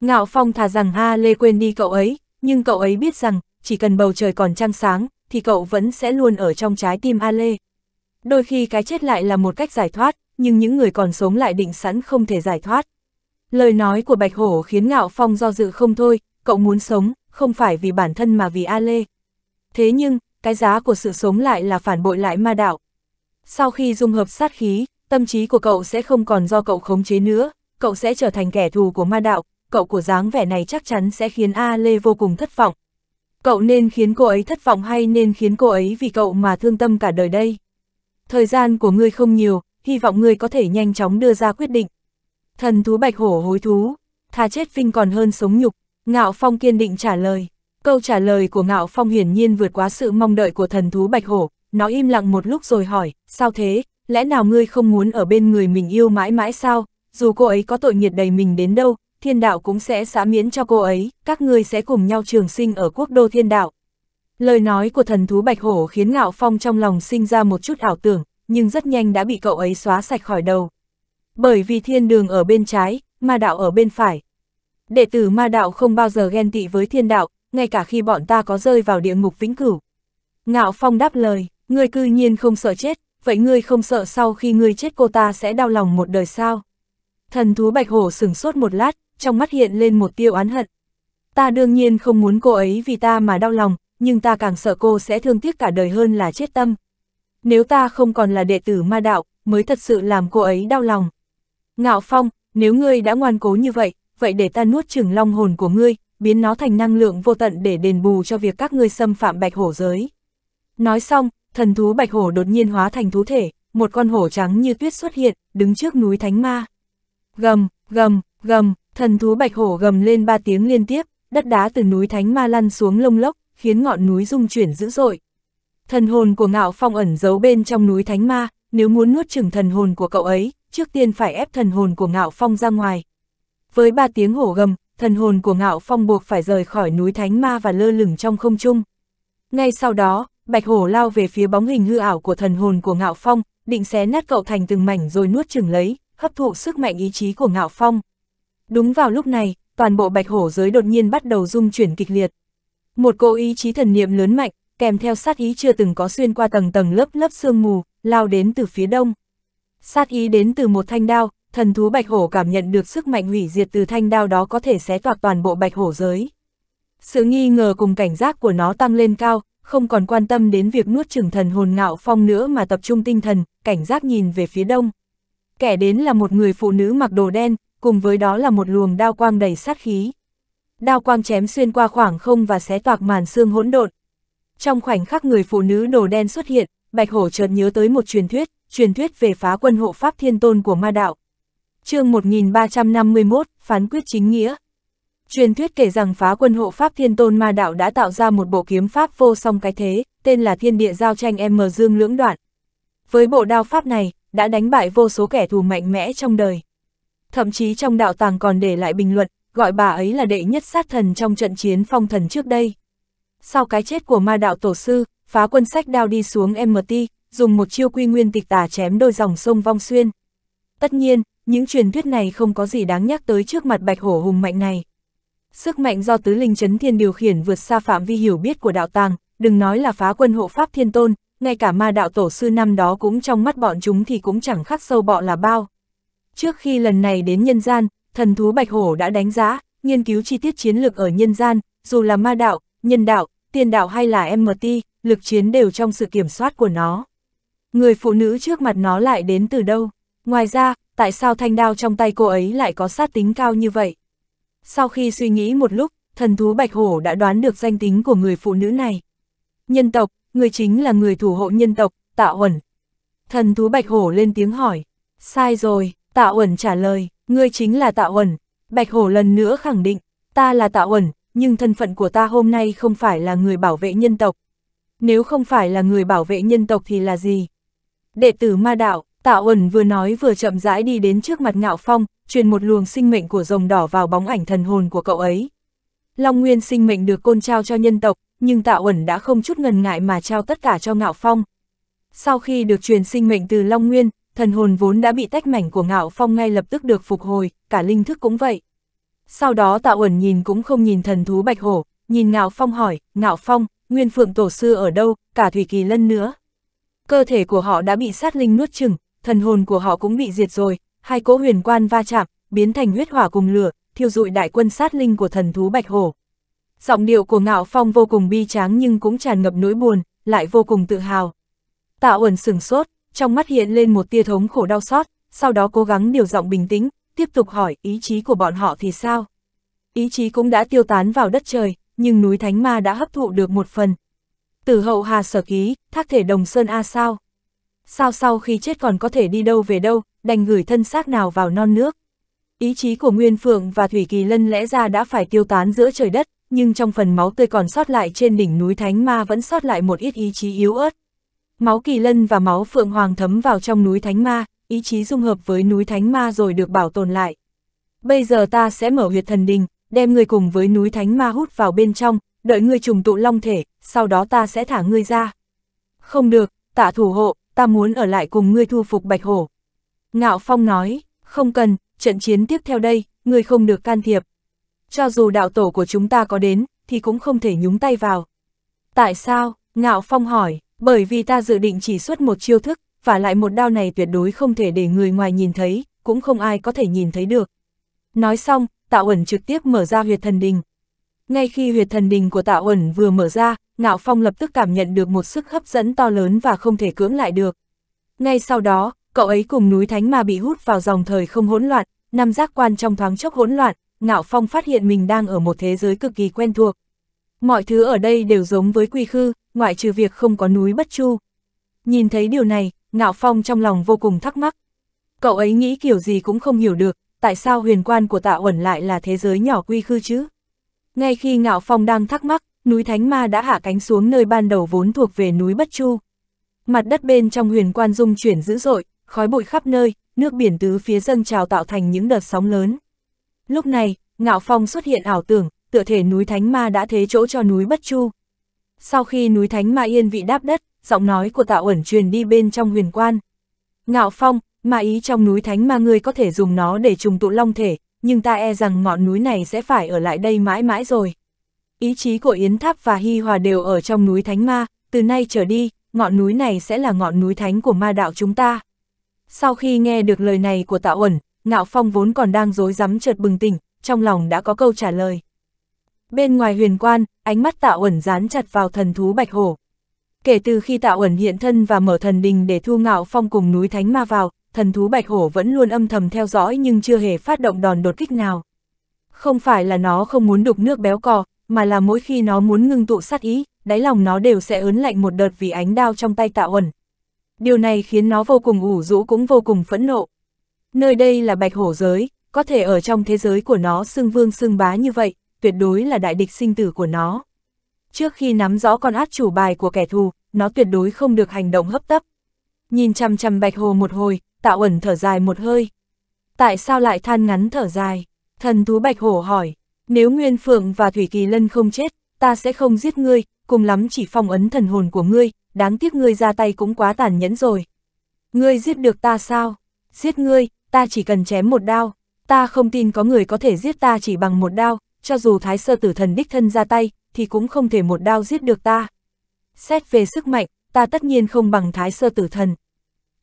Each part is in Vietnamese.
Ngạo Phong thà rằng A Lê quên đi cậu ấy, nhưng cậu ấy biết rằng, chỉ cần bầu trời còn trăng sáng, thì cậu vẫn sẽ luôn ở trong trái tim A Lê. Đôi khi cái chết lại là một cách giải thoát, nhưng những người còn sống lại định sẵn không thể giải thoát. Lời nói của Bạch Hổ khiến Ngạo Phong do dự không thôi, cậu muốn sống, không phải vì bản thân mà vì A Lê. Thế nhưng, cái giá của sự sống lại là phản bội lại ma đạo. Sau khi dung hợp sát khí, tâm trí của cậu sẽ không còn do cậu khống chế nữa, cậu sẽ trở thành kẻ thù của ma đạo, cậu của dáng vẻ này chắc chắn sẽ khiến A Lê vô cùng thất vọng. Cậu nên khiến cô ấy thất vọng hay nên khiến cô ấy vì cậu mà thương tâm cả đời đây? Thời gian của ngươi không nhiều, hy vọng ngươi có thể nhanh chóng đưa ra quyết định. Thần thú bạch hổ hối thú, thà chết vinh còn hơn sống nhục, Ngạo Phong kiên định trả lời. Câu trả lời của Ngạo Phong hiển nhiên vượt quá sự mong đợi của thần thú bạch hổ, nó im lặng một lúc rồi hỏi, sao thế, lẽ nào ngươi không muốn ở bên người mình yêu mãi mãi sao, dù cô ấy có tội nghiệt đầy mình đến đâu, thiên đạo cũng sẽ xá miễn cho cô ấy, các ngươi sẽ cùng nhau trường sinh ở quốc đô thiên đạo. Lời nói của thần thú Bạch Hổ khiến Ngạo Phong trong lòng sinh ra một chút ảo tưởng, nhưng rất nhanh đã bị cậu ấy xóa sạch khỏi đầu. Bởi vì thiên đường ở bên trái, ma đạo ở bên phải. Đệ tử ma đạo không bao giờ ghen tị với thiên đạo, ngay cả khi bọn ta có rơi vào địa ngục vĩnh cửu. Ngạo Phong đáp lời, ngươi cư nhiên không sợ chết, vậy ngươi không sợ sau khi ngươi chết cô ta sẽ đau lòng một đời sao? Thần thú Bạch Hổ sửng sốt một lát, trong mắt hiện lên một tiêu án hận. Ta đương nhiên không muốn cô ấy vì ta mà đau lòng, nhưng ta càng sợ cô sẽ thương tiếc cả đời hơn là chết tâm. Nếu ta không còn là đệ tử ma đạo, mới thật sự làm cô ấy đau lòng. Ngạo Phong, nếu ngươi đã ngoan cố như vậy, vậy để ta nuốt chửng long hồn của ngươi, biến nó thành năng lượng vô tận để đền bù cho việc các ngươi xâm phạm bạch hổ giới. Nói xong, thần thú bạch hổ đột nhiên hóa thành thú thể, một con hổ trắng như tuyết xuất hiện, đứng trước núi thánh ma. Gầm, gầm, gầm, Thần thú bạch hổ gầm lên ba tiếng liên tiếp, đất đá từ núi Thánh Ma lăn xuống lông lốc, khiến ngọn núi rung chuyển dữ dội. Thần hồn của ngạo phong ẩn giấu bên trong núi Thánh Ma, nếu muốn nuốt chửng thần hồn của cậu ấy, trước tiên phải ép thần hồn của ngạo phong ra ngoài. Với ba tiếng hổ gầm, thần hồn của ngạo phong buộc phải rời khỏi núi Thánh Ma và lơ lửng trong không trung. Ngay sau đó, bạch hổ lao về phía bóng hình hư ảo của thần hồn của ngạo phong, định xé nát cậu thành từng mảnh rồi nuốt chửng lấy, hấp thụ sức mạnh ý chí của ngạo phong. Đúng vào lúc này, toàn bộ bạch hổ giới đột nhiên bắt đầu rung chuyển kịch liệt. Một cỗ ý chí thần niệm lớn mạnh, kèm theo sát ý chưa từng có xuyên qua tầng tầng lớp lớp sương mù, lao đến từ phía đông. Sát ý đến từ một thanh đao, thần thú bạch hổ cảm nhận được sức mạnh hủy diệt từ thanh đao đó có thể xé toạc toàn bộ bạch hổ giới. Sự nghi ngờ cùng cảnh giác của nó tăng lên cao, không còn quan tâm đến việc nuốt chửng thần hồn ngạo phong nữa mà tập trung tinh thần, cảnh giác nhìn về phía đông. Kẻ đến là một người phụ nữ mặc đồ đen, cùng với đó là một luồng đao quang đầy sát khí. Đao quang chém xuyên qua khoảng không và xé toạc màn xương hỗn độn. Trong khoảnh khắc người phụ nữ đồ đen xuất hiện, Bạch Hổ chợt nhớ tới một truyền thuyết, truyền thuyết về phá quân hộ pháp thiên tôn của ma đạo. chương 1351, Phán quyết chính nghĩa. Truyền thuyết kể rằng phá quân hộ pháp thiên tôn ma đạo đã tạo ra một bộ kiếm pháp vô song cái thế, tên là thiên địa giao tranh em mờ dương lưỡng đoạn. Với bộ đao pháp này, đã đánh bại vô số kẻ thù mạnh mẽ trong đời thậm chí trong đạo tàng còn để lại bình luận, gọi bà ấy là đệ nhất sát thần trong trận chiến phong thần trước đây. Sau cái chết của ma đạo tổ sư, phá quân sách đao đi xuống MT, dùng một chiêu quy nguyên tịch tà chém đôi dòng sông Vong Xuyên. Tất nhiên, những truyền thuyết này không có gì đáng nhắc tới trước mặt bạch hổ hùng mạnh này. Sức mạnh do tứ linh chấn thiên điều khiển vượt xa phạm vi hiểu biết của đạo tàng, đừng nói là phá quân hộ pháp thiên tôn, ngay cả ma đạo tổ sư năm đó cũng trong mắt bọn chúng thì cũng chẳng khắc sâu bọ là bao. Trước khi lần này đến nhân gian, thần thú Bạch Hổ đã đánh giá, nghiên cứu chi tiết chiến lược ở nhân gian, dù là ma đạo, nhân đạo, tiên đạo hay là MT, lực chiến đều trong sự kiểm soát của nó. Người phụ nữ trước mặt nó lại đến từ đâu? Ngoài ra, tại sao thanh đao trong tay cô ấy lại có sát tính cao như vậy? Sau khi suy nghĩ một lúc, thần thú Bạch Hổ đã đoán được danh tính của người phụ nữ này. Nhân tộc, người chính là người thủ hộ nhân tộc, tạo Huẩn. Thần thú Bạch Hổ lên tiếng hỏi. Sai rồi, Tạ Uẩn trả lời, ngươi chính là Tạ Uẩn. Bạch Hổ lần nữa khẳng định, ta là Tạ Uẩn, nhưng thân phận của ta hôm nay không phải là người bảo vệ nhân tộc. Nếu không phải là người bảo vệ nhân tộc thì là gì? Đệ tử ma đạo, Tạ Uẩn vừa nói vừa chậm rãi đi đến trước mặt Ngạo Phong, truyền một luồng sinh mệnh của rồng đỏ vào bóng ảnh thần hồn của cậu ấy. Long Nguyên sinh mệnh được côn trao cho nhân tộc, nhưng Tạ Uẩn đã không chút ngần ngại mà trao tất cả cho Ngạo Phong. Sau khi được truyền sinh mệnh từ Long Nguyên, thần hồn vốn đã bị tách mảnh của ngạo phong ngay lập tức được phục hồi, cả linh thức cũng vậy. Sau đó tạo ẩn nhìn cũng không nhìn thần thú bạch hổ, nhìn ngạo phong hỏi, ngạo phong, nguyên phượng tổ sư ở đâu, cả thủy kỳ lân nữa. Cơ thể của họ đã bị sát linh nuốt chừng, thần hồn của họ cũng bị diệt rồi, hai cỗ huyền quan va chạm, biến thành huyết hỏa cùng lửa, thiêu dụi đại quân sát linh của thần thú bạch hổ. Giọng điệu của ngạo phong vô cùng bi tráng nhưng cũng tràn ngập nỗi buồn, lại vô cùng tự hào. Tạ ẩn sửng sốt, trong mắt hiện lên một tia thống khổ đau xót, sau đó cố gắng điều giọng bình tĩnh, tiếp tục hỏi ý chí của bọn họ thì sao? Ý chí cũng đã tiêu tán vào đất trời, nhưng núi Thánh Ma đã hấp thụ được một phần. Từ hậu hà sở ký, thác thể đồng sơn A sao? Sao sau khi chết còn có thể đi đâu về đâu, đành gửi thân xác nào vào non nước? Ý chí của Nguyên Phượng và Thủy Kỳ Lân lẽ ra đã phải tiêu tán giữa trời đất, nhưng trong phần máu tươi còn sót lại trên đỉnh núi Thánh Ma vẫn sót lại một ít ý chí yếu ớt. Máu kỳ lân và máu phượng hoàng thấm vào trong núi thánh ma, ý chí dung hợp với núi thánh ma rồi được bảo tồn lại. Bây giờ ta sẽ mở huyệt thần đình, đem ngươi cùng với núi thánh ma hút vào bên trong, đợi ngươi trùng tụ long thể, sau đó ta sẽ thả ngươi ra. Không được, tạ thủ hộ, ta muốn ở lại cùng ngươi thu phục bạch hổ. Ngạo Phong nói, không cần, trận chiến tiếp theo đây, ngươi không được can thiệp. Cho dù đạo tổ của chúng ta có đến, thì cũng không thể nhúng tay vào. Tại sao? Ngạo Phong hỏi, bởi vì ta dự định chỉ xuất một chiêu thức, và lại một đao này tuyệt đối không thể để người ngoài nhìn thấy, cũng không ai có thể nhìn thấy được. Nói xong, tạo Uẩn trực tiếp mở ra huyệt thần đình. Ngay khi huyệt thần đình của tạo Uẩn vừa mở ra, Ngạo Phong lập tức cảm nhận được một sức hấp dẫn to lớn và không thể cưỡng lại được. Ngay sau đó, cậu ấy cùng núi thánh mà bị hút vào dòng thời không hỗn loạn, năm giác quan trong thoáng chốc hỗn loạn, Ngạo Phong phát hiện mình đang ở một thế giới cực kỳ quen thuộc, Mọi thứ ở đây đều giống với quy khư, ngoại trừ việc không có núi bất chu. Nhìn thấy điều này, Ngạo Phong trong lòng vô cùng thắc mắc. Cậu ấy nghĩ kiểu gì cũng không hiểu được, tại sao huyền quan của tạ ẩn lại là thế giới nhỏ quy khư chứ? Ngay khi Ngạo Phong đang thắc mắc, núi Thánh Ma đã hạ cánh xuống nơi ban đầu vốn thuộc về núi Bất Chu. Mặt đất bên trong huyền quan dung chuyển dữ dội, khói bụi khắp nơi, nước biển tứ phía dâng trào tạo thành những đợt sóng lớn. Lúc này, Ngạo Phong xuất hiện ảo tưởng, tựa thể núi Thánh Ma đã thế chỗ cho núi Bất Chu. Sau khi núi Thánh Ma yên vị đáp đất, giọng nói của Tạo Uẩn truyền đi bên trong huyền quan. Ngạo Phong, ma ý trong núi Thánh Ma ngươi có thể dùng nó để trùng tụ long thể, nhưng ta e rằng ngọn núi này sẽ phải ở lại đây mãi mãi rồi. Ý chí của Yến Tháp và Hy Hòa đều ở trong núi Thánh Ma, từ nay trở đi, ngọn núi này sẽ là ngọn núi thánh của ma đạo chúng ta. Sau khi nghe được lời này của Tạo Uẩn, Ngạo Phong vốn còn đang rối rắm chợt bừng tỉnh, trong lòng đã có câu trả lời. Bên ngoài huyền quan, ánh mắt tạo ẩn dán chặt vào thần thú bạch hổ. Kể từ khi tạo ẩn hiện thân và mở thần đình để thu ngạo phong cùng núi thánh ma vào, thần thú bạch hổ vẫn luôn âm thầm theo dõi nhưng chưa hề phát động đòn đột kích nào. Không phải là nó không muốn đục nước béo cò, mà là mỗi khi nó muốn ngưng tụ sát ý, đáy lòng nó đều sẽ ớn lạnh một đợt vì ánh đao trong tay tạo ẩn. Điều này khiến nó vô cùng ủ rũ cũng vô cùng phẫn nộ. Nơi đây là bạch hổ giới, có thể ở trong thế giới của nó xưng vương xưng bá như vậy, tuyệt đối là đại địch sinh tử của nó. Trước khi nắm rõ con át chủ bài của kẻ thù, nó tuyệt đối không được hành động hấp tấp. Nhìn chăm chăm bạch hồ một hồi, tạo ẩn thở dài một hơi. Tại sao lại than ngắn thở dài? Thần thú bạch hổ hỏi, nếu Nguyên Phượng và Thủy Kỳ Lân không chết, ta sẽ không giết ngươi, cùng lắm chỉ phong ấn thần hồn của ngươi, đáng tiếc ngươi ra tay cũng quá tàn nhẫn rồi. Ngươi giết được ta sao? Giết ngươi, ta chỉ cần chém một đao, ta không tin có người có thể giết ta chỉ bằng một đao, cho dù thái sơ tử thần đích thân ra tay, thì cũng không thể một đao giết được ta. Xét về sức mạnh, ta tất nhiên không bằng thái sơ tử thần.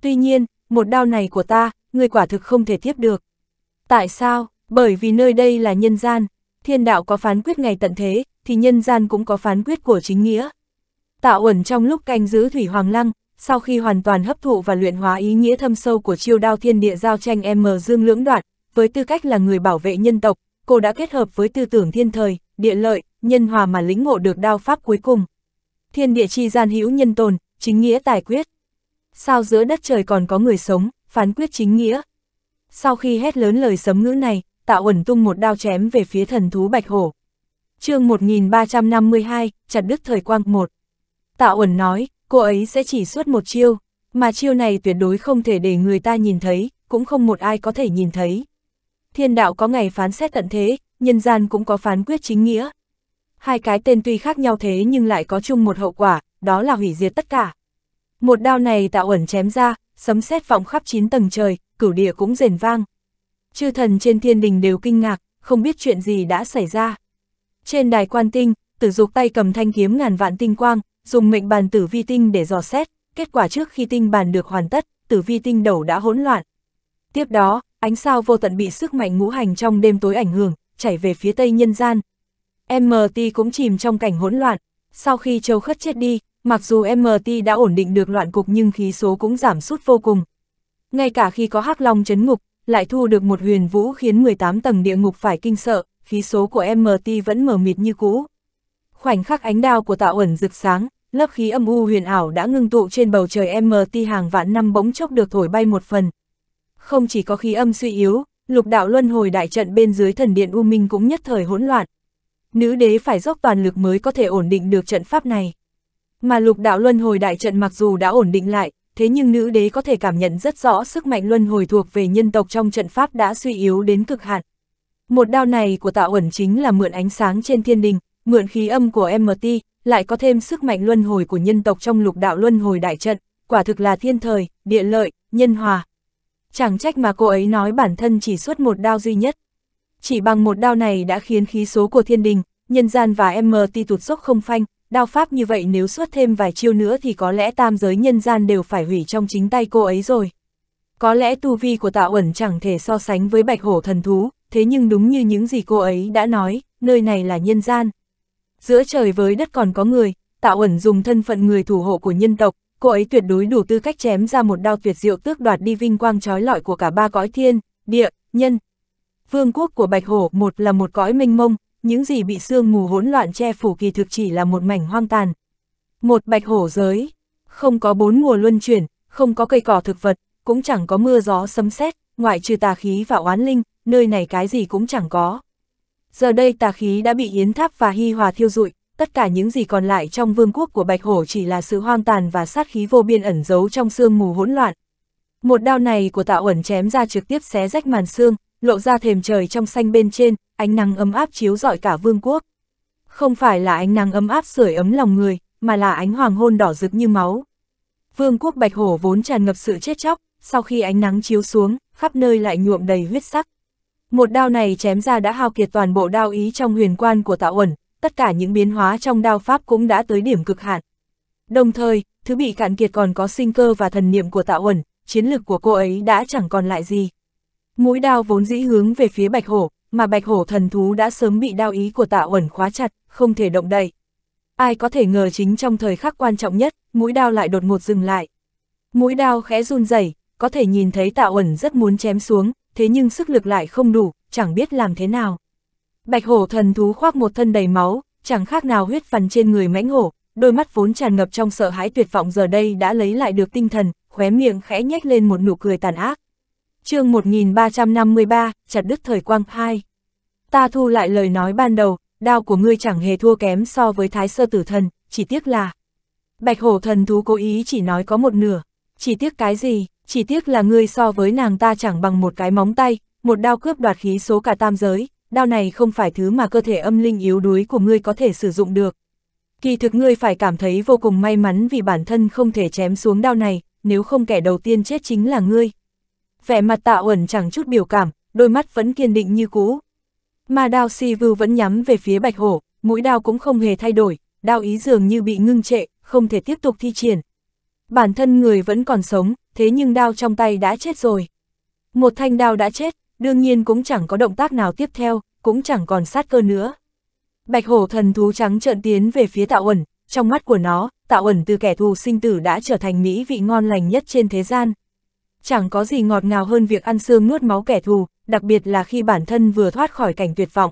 Tuy nhiên, một đao này của ta, người quả thực không thể tiếp được. Tại sao? Bởi vì nơi đây là nhân gian, thiên đạo có phán quyết ngày tận thế, thì nhân gian cũng có phán quyết của chính nghĩa. Tạo ẩn trong lúc canh giữ thủy hoàng lăng, sau khi hoàn toàn hấp thụ và luyện hóa ý nghĩa thâm sâu của chiêu đao thiên địa giao tranh M dương lưỡng đoạn, với tư cách là người bảo vệ nhân tộc, cô đã kết hợp với tư tưởng thiên thời, địa lợi, nhân hòa mà lĩnh ngộ được đao pháp cuối cùng. Thiên địa chi gian hữu nhân tồn, chính nghĩa tài quyết. Sao giữa đất trời còn có người sống, phán quyết chính nghĩa. Sau khi hét lớn lời sấm ngữ này, tạo ẩn tung một đao chém về phía thần thú Bạch Hổ. chương 1352, chặt đứt thời quang 1. Tạo ẩn nói, cô ấy sẽ chỉ suốt một chiêu, mà chiêu này tuyệt đối không thể để người ta nhìn thấy, cũng không một ai có thể nhìn thấy thiên đạo có ngày phán xét tận thế, nhân gian cũng có phán quyết chính nghĩa. Hai cái tên tuy khác nhau thế nhưng lại có chung một hậu quả, đó là hủy diệt tất cả. Một đao này tạo ẩn chém ra, sấm sét vọng khắp chín tầng trời, cửu địa cũng rền vang. Chư thần trên thiên đình đều kinh ngạc, không biết chuyện gì đã xảy ra. Trên đài quan tinh, tử dục tay cầm thanh kiếm ngàn vạn tinh quang, dùng mệnh bàn tử vi tinh để dò xét, kết quả trước khi tinh bàn được hoàn tất, tử vi tinh đầu đã hỗn loạn. Tiếp đó, ánh sao vô tận bị sức mạnh ngũ hành trong đêm tối ảnh hưởng, chảy về phía tây nhân gian. MT cũng chìm trong cảnh hỗn loạn, sau khi châu khất chết đi, mặc dù MT đã ổn định được loạn cục nhưng khí số cũng giảm sút vô cùng. Ngay cả khi có hắc long chấn ngục, lại thu được một huyền vũ khiến 18 tầng địa ngục phải kinh sợ, khí số của MT vẫn mờ mịt như cũ. Khoảnh khắc ánh đao của tạo ẩn rực sáng, lớp khí âm u huyền ảo đã ngưng tụ trên bầu trời MT hàng vạn năm bỗng chốc được thổi bay một phần, không chỉ có khí âm suy yếu, lục đạo luân hồi đại trận bên dưới thần điện U Minh cũng nhất thời hỗn loạn. Nữ đế phải dốc toàn lực mới có thể ổn định được trận pháp này. Mà lục đạo luân hồi đại trận mặc dù đã ổn định lại, thế nhưng nữ đế có thể cảm nhận rất rõ sức mạnh luân hồi thuộc về nhân tộc trong trận pháp đã suy yếu đến cực hạn. Một đao này của tạo ẩn chính là mượn ánh sáng trên thiên đình, mượn khí âm của MT, lại có thêm sức mạnh luân hồi của nhân tộc trong lục đạo luân hồi đại trận, quả thực là thiên thời, địa lợi, nhân hòa, Chẳng trách mà cô ấy nói bản thân chỉ xuất một đao duy nhất. Chỉ bằng một đao này đã khiến khí số của thiên đình, nhân gian và MT tụt dốc không phanh, đao pháp như vậy nếu xuất thêm vài chiêu nữa thì có lẽ tam giới nhân gian đều phải hủy trong chính tay cô ấy rồi. Có lẽ tu vi của tạo ẩn chẳng thể so sánh với bạch hổ thần thú, thế nhưng đúng như những gì cô ấy đã nói, nơi này là nhân gian. Giữa trời với đất còn có người, tạo ẩn dùng thân phận người thủ hộ của nhân tộc, cô ấy tuyệt đối đủ tư cách chém ra một đao tuyệt diệu tước đoạt đi vinh quang trói lọi của cả ba cõi thiên, địa, nhân. Vương quốc của Bạch Hổ một là một cõi mênh mông, những gì bị sương mù hỗn loạn che phủ kỳ thực chỉ là một mảnh hoang tàn. Một Bạch Hổ giới, không có bốn mùa luân chuyển, không có cây cỏ thực vật, cũng chẳng có mưa gió sấm sét, ngoại trừ tà khí và oán linh, nơi này cái gì cũng chẳng có. Giờ đây tà khí đã bị yến tháp và hy hòa thiêu rụi, tất cả những gì còn lại trong vương quốc của Bạch Hổ chỉ là sự hoang tàn và sát khí vô biên ẩn giấu trong sương mù hỗn loạn. Một đao này của Tạ Uẩn chém ra trực tiếp xé rách màn sương, lộ ra thềm trời trong xanh bên trên, ánh nắng ấm áp chiếu rọi cả vương quốc. Không phải là ánh nắng ấm áp sưởi ấm lòng người, mà là ánh hoàng hôn đỏ rực như máu. Vương quốc Bạch Hổ vốn tràn ngập sự chết chóc, sau khi ánh nắng chiếu xuống, khắp nơi lại nhuộm đầy huyết sắc. Một đao này chém ra đã hao kiệt toàn bộ đao ý trong huyền quan của Tạ Uẩn, tất cả những biến hóa trong đao pháp cũng đã tới điểm cực hạn. Đồng thời, thứ bị cạn kiệt còn có sinh cơ và thần niệm của Tạo Uẩn, chiến lực của cô ấy đã chẳng còn lại gì. Mũi đao vốn dĩ hướng về phía Bạch Hổ, mà Bạch Hổ thần thú đã sớm bị đao ý của Tạo Uẩn khóa chặt, không thể động đậy. Ai có thể ngờ chính trong thời khắc quan trọng nhất, mũi đao lại đột ngột dừng lại. Mũi đao khẽ run rẩy, có thể nhìn thấy Tạo Uẩn rất muốn chém xuống, thế nhưng sức lực lại không đủ, chẳng biết làm thế nào. Bạch hổ thần thú khoác một thân đầy máu, chẳng khác nào huyết phần trên người mãnh hổ, đôi mắt vốn tràn ngập trong sợ hãi tuyệt vọng giờ đây đã lấy lại được tinh thần, khóe miệng khẽ nhếch lên một nụ cười tàn ác. chương 1353, chặt đứt thời quang 2. Ta thu lại lời nói ban đầu, đao của ngươi chẳng hề thua kém so với thái sơ tử thần, chỉ tiếc là... Bạch hổ thần thú cố ý chỉ nói có một nửa, chỉ tiếc cái gì, chỉ tiếc là ngươi so với nàng ta chẳng bằng một cái móng tay, một đao cướp đoạt khí số cả tam giới, đao này không phải thứ mà cơ thể âm linh yếu đuối của ngươi có thể sử dụng được. Kỳ thực ngươi phải cảm thấy vô cùng may mắn vì bản thân không thể chém xuống đao này, nếu không kẻ đầu tiên chết chính là ngươi. Vẻ mặt tạ ẩn chẳng chút biểu cảm, đôi mắt vẫn kiên định như cũ. Mà đao si vưu vẫn nhắm về phía bạch hổ, mũi đao cũng không hề thay đổi, đao ý dường như bị ngưng trệ, không thể tiếp tục thi triển. Bản thân người vẫn còn sống, thế nhưng đao trong tay đã chết rồi. Một thanh đao đã chết, đương nhiên cũng chẳng có động tác nào tiếp theo, cũng chẳng còn sát cơ nữa. Bạch hổ thần thú trắng trợn tiến về phía tạo ẩn, trong mắt của nó, tạo ẩn từ kẻ thù sinh tử đã trở thành mỹ vị ngon lành nhất trên thế gian. Chẳng có gì ngọt ngào hơn việc ăn xương nuốt máu kẻ thù, đặc biệt là khi bản thân vừa thoát khỏi cảnh tuyệt vọng.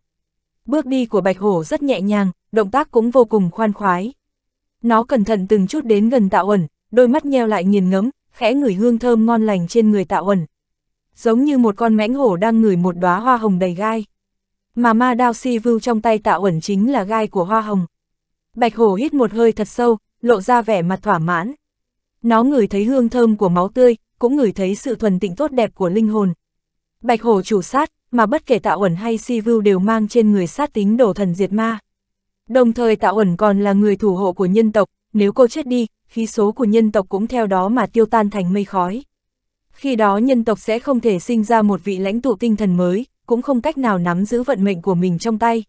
Bước đi của bạch hổ rất nhẹ nhàng, động tác cũng vô cùng khoan khoái. Nó cẩn thận từng chút đến gần tạo ẩn, đôi mắt nheo lại nghiền ngấm, khẽ ngửi hương thơm ngon lành trên người tạo ẩn giống như một con mãnh hổ đang ngửi một đóa hoa hồng đầy gai. Mà ma đao si vưu trong tay tạo ẩn chính là gai của hoa hồng. Bạch hổ hít một hơi thật sâu, lộ ra vẻ mặt thỏa mãn. Nó ngửi thấy hương thơm của máu tươi, cũng ngửi thấy sự thuần tịnh tốt đẹp của linh hồn. Bạch hổ chủ sát, mà bất kể tạo ẩn hay si vưu đều mang trên người sát tính đồ thần diệt ma. Đồng thời tạo ẩn còn là người thủ hộ của nhân tộc, nếu cô chết đi, khí số của nhân tộc cũng theo đó mà tiêu tan thành mây khói. Khi đó nhân tộc sẽ không thể sinh ra một vị lãnh tụ tinh thần mới, cũng không cách nào nắm giữ vận mệnh của mình trong tay.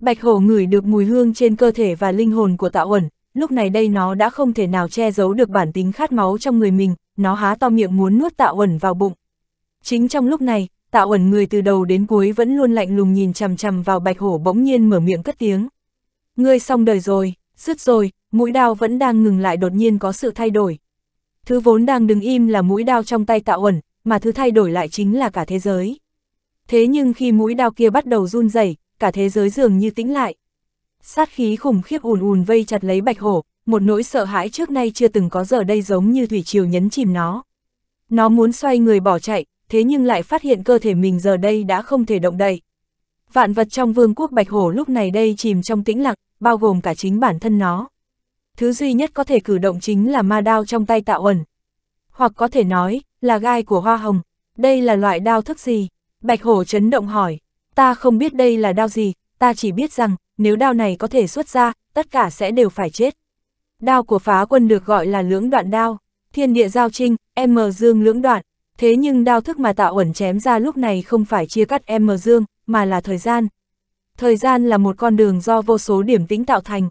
Bạch hổ ngửi được mùi hương trên cơ thể và linh hồn của tạo ẩn, lúc này đây nó đã không thể nào che giấu được bản tính khát máu trong người mình, nó há to miệng muốn nuốt tạo ẩn vào bụng. Chính trong lúc này, tạo ẩn người từ đầu đến cuối vẫn luôn lạnh lùng nhìn chằm chằm vào bạch hổ bỗng nhiên mở miệng cất tiếng. Ngươi xong đời rồi, sứt rồi, mũi đao vẫn đang ngừng lại đột nhiên có sự thay đổi, Thứ vốn đang đứng im là mũi đao trong tay tạo ẩn, mà thứ thay đổi lại chính là cả thế giới. Thế nhưng khi mũi đao kia bắt đầu run rẩy, cả thế giới dường như tĩnh lại. Sát khí khủng khiếp ùn ùn vây chặt lấy bạch hổ, một nỗi sợ hãi trước nay chưa từng có giờ đây giống như thủy triều nhấn chìm nó. Nó muốn xoay người bỏ chạy, thế nhưng lại phát hiện cơ thể mình giờ đây đã không thể động đậy. Vạn vật trong vương quốc bạch hổ lúc này đây chìm trong tĩnh lặng, bao gồm cả chính bản thân nó thứ duy nhất có thể cử động chính là ma đao trong tay tạo ẩn. Hoặc có thể nói, là gai của hoa hồng. Đây là loại đao thức gì? Bạch hổ chấn động hỏi. Ta không biết đây là đao gì, ta chỉ biết rằng, nếu đao này có thể xuất ra, tất cả sẽ đều phải chết. Đao của phá quân được gọi là lưỡng đoạn đao, thiên địa giao trinh, M dương lưỡng đoạn. Thế nhưng đao thức mà tạo ẩn chém ra lúc này không phải chia cắt M dương, mà là thời gian. Thời gian là một con đường do vô số điểm tính tạo thành,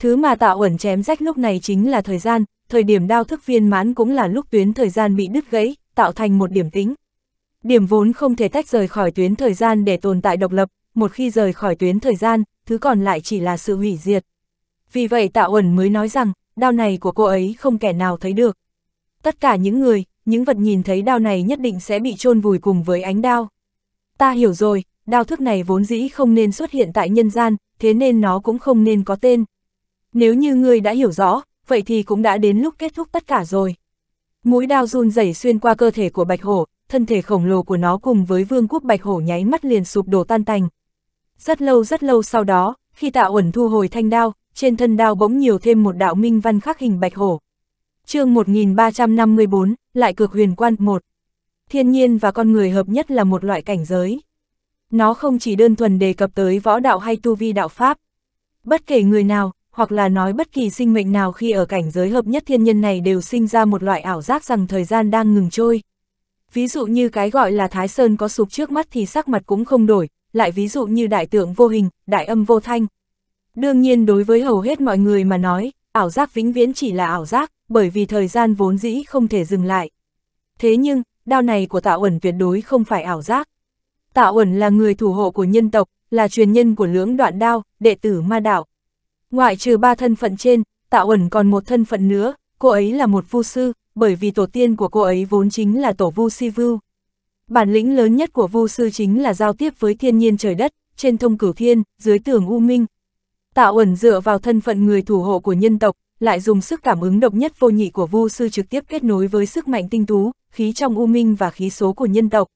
Thứ mà tạo ẩn chém rách lúc này chính là thời gian, thời điểm đao thức viên mãn cũng là lúc tuyến thời gian bị đứt gãy, tạo thành một điểm tính. Điểm vốn không thể tách rời khỏi tuyến thời gian để tồn tại độc lập, một khi rời khỏi tuyến thời gian, thứ còn lại chỉ là sự hủy diệt. Vì vậy tạo ẩn mới nói rằng, đao này của cô ấy không kẻ nào thấy được. Tất cả những người, những vật nhìn thấy đao này nhất định sẽ bị chôn vùi cùng với ánh đao. Ta hiểu rồi, đao thức này vốn dĩ không nên xuất hiện tại nhân gian, thế nên nó cũng không nên có tên. Nếu như ngươi đã hiểu rõ, vậy thì cũng đã đến lúc kết thúc tất cả rồi. Mũi đao run rẩy xuyên qua cơ thể của bạch hổ, thân thể khổng lồ của nó cùng với vương quốc bạch hổ nháy mắt liền sụp đổ tan tành. Rất lâu rất lâu sau đó, khi tạ uẩn thu hồi thanh đao, trên thân đao bỗng nhiều thêm một đạo minh văn khắc hình bạch hổ. chương 1354, lại cực huyền quan 1. Thiên nhiên và con người hợp nhất là một loại cảnh giới. Nó không chỉ đơn thuần đề cập tới võ đạo hay tu vi đạo pháp. Bất kể người nào, hoặc là nói bất kỳ sinh mệnh nào khi ở cảnh giới hợp nhất thiên nhân này đều sinh ra một loại ảo giác rằng thời gian đang ngừng trôi. Ví dụ như cái gọi là Thái Sơn có sụp trước mắt thì sắc mặt cũng không đổi, lại ví dụ như đại tượng vô hình, đại âm vô thanh. Đương nhiên đối với hầu hết mọi người mà nói, ảo giác vĩnh viễn chỉ là ảo giác, bởi vì thời gian vốn dĩ không thể dừng lại. Thế nhưng, đao này của Tạ Uẩn tuyệt đối không phải ảo giác. Tạ Uẩn là người thủ hộ của nhân tộc, là truyền nhân của lưỡng đoạn đao, đệ tử ma đạo, Ngoại trừ ba thân phận trên, Tạ Uẩn còn một thân phận nữa, cô ấy là một vu sư, bởi vì tổ tiên của cô ấy vốn chính là tổ vu si vưu. Bản lĩnh lớn nhất của vu sư chính là giao tiếp với thiên nhiên trời đất, trên thông cửu thiên, dưới tường u minh. Tạ Uẩn dựa vào thân phận người thủ hộ của nhân tộc, lại dùng sức cảm ứng độc nhất vô nhị của vu sư trực tiếp kết nối với sức mạnh tinh tú, khí trong u minh và khí số của nhân tộc.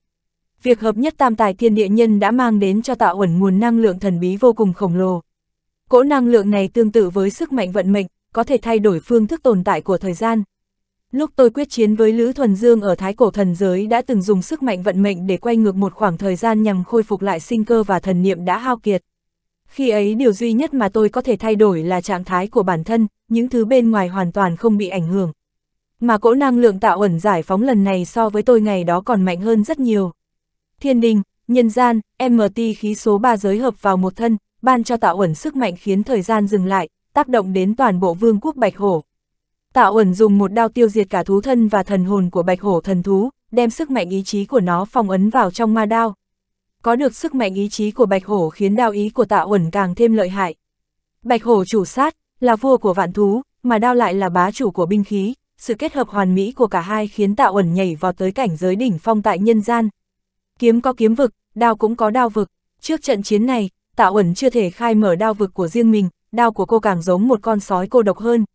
Việc hợp nhất tam tài thiên địa nhân đã mang đến cho Tạ Uẩn nguồn năng lượng thần bí vô cùng khổng lồ. Cỗ năng lượng này tương tự với sức mạnh vận mệnh, có thể thay đổi phương thức tồn tại của thời gian. Lúc tôi quyết chiến với Lữ Thuần Dương ở Thái Cổ Thần Giới đã từng dùng sức mạnh vận mệnh để quay ngược một khoảng thời gian nhằm khôi phục lại sinh cơ và thần niệm đã hao kiệt. Khi ấy điều duy nhất mà tôi có thể thay đổi là trạng thái của bản thân, những thứ bên ngoài hoàn toàn không bị ảnh hưởng. Mà cỗ năng lượng tạo ẩn giải phóng lần này so với tôi ngày đó còn mạnh hơn rất nhiều. Thiên đình, nhân gian, MT khí số ba giới hợp vào một thân, ban cho tạo ẩn sức mạnh khiến thời gian dừng lại, tác động đến toàn bộ vương quốc Bạch Hổ. Tạo ẩn dùng một đao tiêu diệt cả thú thân và thần hồn của Bạch Hổ thần thú, đem sức mạnh ý chí của nó phong ấn vào trong ma đao. Có được sức mạnh ý chí của Bạch Hổ khiến đao ý của tạo ẩn càng thêm lợi hại. Bạch Hổ chủ sát, là vua của vạn thú, mà đao lại là bá chủ của binh khí, sự kết hợp hoàn mỹ của cả hai khiến tạo ẩn nhảy vào tới cảnh giới đỉnh phong tại nhân gian. Kiếm có kiếm vực, đao cũng có đao vực. Trước trận chiến này, tạ ẩn chưa thể khai mở đao vực của riêng mình, đao của cô càng giống một con sói cô độc hơn.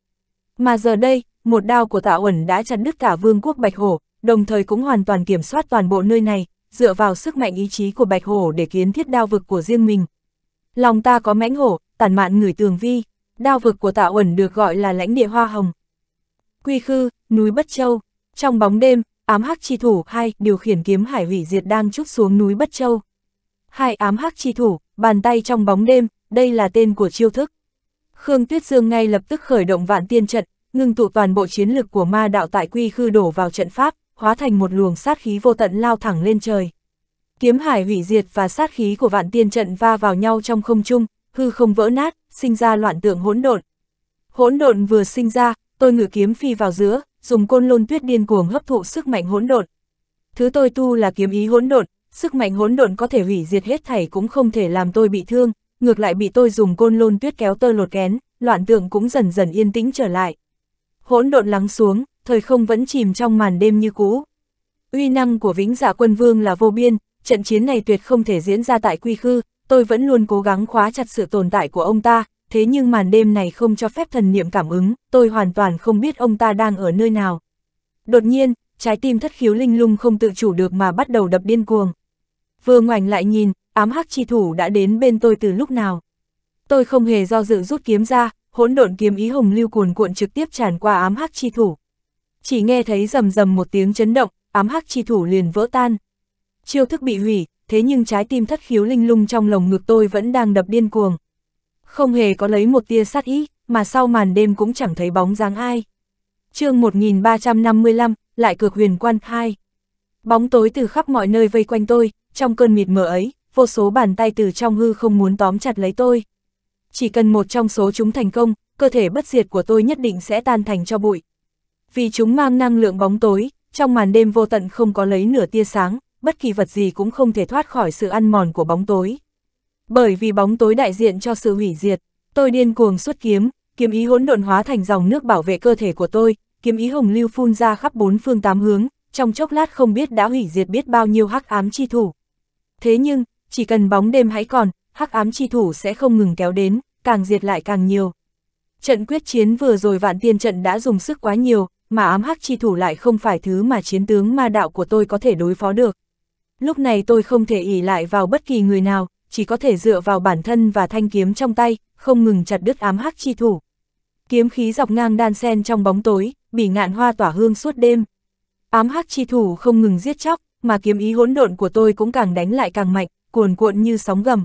Mà giờ đây, một đao của tạ ẩn đã chặt đứt cả vương quốc Bạch Hổ, đồng thời cũng hoàn toàn kiểm soát toàn bộ nơi này, dựa vào sức mạnh ý chí của Bạch Hổ để kiến thiết đao vực của riêng mình. Lòng ta có mãnh hổ, tàn mạn người tường vi, đao vực của tạ ẩn được gọi là lãnh địa hoa hồng. Quy khư, núi Bất Châu, trong bóng đêm, ám hắc chi thủ hai điều khiển kiếm hải hủy diệt đang trút xuống núi Bất Châu. Hai ám hắc chi thủ, bàn tay trong bóng đêm, đây là tên của chiêu thức. Khương Tuyết Dương ngay lập tức khởi động vạn tiên trận, ngưng tụ toàn bộ chiến lực của ma đạo tại quy khư đổ vào trận pháp, hóa thành một luồng sát khí vô tận lao thẳng lên trời. Kiếm hải hủy diệt và sát khí của vạn tiên trận va vào nhau trong không trung, hư không vỡ nát, sinh ra loạn tượng hỗn độn. Hỗn độn vừa sinh ra, tôi ngự kiếm phi vào giữa, dùng côn lôn tuyết điên cuồng hấp thụ sức mạnh hỗn độn. Thứ tôi tu là kiếm ý hỗn độn, Sức mạnh hỗn độn có thể hủy diệt hết thảy cũng không thể làm tôi bị thương, ngược lại bị tôi dùng côn lôn tuyết kéo tơ lột kén, loạn tượng cũng dần dần yên tĩnh trở lại. Hỗn độn lắng xuống, thời không vẫn chìm trong màn đêm như cũ. Uy năng của vĩnh giả dạ quân vương là vô biên, trận chiến này tuyệt không thể diễn ra tại quy khư, tôi vẫn luôn cố gắng khóa chặt sự tồn tại của ông ta, thế nhưng màn đêm này không cho phép thần niệm cảm ứng, tôi hoàn toàn không biết ông ta đang ở nơi nào. Đột nhiên, trái tim thất khiếu linh lung không tự chủ được mà bắt đầu đập điên cuồng vừa ngoảnh lại nhìn, ám hắc chi thủ đã đến bên tôi từ lúc nào. Tôi không hề do dự rút kiếm ra, hỗn độn kiếm ý hồng lưu cuồn cuộn trực tiếp tràn qua ám hắc chi thủ. Chỉ nghe thấy rầm rầm một tiếng chấn động, ám hắc chi thủ liền vỡ tan. Chiêu thức bị hủy, thế nhưng trái tim thất khiếu linh lung trong lồng ngực tôi vẫn đang đập điên cuồng. Không hề có lấy một tia sát ý, mà sau màn đêm cũng chẳng thấy bóng dáng ai. chương 1355, lại cược huyền quan khai. Bóng tối từ khắp mọi nơi vây quanh tôi, trong cơn mịt mờ ấy, vô số bàn tay từ trong hư không muốn tóm chặt lấy tôi. Chỉ cần một trong số chúng thành công, cơ thể bất diệt của tôi nhất định sẽ tan thành cho bụi. Vì chúng mang năng lượng bóng tối, trong màn đêm vô tận không có lấy nửa tia sáng, bất kỳ vật gì cũng không thể thoát khỏi sự ăn mòn của bóng tối. Bởi vì bóng tối đại diện cho sự hủy diệt, tôi điên cuồng xuất kiếm, kiếm ý hỗn độn hóa thành dòng nước bảo vệ cơ thể của tôi, kiếm ý hồng lưu phun ra khắp bốn phương tám hướng, trong chốc lát không biết đã hủy diệt biết bao nhiêu hắc ám chi thủ. Thế nhưng, chỉ cần bóng đêm hãy còn, hắc ám chi thủ sẽ không ngừng kéo đến, càng diệt lại càng nhiều. Trận quyết chiến vừa rồi vạn tiên trận đã dùng sức quá nhiều, mà ám hắc chi thủ lại không phải thứ mà chiến tướng ma đạo của tôi có thể đối phó được. Lúc này tôi không thể ỉ lại vào bất kỳ người nào, chỉ có thể dựa vào bản thân và thanh kiếm trong tay, không ngừng chặt đứt ám hắc chi thủ. Kiếm khí dọc ngang đan sen trong bóng tối, bỉ ngạn hoa tỏa hương suốt đêm. Ám hắc chi thủ không ngừng giết chóc, mà kiếm ý hỗn độn của tôi cũng càng đánh lại càng mạnh, cuồn cuộn như sóng gầm.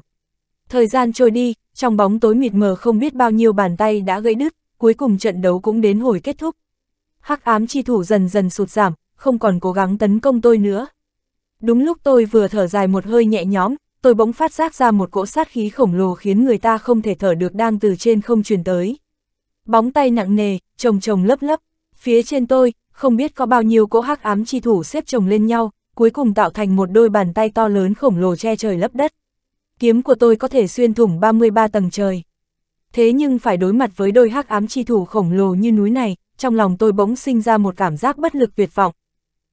Thời gian trôi đi, trong bóng tối mịt mờ không biết bao nhiêu bàn tay đã gây đứt, cuối cùng trận đấu cũng đến hồi kết thúc. Hắc ám chi thủ dần dần sụt giảm, không còn cố gắng tấn công tôi nữa. Đúng lúc tôi vừa thở dài một hơi nhẹ nhõm, tôi bỗng phát giác ra một cỗ sát khí khổng lồ khiến người ta không thể thở được đang từ trên không truyền tới. Bóng tay nặng nề, chồng chồng lấp lấp, phía trên tôi, không biết có bao nhiêu cỗ hắc ám chi thủ xếp chồng lên nhau, cuối cùng tạo thành một đôi bàn tay to lớn khổng lồ che trời lấp đất. Kiếm của tôi có thể xuyên thủng 33 tầng trời. Thế nhưng phải đối mặt với đôi hắc ám chi thủ khổng lồ như núi này, trong lòng tôi bỗng sinh ra một cảm giác bất lực tuyệt vọng.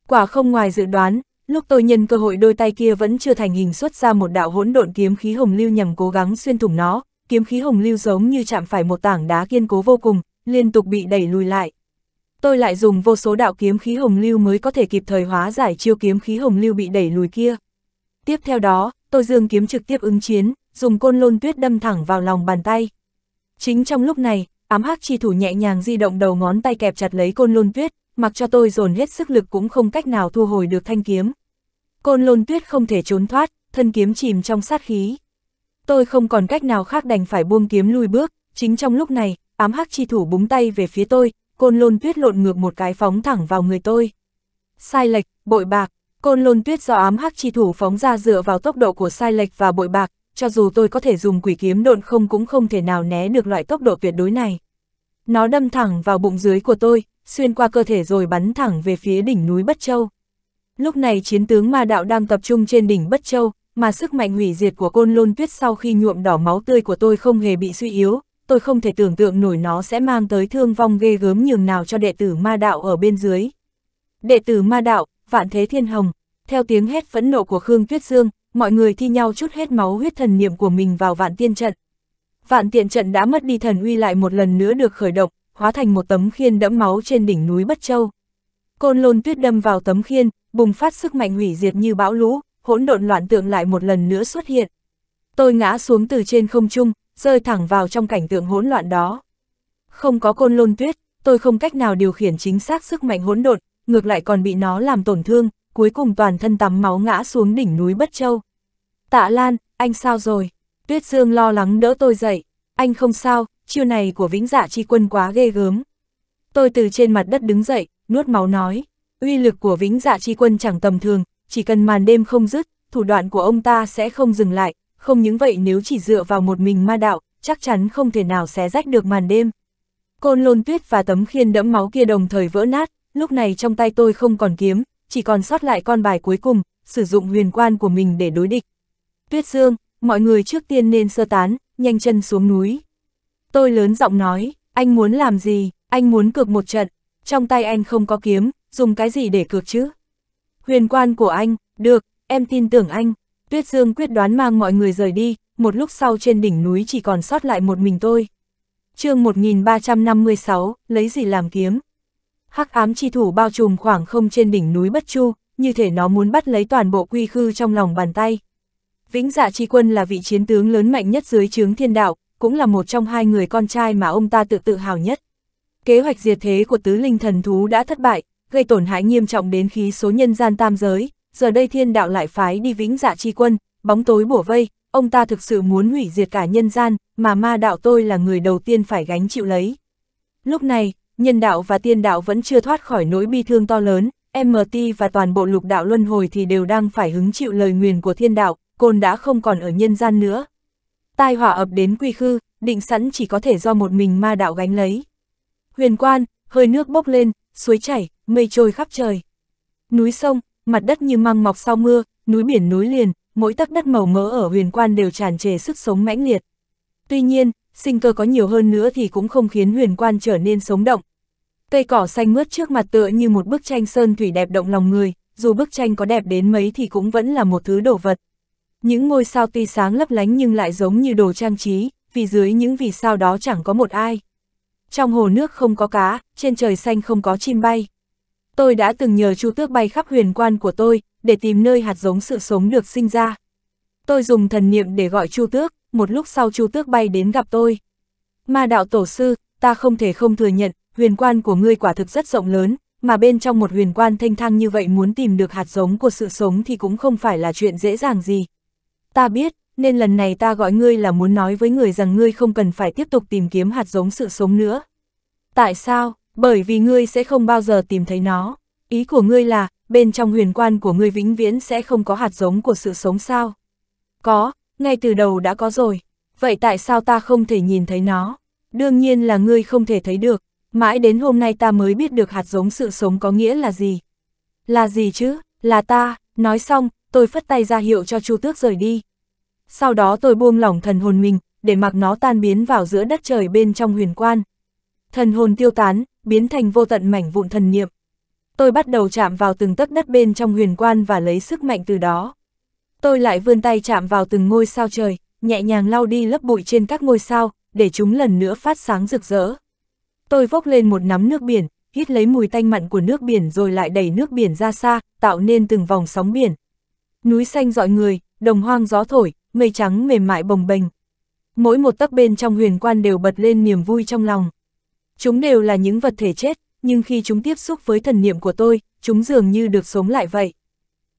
Quả không ngoài dự đoán, lúc tôi nhân cơ hội đôi tay kia vẫn chưa thành hình xuất ra một đạo hỗn độn kiếm khí hồng lưu nhằm cố gắng xuyên thủng nó, kiếm khí hồng lưu giống như chạm phải một tảng đá kiên cố vô cùng, liên tục bị đẩy lùi lại. Tôi lại dùng vô số đạo kiếm khí hồng lưu mới có thể kịp thời hóa giải chiêu kiếm khí hồng lưu bị đẩy lùi kia. Tiếp theo đó, tôi dương kiếm trực tiếp ứng chiến, dùng côn lôn tuyết đâm thẳng vào lòng bàn tay. Chính trong lúc này, ám hắc chi thủ nhẹ nhàng di động đầu ngón tay kẹp chặt lấy côn lôn tuyết, mặc cho tôi dồn hết sức lực cũng không cách nào thu hồi được thanh kiếm. Côn lôn tuyết không thể trốn thoát, thân kiếm chìm trong sát khí. Tôi không còn cách nào khác đành phải buông kiếm lui bước, chính trong lúc này, ám hắc chi thủ búng tay về phía tôi, côn lôn tuyết lộn ngược một cái phóng thẳng vào người tôi. Sai lệch, bội bạc, côn lôn tuyết do ám hắc chi thủ phóng ra dựa vào tốc độ của sai lệch và bội bạc, cho dù tôi có thể dùng quỷ kiếm độn không cũng không thể nào né được loại tốc độ tuyệt đối này. Nó đâm thẳng vào bụng dưới của tôi, xuyên qua cơ thể rồi bắn thẳng về phía đỉnh núi Bất Châu. Lúc này chiến tướng ma đạo đang tập trung trên đỉnh Bất Châu, mà sức mạnh hủy diệt của côn lôn tuyết sau khi nhuộm đỏ máu tươi của tôi không hề bị suy yếu, tôi không thể tưởng tượng nổi nó sẽ mang tới thương vong ghê gớm nhường nào cho đệ tử ma đạo ở bên dưới. Đệ tử ma đạo, vạn thế thiên hồng, theo tiếng hét phẫn nộ của Khương Tuyết Dương, mọi người thi nhau chút hết máu huyết thần niệm của mình vào vạn tiên trận. Vạn tiện trận đã mất đi thần uy lại một lần nữa được khởi động, hóa thành một tấm khiên đẫm máu trên đỉnh núi Bất Châu. Côn lôn tuyết đâm vào tấm khiên, bùng phát sức mạnh hủy diệt như bão lũ, hỗn độn loạn tượng lại một lần nữa xuất hiện. Tôi ngã xuống từ trên không trung, rơi thẳng vào trong cảnh tượng hỗn loạn đó. Không có côn lôn tuyết, tôi không cách nào điều khiển chính xác sức mạnh hỗn độn, ngược lại còn bị nó làm tổn thương, cuối cùng toàn thân tắm máu ngã xuống đỉnh núi Bất Châu. Tạ Lan, anh sao rồi? Tuyết Dương lo lắng đỡ tôi dậy. Anh không sao, chiêu này của vĩnh dạ chi quân quá ghê gớm. Tôi từ trên mặt đất đứng dậy, nuốt máu nói. Uy lực của vĩnh dạ chi quân chẳng tầm thường, chỉ cần màn đêm không dứt, thủ đoạn của ông ta sẽ không dừng lại, không những vậy nếu chỉ dựa vào một mình ma đạo, chắc chắn không thể nào xé rách được màn đêm. Côn lôn tuyết và tấm khiên đẫm máu kia đồng thời vỡ nát, lúc này trong tay tôi không còn kiếm, chỉ còn sót lại con bài cuối cùng, sử dụng huyền quan của mình để đối địch. Tuyết Dương, mọi người trước tiên nên sơ tán, nhanh chân xuống núi. Tôi lớn giọng nói, anh muốn làm gì, anh muốn cược một trận, trong tay anh không có kiếm, dùng cái gì để cược chứ? Huyền quan của anh, được, em tin tưởng anh. Tuyết Dương quyết đoán mang mọi người rời đi, một lúc sau trên đỉnh núi chỉ còn sót lại một mình tôi. chương 1356, lấy gì làm kiếm? Hắc ám chi thủ bao trùm khoảng không trên đỉnh núi Bất Chu, như thể nó muốn bắt lấy toàn bộ quy khư trong lòng bàn tay. Vĩnh Dạ Chi Quân là vị chiến tướng lớn mạnh nhất dưới chướng thiên đạo, cũng là một trong hai người con trai mà ông ta tự tự hào nhất. Kế hoạch diệt thế của tứ linh thần thú đã thất bại, gây tổn hại nghiêm trọng đến khí số nhân gian tam giới, giờ đây thiên đạo lại phái đi vĩnh dạ chi quân, bóng tối bủa vây, ông ta thực sự muốn hủy diệt cả nhân gian, mà ma đạo tôi là người đầu tiên phải gánh chịu lấy. Lúc này, nhân đạo và tiên đạo vẫn chưa thoát khỏi nỗi bi thương to lớn, MT và toàn bộ lục đạo luân hồi thì đều đang phải hứng chịu lời nguyền của thiên đạo, côn đã không còn ở nhân gian nữa. Tai họa ập đến quy khư, định sẵn chỉ có thể do một mình ma đạo gánh lấy. Huyền quan, hơi nước bốc lên, suối chảy, mây trôi khắp trời. Núi sông, mặt đất như măng mọc sau mưa, núi biển núi liền, mỗi tấc đất màu mỡ ở huyền quan đều tràn trề sức sống mãnh liệt. Tuy nhiên, sinh cơ có nhiều hơn nữa thì cũng không khiến huyền quan trở nên sống động. Cây cỏ xanh mướt trước mặt tựa như một bức tranh sơn thủy đẹp động lòng người, dù bức tranh có đẹp đến mấy thì cũng vẫn là một thứ đồ vật. Những ngôi sao tuy sáng lấp lánh nhưng lại giống như đồ trang trí, vì dưới những vì sao đó chẳng có một ai. Trong hồ nước không có cá, trên trời xanh không có chim bay. Tôi đã từng nhờ chu tước bay khắp huyền quan của tôi, để tìm nơi hạt giống sự sống được sinh ra. Tôi dùng thần niệm để gọi chu tước, một lúc sau chu tước bay đến gặp tôi. Ma đạo tổ sư, ta không thể không thừa nhận, huyền quan của ngươi quả thực rất rộng lớn, mà bên trong một huyền quan thanh thang như vậy muốn tìm được hạt giống của sự sống thì cũng không phải là chuyện dễ dàng gì. Ta biết, nên lần này ta gọi ngươi là muốn nói với người rằng ngươi không cần phải tiếp tục tìm kiếm hạt giống sự sống nữa. Tại sao? bởi vì ngươi sẽ không bao giờ tìm thấy nó. Ý của ngươi là, bên trong huyền quan của ngươi vĩnh viễn sẽ không có hạt giống của sự sống sao? Có, ngay từ đầu đã có rồi. Vậy tại sao ta không thể nhìn thấy nó? Đương nhiên là ngươi không thể thấy được, mãi đến hôm nay ta mới biết được hạt giống sự sống có nghĩa là gì. Là gì chứ? Là ta, nói xong, tôi phất tay ra hiệu cho Chu Tước rời đi. Sau đó tôi buông lỏng thần hồn mình, để mặc nó tan biến vào giữa đất trời bên trong huyền quan. Thần hồn tiêu tán, biến thành vô tận mảnh vụn thần niệm. Tôi bắt đầu chạm vào từng tấc đất bên trong huyền quan và lấy sức mạnh từ đó. Tôi lại vươn tay chạm vào từng ngôi sao trời, nhẹ nhàng lau đi lớp bụi trên các ngôi sao, để chúng lần nữa phát sáng rực rỡ. Tôi vốc lên một nắm nước biển, hít lấy mùi tanh mặn của nước biển rồi lại đẩy nước biển ra xa, tạo nên từng vòng sóng biển. Núi xanh dọi người, đồng hoang gió thổi, mây trắng mềm mại bồng bềnh. Mỗi một tấc bên trong huyền quan đều bật lên niềm vui trong lòng. Chúng đều là những vật thể chết, nhưng khi chúng tiếp xúc với thần niệm của tôi, chúng dường như được sống lại vậy.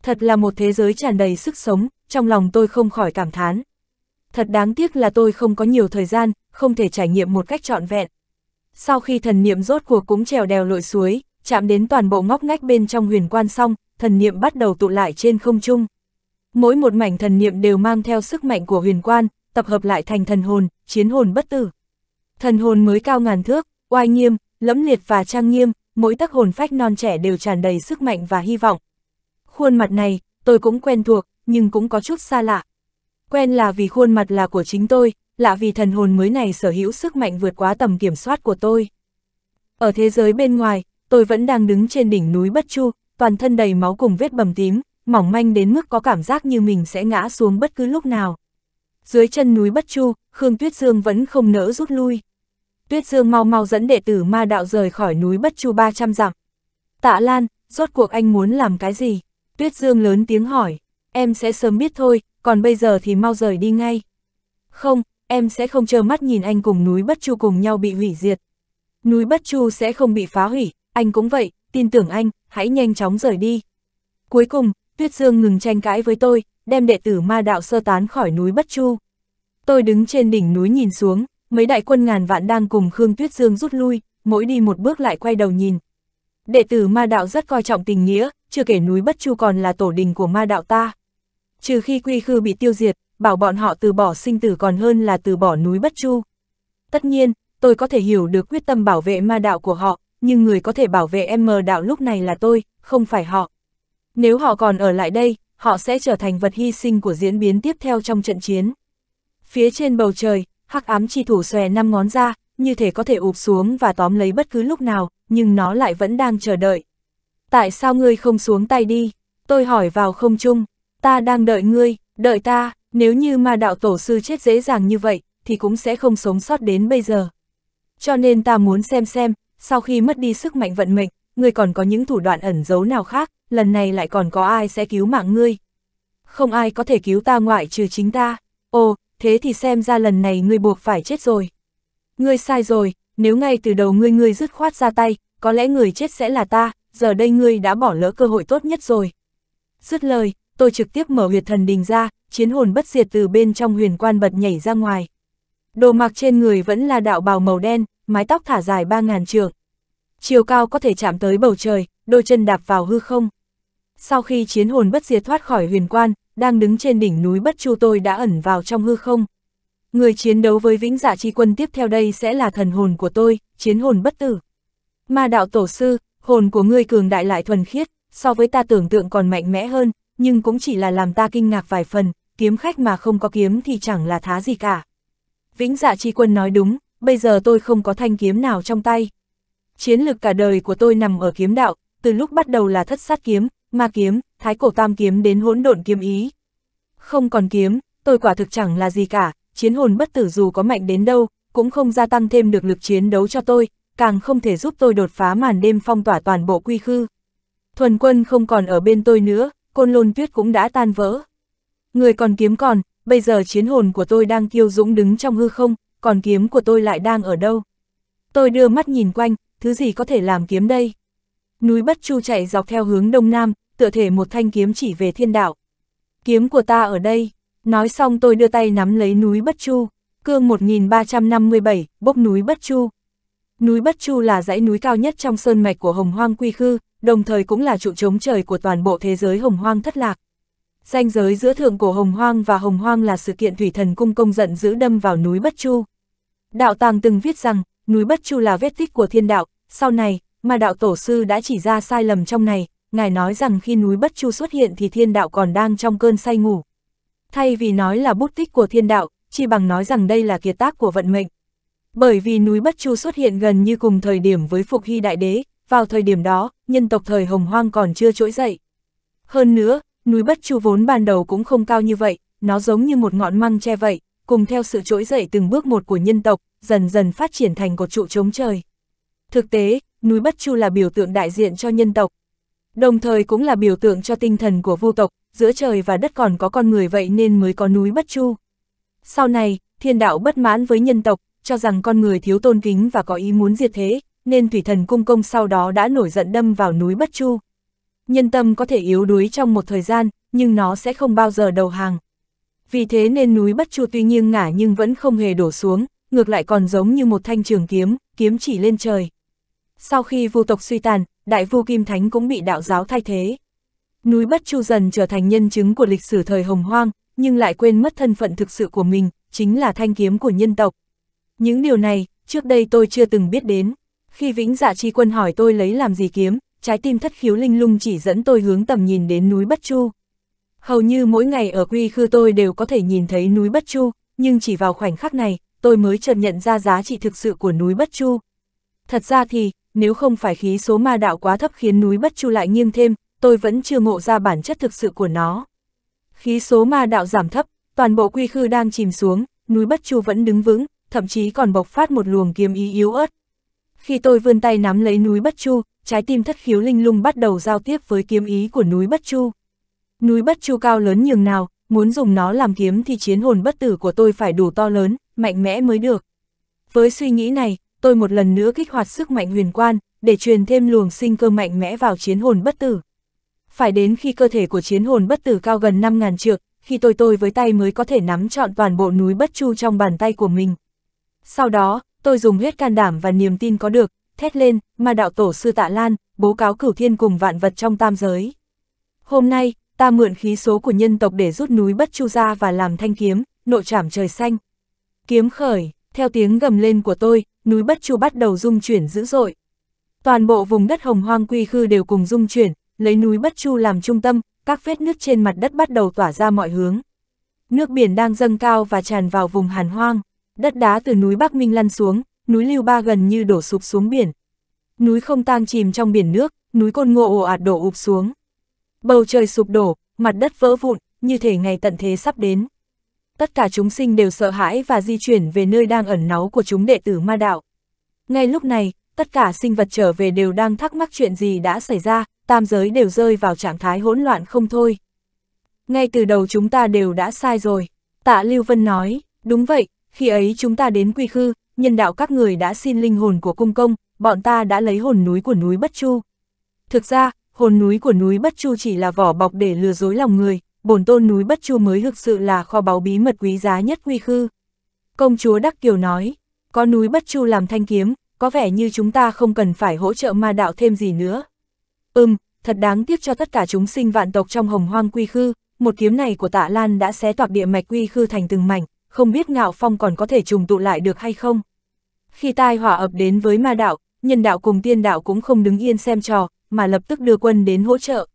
Thật là một thế giới tràn đầy sức sống, trong lòng tôi không khỏi cảm thán. Thật đáng tiếc là tôi không có nhiều thời gian, không thể trải nghiệm một cách trọn vẹn. Sau khi thần niệm rốt cuộc cũng trèo đèo lội suối, chạm đến toàn bộ ngóc ngách bên trong huyền quan xong, thần niệm bắt đầu tụ lại trên không trung. Mỗi một mảnh thần niệm đều mang theo sức mạnh của huyền quan, tập hợp lại thành thần hồn, chiến hồn bất tử. Thần hồn mới cao ngàn thước, oai nghiêm, lẫm liệt và trang nghiêm, mỗi tắc hồn phách non trẻ đều tràn đầy sức mạnh và hy vọng. Khuôn mặt này, tôi cũng quen thuộc, nhưng cũng có chút xa lạ. Quen là vì khuôn mặt là của chính tôi, lạ vì thần hồn mới này sở hữu sức mạnh vượt quá tầm kiểm soát của tôi. Ở thế giới bên ngoài, tôi vẫn đang đứng trên đỉnh núi Bất Chu, toàn thân đầy máu cùng vết bầm tím, mỏng manh đến mức có cảm giác như mình sẽ ngã xuống bất cứ lúc nào. Dưới chân núi Bất Chu, Khương Tuyết Dương vẫn không nỡ rút lui. Tuyết Dương mau mau dẫn đệ tử ma đạo rời khỏi núi Bất Chu 300 dặm. Tạ Lan, rốt cuộc anh muốn làm cái gì? Tuyết Dương lớn tiếng hỏi, em sẽ sớm biết thôi, còn bây giờ thì mau rời đi ngay. Không, em sẽ không chờ mắt nhìn anh cùng núi Bất Chu cùng nhau bị hủy diệt. Núi Bất Chu sẽ không bị phá hủy, anh cũng vậy, tin tưởng anh, hãy nhanh chóng rời đi. Cuối cùng, Tuyết Dương ngừng tranh cãi với tôi, đem đệ tử ma đạo sơ tán khỏi núi Bất Chu. Tôi đứng trên đỉnh núi nhìn xuống, mấy đại quân ngàn vạn đang cùng Khương Tuyết Dương rút lui, mỗi đi một bước lại quay đầu nhìn. Đệ tử ma đạo rất coi trọng tình nghĩa, chưa kể núi Bất Chu còn là tổ đình của ma đạo ta. Trừ khi quy khư bị tiêu diệt, bảo bọn họ từ bỏ sinh tử còn hơn là từ bỏ núi Bất Chu. Tất nhiên, tôi có thể hiểu được quyết tâm bảo vệ ma đạo của họ, nhưng người có thể bảo vệ em mờ đạo lúc này là tôi, không phải họ. Nếu họ còn ở lại đây, họ sẽ trở thành vật hy sinh của diễn biến tiếp theo trong trận chiến. Phía trên bầu trời, hắc ám chi thủ xòe năm ngón ra, như thể có thể ụp xuống và tóm lấy bất cứ lúc nào, nhưng nó lại vẫn đang chờ đợi. Tại sao ngươi không xuống tay đi? Tôi hỏi vào không trung, ta đang đợi ngươi, đợi ta, nếu như ma đạo tổ sư chết dễ dàng như vậy, thì cũng sẽ không sống sót đến bây giờ. Cho nên ta muốn xem xem, sau khi mất đi sức mạnh vận mệnh, ngươi còn có những thủ đoạn ẩn giấu nào khác, lần này lại còn có ai sẽ cứu mạng ngươi. Không ai có thể cứu ta ngoại trừ chính ta. Ồ, thế thì xem ra lần này ngươi buộc phải chết rồi. Ngươi sai rồi, nếu ngay từ đầu ngươi ngươi dứt khoát ra tay, có lẽ người chết sẽ là ta, giờ đây ngươi đã bỏ lỡ cơ hội tốt nhất rồi. Dứt lời, tôi trực tiếp mở huyệt thần đình ra, chiến hồn bất diệt từ bên trong huyền quan bật nhảy ra ngoài. Đồ mặc trên người vẫn là đạo bào màu đen, mái tóc thả dài 3.000 trường. Chiều cao có thể chạm tới bầu trời, đôi chân đạp vào hư không. Sau khi chiến hồn bất diệt thoát khỏi huyền quan, đang đứng trên đỉnh núi Bất Chu tôi đã ẩn vào trong hư không. Người chiến đấu với vĩnh dạ chi quân tiếp theo đây sẽ là thần hồn của tôi, chiến hồn bất tử. Ma đạo tổ sư, hồn của ngươi cường đại lại thuần khiết, so với ta tưởng tượng còn mạnh mẽ hơn, nhưng cũng chỉ là làm ta kinh ngạc vài phần, kiếm khách mà không có kiếm thì chẳng là thá gì cả. Vĩnh dạ chi quân nói đúng, bây giờ tôi không có thanh kiếm nào trong tay. Chiến lược cả đời của tôi nằm ở kiếm đạo, từ lúc bắt đầu là thất sát kiếm, ma kiếm, thái cổ tam kiếm đến hỗn độn kiếm ý. Không còn kiếm, tôi quả thực chẳng là gì cả, chiến hồn bất tử dù có mạnh đến đâu, cũng không gia tăng thêm được lực chiến đấu cho tôi, càng không thể giúp tôi đột phá màn đêm phong tỏa toàn bộ quy khư. Thuần quân không còn ở bên tôi nữa, côn lôn tuyết cũng đã tan vỡ. Người còn kiếm còn, bây giờ chiến hồn của tôi đang kiêu dũng đứng trong hư không, còn kiếm của tôi lại đang ở đâu? Tôi đưa mắt nhìn quanh, thứ gì có thể làm kiếm đây? Núi Bất Chu chạy dọc theo hướng đông nam, tựa thể một thanh kiếm chỉ về thiên đạo. Kiếm của ta ở đây, nói xong tôi đưa tay nắm lấy núi Bất Chu, cương 1357, bốc núi Bất Chu. Núi Bất Chu là dãy núi cao nhất trong sơn mạch của Hồng Hoang Quy Khư, đồng thời cũng là trụ chống trời của toàn bộ thế giới Hồng Hoang thất lạc. ranh giới giữa thượng cổ Hồng Hoang và Hồng Hoang là sự kiện thủy thần cung công giận giữ đâm vào núi Bất Chu. Đạo Tàng từng viết rằng, núi Bất Chu là vết tích của thiên đạo, sau này, mà đạo tổ sư đã chỉ ra sai lầm trong này, ngài nói rằng khi núi Bất Chu xuất hiện thì thiên đạo còn đang trong cơn say ngủ. Thay vì nói là bút tích của thiên đạo, chi bằng nói rằng đây là kiệt tác của vận mệnh. Bởi vì núi Bất Chu xuất hiện gần như cùng thời điểm với Phục Hy Đại Đế, vào thời điểm đó, nhân tộc thời Hồng Hoang còn chưa trỗi dậy. Hơn nữa, núi Bất Chu vốn ban đầu cũng không cao như vậy, nó giống như một ngọn măng che vậy, cùng theo sự trỗi dậy từng bước một của nhân tộc, dần dần phát triển thành cột trụ chống trời. Thực tế, núi Bất Chu là biểu tượng đại diện cho nhân tộc, đồng thời cũng là biểu tượng cho tinh thần của vu tộc, giữa trời và đất còn có con người vậy nên mới có núi Bất Chu. Sau này, thiên đạo bất mãn với nhân tộc, cho rằng con người thiếu tôn kính và có ý muốn diệt thế, nên thủy thần cung công sau đó đã nổi giận đâm vào núi Bất Chu. Nhân tâm có thể yếu đuối trong một thời gian, nhưng nó sẽ không bao giờ đầu hàng. Vì thế nên núi Bất Chu tuy nhiên ngả nhưng vẫn không hề đổ xuống, ngược lại còn giống như một thanh trường kiếm, kiếm chỉ lên trời. Sau khi vu tộc suy tàn, Đại Vu Kim Thánh cũng bị đạo giáo thay thế. Núi Bất Chu dần trở thành nhân chứng của lịch sử thời Hồng Hoang, nhưng lại quên mất thân phận thực sự của mình, chính là thanh kiếm của nhân tộc. Những điều này, trước đây tôi chưa từng biết đến. Khi Vĩnh Dạ Chi Quân hỏi tôi lấy làm gì kiếm, trái tim thất khiếu linh lung chỉ dẫn tôi hướng tầm nhìn đến núi Bất Chu. Hầu như mỗi ngày ở quy khư tôi đều có thể nhìn thấy núi Bất Chu, nhưng chỉ vào khoảnh khắc này, tôi mới chợt nhận ra giá trị thực sự của núi Bất Chu. Thật ra thì, nếu không phải khí số ma đạo quá thấp khiến núi bất chu lại nghiêng thêm, tôi vẫn chưa ngộ ra bản chất thực sự của nó. Khí số ma đạo giảm thấp, toàn bộ quy khư đang chìm xuống, núi bất chu vẫn đứng vững, thậm chí còn bộc phát một luồng kiếm ý yếu ớt. Khi tôi vươn tay nắm lấy núi bất chu, trái tim thất khiếu linh lung bắt đầu giao tiếp với kiếm ý của núi bất chu. Núi bất chu cao lớn nhường nào, muốn dùng nó làm kiếm thì chiến hồn bất tử của tôi phải đủ to lớn, mạnh mẽ mới được. Với suy nghĩ này, tôi một lần nữa kích hoạt sức mạnh huyền quan, để truyền thêm luồng sinh cơ mạnh mẽ vào chiến hồn bất tử. Phải đến khi cơ thể của chiến hồn bất tử cao gần 5.000 trượng, khi tôi tôi với tay mới có thể nắm trọn toàn bộ núi bất chu trong bàn tay của mình. Sau đó, tôi dùng huyết can đảm và niềm tin có được, thét lên, mà đạo tổ sư tạ lan, bố cáo cửu thiên cùng vạn vật trong tam giới. Hôm nay, ta mượn khí số của nhân tộc để rút núi bất chu ra và làm thanh kiếm, nội trảm trời xanh. Kiếm khởi, theo tiếng gầm lên của tôi, núi Bất Chu bắt đầu rung chuyển dữ dội. Toàn bộ vùng đất hồng hoang quy khư đều cùng rung chuyển, lấy núi Bất Chu làm trung tâm, các vết nước trên mặt đất bắt đầu tỏa ra mọi hướng. Nước biển đang dâng cao và tràn vào vùng hàn hoang, đất đá từ núi Bắc Minh lăn xuống, núi Lưu Ba gần như đổ sụp xuống biển. Núi không tang chìm trong biển nước, núi côn ngộ ồ ạt đổ ụp xuống. Bầu trời sụp đổ, mặt đất vỡ vụn, như thể ngày tận thế sắp đến tất cả chúng sinh đều sợ hãi và di chuyển về nơi đang ẩn náu của chúng đệ tử ma đạo. Ngay lúc này, tất cả sinh vật trở về đều đang thắc mắc chuyện gì đã xảy ra, tam giới đều rơi vào trạng thái hỗn loạn không thôi. Ngay từ đầu chúng ta đều đã sai rồi, tạ Lưu Vân nói, đúng vậy, khi ấy chúng ta đến quy khư, nhân đạo các người đã xin linh hồn của cung công, bọn ta đã lấy hồn núi của núi Bất Chu. Thực ra, hồn núi của núi Bất Chu chỉ là vỏ bọc để lừa dối lòng người, bổn tôn núi Bất Chu mới thực sự là kho báu bí mật quý giá nhất quy khư. Công chúa Đắc Kiều nói, có núi Bất Chu làm thanh kiếm, có vẻ như chúng ta không cần phải hỗ trợ ma đạo thêm gì nữa. Ừm, thật đáng tiếc cho tất cả chúng sinh vạn tộc trong hồng hoang quy khư, một kiếm này của tạ Lan đã xé toạc địa mạch quy khư thành từng mảnh, không biết ngạo phong còn có thể trùng tụ lại được hay không. Khi tai họa ập đến với ma đạo, nhân đạo cùng tiên đạo cũng không đứng yên xem trò, mà lập tức đưa quân đến hỗ trợ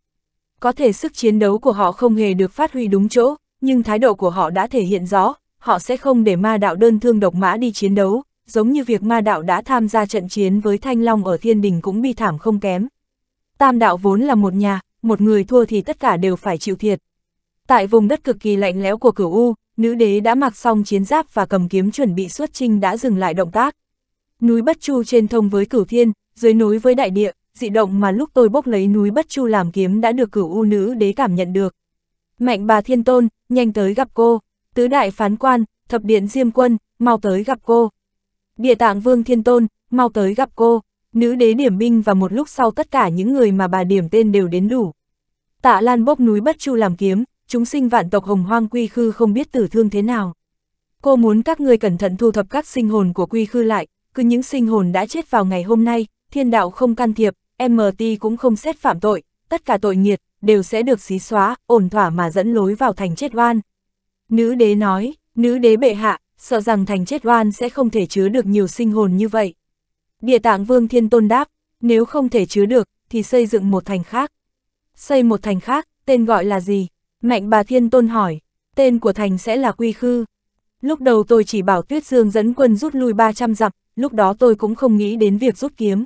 có thể sức chiến đấu của họ không hề được phát huy đúng chỗ, nhưng thái độ của họ đã thể hiện rõ, họ sẽ không để ma đạo đơn thương độc mã đi chiến đấu, giống như việc ma đạo đã tham gia trận chiến với Thanh Long ở Thiên Đình cũng bi thảm không kém. Tam đạo vốn là một nhà, một người thua thì tất cả đều phải chịu thiệt. Tại vùng đất cực kỳ lạnh lẽo của cửu U, nữ đế đã mặc xong chiến giáp và cầm kiếm chuẩn bị xuất trinh đã dừng lại động tác. Núi Bất Chu trên thông với cửu thiên, dưới núi với đại địa, dị động mà lúc tôi bốc lấy núi Bất Chu làm kiếm đã được cửu u nữ đế cảm nhận được. Mạnh bà Thiên Tôn, nhanh tới gặp cô, tứ đại phán quan, thập điện diêm quân, mau tới gặp cô. Địa tạng Vương Thiên Tôn, mau tới gặp cô, nữ đế điểm binh và một lúc sau tất cả những người mà bà điểm tên đều đến đủ. Tạ Lan bốc núi Bất Chu làm kiếm, chúng sinh vạn tộc hồng hoang quy khư không biết tử thương thế nào. Cô muốn các người cẩn thận thu thập các sinh hồn của quy khư lại, cứ những sinh hồn đã chết vào ngày hôm nay, thiên đạo không can thiệp, MT cũng không xét phạm tội, tất cả tội nghiệt, đều sẽ được xí xóa, ổn thỏa mà dẫn lối vào thành chết oan. Nữ đế nói, nữ đế bệ hạ, sợ rằng thành chết oan sẽ không thể chứa được nhiều sinh hồn như vậy. Địa tạng vương thiên tôn đáp, nếu không thể chứa được, thì xây dựng một thành khác. Xây một thành khác, tên gọi là gì? Mạnh bà thiên tôn hỏi, tên của thành sẽ là quy khư. Lúc đầu tôi chỉ bảo Tuyết Dương dẫn quân rút lui 300 dặm, lúc đó tôi cũng không nghĩ đến việc rút kiếm.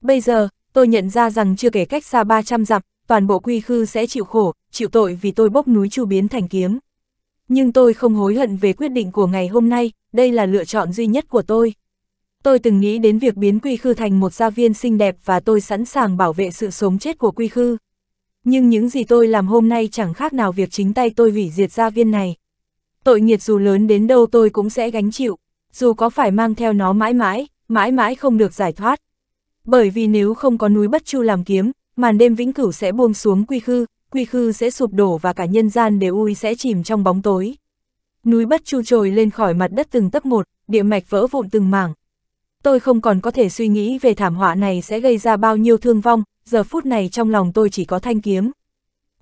Bây giờ, tôi nhận ra rằng chưa kể cách xa 300 dặm, toàn bộ quy khư sẽ chịu khổ, chịu tội vì tôi bốc núi chu biến thành kiếm. Nhưng tôi không hối hận về quyết định của ngày hôm nay, đây là lựa chọn duy nhất của tôi. Tôi từng nghĩ đến việc biến quy khư thành một gia viên xinh đẹp và tôi sẵn sàng bảo vệ sự sống chết của quy khư. Nhưng những gì tôi làm hôm nay chẳng khác nào việc chính tay tôi hủy diệt gia viên này. Tội nghiệt dù lớn đến đâu tôi cũng sẽ gánh chịu, dù có phải mang theo nó mãi mãi, mãi mãi không được giải thoát bởi vì nếu không có núi Bất Chu làm kiếm, màn đêm vĩnh cửu sẽ buông xuống quy khư, quy khư sẽ sụp đổ và cả nhân gian đều ui sẽ chìm trong bóng tối. Núi Bất Chu trồi lên khỏi mặt đất từng tấc một, địa mạch vỡ vụn từng mảng. Tôi không còn có thể suy nghĩ về thảm họa này sẽ gây ra bao nhiêu thương vong, giờ phút này trong lòng tôi chỉ có thanh kiếm.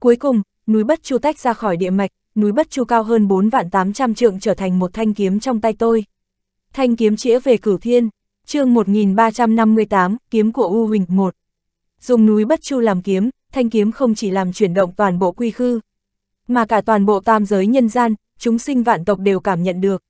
Cuối cùng, núi Bất Chu tách ra khỏi địa mạch, núi Bất Chu cao hơn 4 vạn 800 trượng trở thành một thanh kiếm trong tay tôi. Thanh kiếm chĩa về cửu thiên chương 1358, kiếm của U Huỳnh 1. Dùng núi Bất Chu làm kiếm, thanh kiếm không chỉ làm chuyển động toàn bộ quy khư, mà cả toàn bộ tam giới nhân gian, chúng sinh vạn tộc đều cảm nhận được.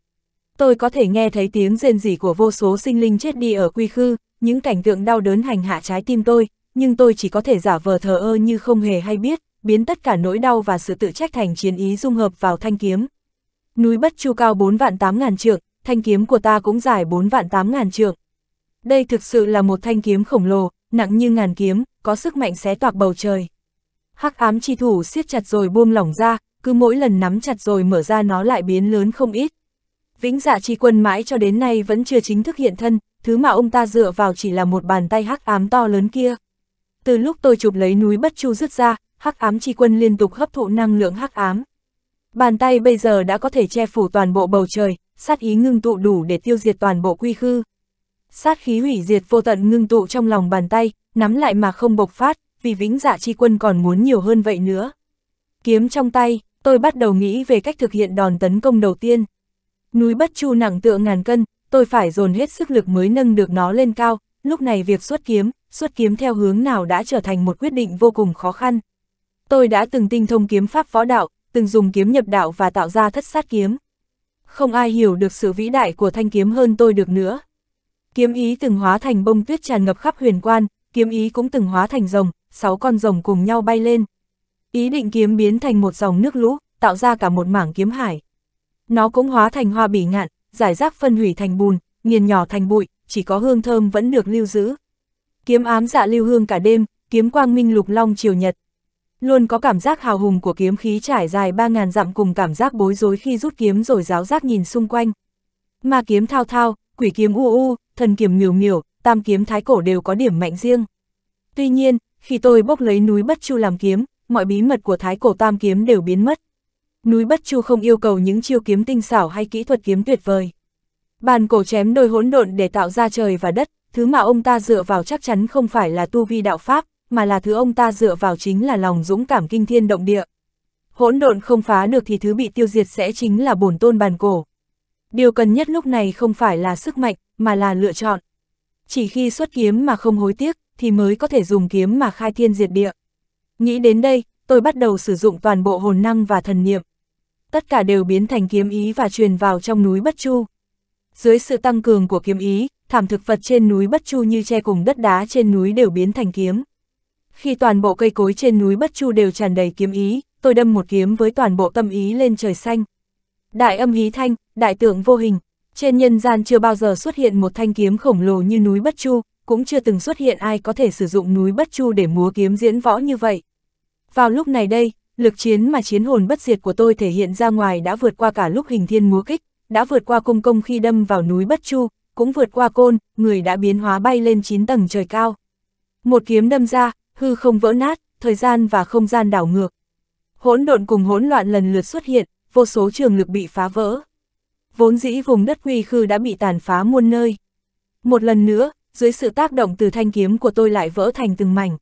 Tôi có thể nghe thấy tiếng rên rỉ của vô số sinh linh chết đi ở quy khư, những cảnh tượng đau đớn hành hạ trái tim tôi, nhưng tôi chỉ có thể giả vờ thờ ơ như không hề hay biết, biến tất cả nỗi đau và sự tự trách thành chiến ý dung hợp vào thanh kiếm. Núi Bất Chu cao 4 vạn 8 ngàn trượng, thanh kiếm của ta cũng dài 4 vạn 8 ngàn trượng. Đây thực sự là một thanh kiếm khổng lồ, nặng như ngàn kiếm, có sức mạnh xé toạc bầu trời. Hắc ám chi thủ siết chặt rồi buông lỏng ra, cứ mỗi lần nắm chặt rồi mở ra nó lại biến lớn không ít. Vĩnh dạ chi quân mãi cho đến nay vẫn chưa chính thức hiện thân, thứ mà ông ta dựa vào chỉ là một bàn tay hắc ám to lớn kia. Từ lúc tôi chụp lấy núi bất chu rứt ra, hắc ám chi quân liên tục hấp thụ năng lượng hắc ám. Bàn tay bây giờ đã có thể che phủ toàn bộ bầu trời, sát ý ngưng tụ đủ để tiêu diệt toàn bộ quy khư sát khí hủy diệt vô tận ngưng tụ trong lòng bàn tay, nắm lại mà không bộc phát, vì vĩnh dạ chi quân còn muốn nhiều hơn vậy nữa. Kiếm trong tay, tôi bắt đầu nghĩ về cách thực hiện đòn tấn công đầu tiên. Núi bất chu nặng tựa ngàn cân, tôi phải dồn hết sức lực mới nâng được nó lên cao, lúc này việc xuất kiếm, xuất kiếm theo hướng nào đã trở thành một quyết định vô cùng khó khăn. Tôi đã từng tinh thông kiếm pháp võ đạo, từng dùng kiếm nhập đạo và tạo ra thất sát kiếm. Không ai hiểu được sự vĩ đại của thanh kiếm hơn tôi được nữa. Kiếm ý từng hóa thành bông tuyết tràn ngập khắp huyền quan, kiếm ý cũng từng hóa thành rồng, sáu con rồng cùng nhau bay lên. Ý định kiếm biến thành một dòng nước lũ, tạo ra cả một mảng kiếm hải. Nó cũng hóa thành hoa bỉ ngạn, giải rác phân hủy thành bùn, nghiền nhỏ thành bụi, chỉ có hương thơm vẫn được lưu giữ. Kiếm ám dạ lưu hương cả đêm, kiếm quang minh lục long chiều nhật. Luôn có cảm giác hào hùng của kiếm khí trải dài 3.000 dặm cùng cảm giác bối rối khi rút kiếm rồi giáo giác nhìn xung quanh. Ma kiếm thao thao, quỷ kiếm u u, thần kiểm miểu miểu, tam kiếm thái cổ đều có điểm mạnh riêng. Tuy nhiên, khi tôi bốc lấy núi Bất Chu làm kiếm, mọi bí mật của thái cổ tam kiếm đều biến mất. Núi Bất Chu không yêu cầu những chiêu kiếm tinh xảo hay kỹ thuật kiếm tuyệt vời. Bàn cổ chém đôi hỗn độn để tạo ra trời và đất, thứ mà ông ta dựa vào chắc chắn không phải là tu vi đạo pháp, mà là thứ ông ta dựa vào chính là lòng dũng cảm kinh thiên động địa. Hỗn độn không phá được thì thứ bị tiêu diệt sẽ chính là bổn tôn bàn cổ. Điều cần nhất lúc này không phải là sức mạnh, mà là lựa chọn. Chỉ khi xuất kiếm mà không hối tiếc, thì mới có thể dùng kiếm mà khai thiên diệt địa. Nghĩ đến đây, tôi bắt đầu sử dụng toàn bộ hồn năng và thần niệm. Tất cả đều biến thành kiếm ý và truyền vào trong núi Bất Chu. Dưới sự tăng cường của kiếm ý, thảm thực vật trên núi Bất Chu như che cùng đất đá trên núi đều biến thành kiếm. Khi toàn bộ cây cối trên núi Bất Chu đều tràn đầy kiếm ý, tôi đâm một kiếm với toàn bộ tâm ý lên trời xanh. Đại âm hí thanh, đại tượng vô hình, trên nhân gian chưa bao giờ xuất hiện một thanh kiếm khổng lồ như núi Bất Chu, cũng chưa từng xuất hiện ai có thể sử dụng núi Bất Chu để múa kiếm diễn võ như vậy. Vào lúc này đây, lực chiến mà chiến hồn bất diệt của tôi thể hiện ra ngoài đã vượt qua cả lúc hình thiên múa kích, đã vượt qua cung công khi đâm vào núi Bất Chu, cũng vượt qua côn, người đã biến hóa bay lên 9 tầng trời cao. Một kiếm đâm ra, hư không vỡ nát, thời gian và không gian đảo ngược. Hỗn độn cùng hỗn loạn lần lượt xuất hiện, vô số trường lực bị phá vỡ vốn dĩ vùng đất huy khư đã bị tàn phá muôn nơi. Một lần nữa, dưới sự tác động từ thanh kiếm của tôi lại vỡ thành từng mảnh.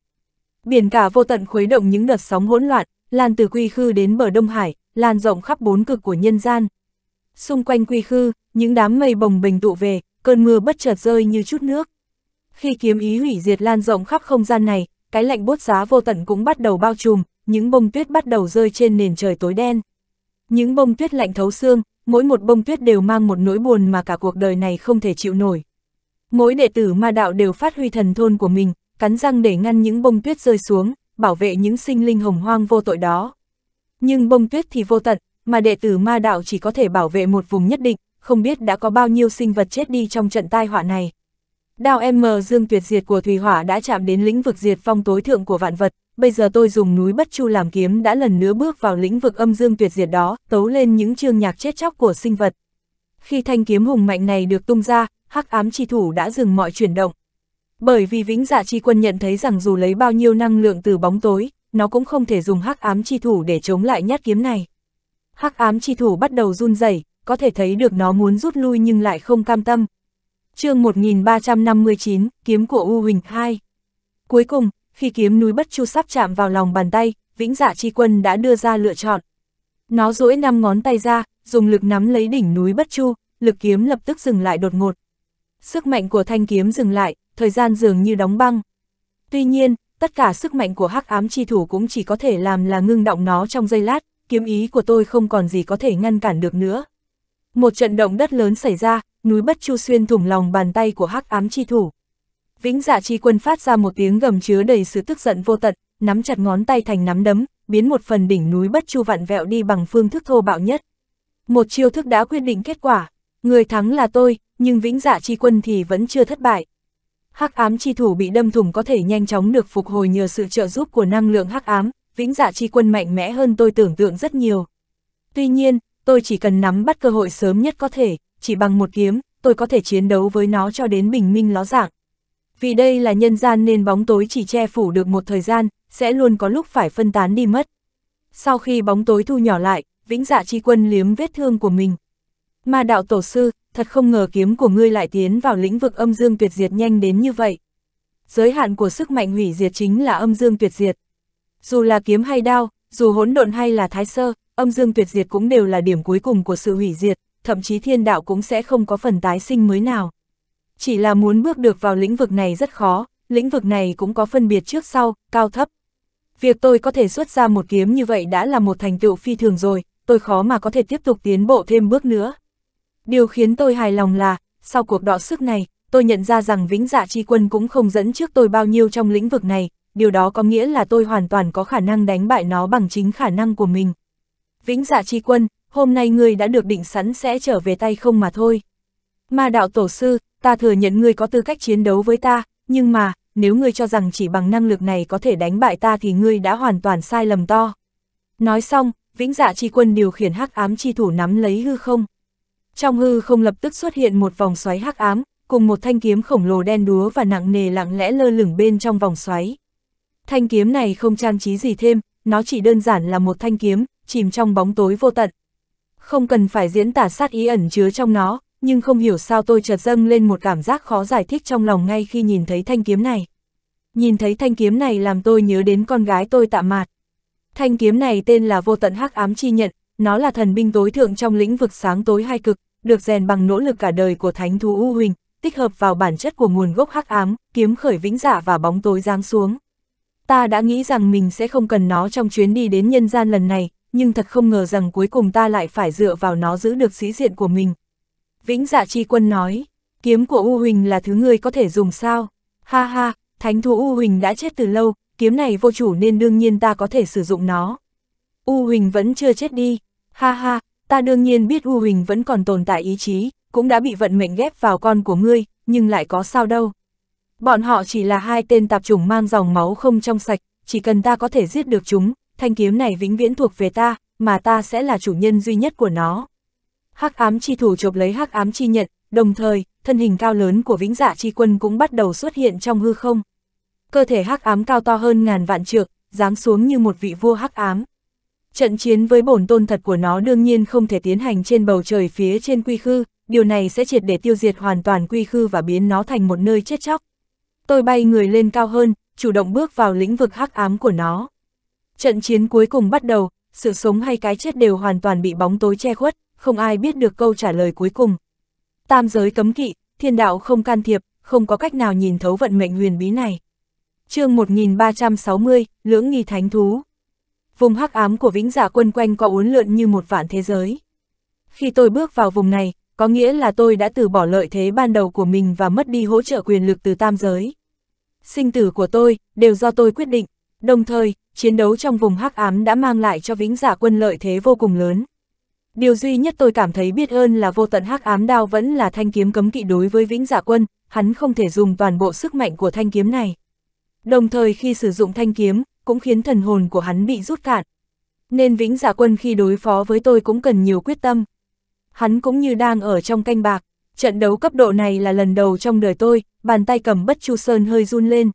Biển cả vô tận khuấy động những đợt sóng hỗn loạn, lan từ quy khư đến bờ Đông Hải, lan rộng khắp bốn cực của nhân gian. Xung quanh quy khư, những đám mây bồng bềnh tụ về, cơn mưa bất chợt rơi như chút nước. Khi kiếm ý hủy diệt lan rộng khắp không gian này, cái lạnh bốt giá vô tận cũng bắt đầu bao trùm, những bông tuyết bắt đầu rơi trên nền trời tối đen. Những bông tuyết lạnh thấu xương, mỗi một bông tuyết đều mang một nỗi buồn mà cả cuộc đời này không thể chịu nổi. Mỗi đệ tử ma đạo đều phát huy thần thôn của mình, cắn răng để ngăn những bông tuyết rơi xuống, bảo vệ những sinh linh hồng hoang vô tội đó. Nhưng bông tuyết thì vô tận, mà đệ tử ma đạo chỉ có thể bảo vệ một vùng nhất định, không biết đã có bao nhiêu sinh vật chết đi trong trận tai họa này. Đao M dương tuyệt diệt của Thùy Hỏa đã chạm đến lĩnh vực diệt phong tối thượng của vạn vật, bây giờ tôi dùng núi bất chu làm kiếm đã lần nữa bước vào lĩnh vực âm dương tuyệt diệt đó, tấu lên những chương nhạc chết chóc của sinh vật. Khi thanh kiếm hùng mạnh này được tung ra, hắc ám chi thủ đã dừng mọi chuyển động. Bởi vì vĩnh dạ chi quân nhận thấy rằng dù lấy bao nhiêu năng lượng từ bóng tối, nó cũng không thể dùng hắc ám chi thủ để chống lại nhát kiếm này. Hắc ám chi thủ bắt đầu run rẩy, có thể thấy được nó muốn rút lui nhưng lại không cam tâm. Chương 1359, kiếm của U Huỳnh 2. Cuối cùng, khi kiếm núi bất chu sắp chạm vào lòng bàn tay, vĩnh dạ chi quân đã đưa ra lựa chọn. Nó duỗi năm ngón tay ra, dùng lực nắm lấy đỉnh núi bất chu, lực kiếm lập tức dừng lại đột ngột. Sức mạnh của thanh kiếm dừng lại, thời gian dường như đóng băng. Tuy nhiên, tất cả sức mạnh của hắc ám chi thủ cũng chỉ có thể làm là ngưng động nó trong giây lát, kiếm ý của tôi không còn gì có thể ngăn cản được nữa. Một trận động đất lớn xảy ra, núi bất chu xuyên thủng lòng bàn tay của hắc ám chi thủ. Vĩnh Dạ Chi Quân phát ra một tiếng gầm chứa đầy sự tức giận vô tận, nắm chặt ngón tay thành nắm đấm, biến một phần đỉnh núi bất chu vặn vẹo đi bằng phương thức thô bạo nhất. Một chiêu thức đã quyết định kết quả, người thắng là tôi, nhưng Vĩnh Dạ Chi Quân thì vẫn chưa thất bại. Hắc ám chi thủ bị đâm thủng có thể nhanh chóng được phục hồi nhờ sự trợ giúp của năng lượng hắc ám, Vĩnh Dạ Chi Quân mạnh mẽ hơn tôi tưởng tượng rất nhiều. Tuy nhiên, tôi chỉ cần nắm bắt cơ hội sớm nhất có thể, chỉ bằng một kiếm, tôi có thể chiến đấu với nó cho đến bình minh ló dạng vì đây là nhân gian nên bóng tối chỉ che phủ được một thời gian, sẽ luôn có lúc phải phân tán đi mất. Sau khi bóng tối thu nhỏ lại, vĩnh dạ chi quân liếm vết thương của mình. ma đạo tổ sư, thật không ngờ kiếm của ngươi lại tiến vào lĩnh vực âm dương tuyệt diệt nhanh đến như vậy. Giới hạn của sức mạnh hủy diệt chính là âm dương tuyệt diệt. Dù là kiếm hay đao, dù hỗn độn hay là thái sơ, âm dương tuyệt diệt cũng đều là điểm cuối cùng của sự hủy diệt, thậm chí thiên đạo cũng sẽ không có phần tái sinh mới nào. Chỉ là muốn bước được vào lĩnh vực này rất khó, lĩnh vực này cũng có phân biệt trước sau, cao thấp. Việc tôi có thể xuất ra một kiếm như vậy đã là một thành tựu phi thường rồi, tôi khó mà có thể tiếp tục tiến bộ thêm bước nữa. Điều khiến tôi hài lòng là, sau cuộc đọ sức này, tôi nhận ra rằng vĩnh dạ chi quân cũng không dẫn trước tôi bao nhiêu trong lĩnh vực này, điều đó có nghĩa là tôi hoàn toàn có khả năng đánh bại nó bằng chính khả năng của mình. Vĩnh dạ chi quân, hôm nay người đã được định sẵn sẽ trở về tay không mà thôi. Ma đạo tổ sư, ta thừa nhận ngươi có tư cách chiến đấu với ta, nhưng mà, nếu ngươi cho rằng chỉ bằng năng lực này có thể đánh bại ta thì ngươi đã hoàn toàn sai lầm to. Nói xong, vĩnh dạ chi quân điều khiển hắc ám chi thủ nắm lấy hư không. Trong hư không lập tức xuất hiện một vòng xoáy hắc ám, cùng một thanh kiếm khổng lồ đen đúa và nặng nề lặng lẽ lơ lửng bên trong vòng xoáy. Thanh kiếm này không trang trí gì thêm, nó chỉ đơn giản là một thanh kiếm, chìm trong bóng tối vô tận. Không cần phải diễn tả sát ý ẩn chứa trong nó, nhưng không hiểu sao tôi chợt dâng lên một cảm giác khó giải thích trong lòng ngay khi nhìn thấy thanh kiếm này. Nhìn thấy thanh kiếm này làm tôi nhớ đến con gái tôi tạm mạt. Thanh kiếm này tên là vô tận hắc ám chi nhận, nó là thần binh tối thượng trong lĩnh vực sáng tối hai cực, được rèn bằng nỗ lực cả đời của thánh thú U Huỳnh, tích hợp vào bản chất của nguồn gốc hắc ám, kiếm khởi vĩnh giả dạ và bóng tối giáng xuống. Ta đã nghĩ rằng mình sẽ không cần nó trong chuyến đi đến nhân gian lần này, nhưng thật không ngờ rằng cuối cùng ta lại phải dựa vào nó giữ được sĩ diện của mình, Vĩnh dạ chi quân nói, kiếm của U Huỳnh là thứ ngươi có thể dùng sao? Ha ha, thánh thú U Huỳnh đã chết từ lâu, kiếm này vô chủ nên đương nhiên ta có thể sử dụng nó. U Huỳnh vẫn chưa chết đi, ha ha, ta đương nhiên biết U Huỳnh vẫn còn tồn tại ý chí, cũng đã bị vận mệnh ghép vào con của ngươi, nhưng lại có sao đâu. Bọn họ chỉ là hai tên tạp chủng mang dòng máu không trong sạch, chỉ cần ta có thể giết được chúng, thanh kiếm này vĩnh viễn thuộc về ta, mà ta sẽ là chủ nhân duy nhất của nó hắc ám chi thủ chộp lấy hắc ám chi nhận, đồng thời, thân hình cao lớn của vĩnh dạ chi quân cũng bắt đầu xuất hiện trong hư không. Cơ thể hắc ám cao to hơn ngàn vạn trượng, giáng xuống như một vị vua hắc ám. Trận chiến với bổn tôn thật của nó đương nhiên không thể tiến hành trên bầu trời phía trên quy khư, điều này sẽ triệt để tiêu diệt hoàn toàn quy khư và biến nó thành một nơi chết chóc. Tôi bay người lên cao hơn, chủ động bước vào lĩnh vực hắc ám của nó. Trận chiến cuối cùng bắt đầu, sự sống hay cái chết đều hoàn toàn bị bóng tối che khuất không ai biết được câu trả lời cuối cùng. Tam giới cấm kỵ, thiên đạo không can thiệp, không có cách nào nhìn thấu vận mệnh huyền bí này. chương 1360, Lưỡng Nghi Thánh Thú Vùng hắc ám của vĩnh giả dạ quân quanh có uốn lượn như một vạn thế giới. Khi tôi bước vào vùng này, có nghĩa là tôi đã từ bỏ lợi thế ban đầu của mình và mất đi hỗ trợ quyền lực từ tam giới. Sinh tử của tôi, đều do tôi quyết định. Đồng thời, chiến đấu trong vùng hắc ám đã mang lại cho vĩnh giả dạ quân lợi thế vô cùng lớn. Điều duy nhất tôi cảm thấy biết ơn là vô tận hắc ám đao vẫn là thanh kiếm cấm kỵ đối với vĩnh giả dạ quân, hắn không thể dùng toàn bộ sức mạnh của thanh kiếm này. Đồng thời khi sử dụng thanh kiếm, cũng khiến thần hồn của hắn bị rút cạn. Nên vĩnh giả dạ quân khi đối phó với tôi cũng cần nhiều quyết tâm. Hắn cũng như đang ở trong canh bạc, trận đấu cấp độ này là lần đầu trong đời tôi, bàn tay cầm bất chu sơn hơi run lên.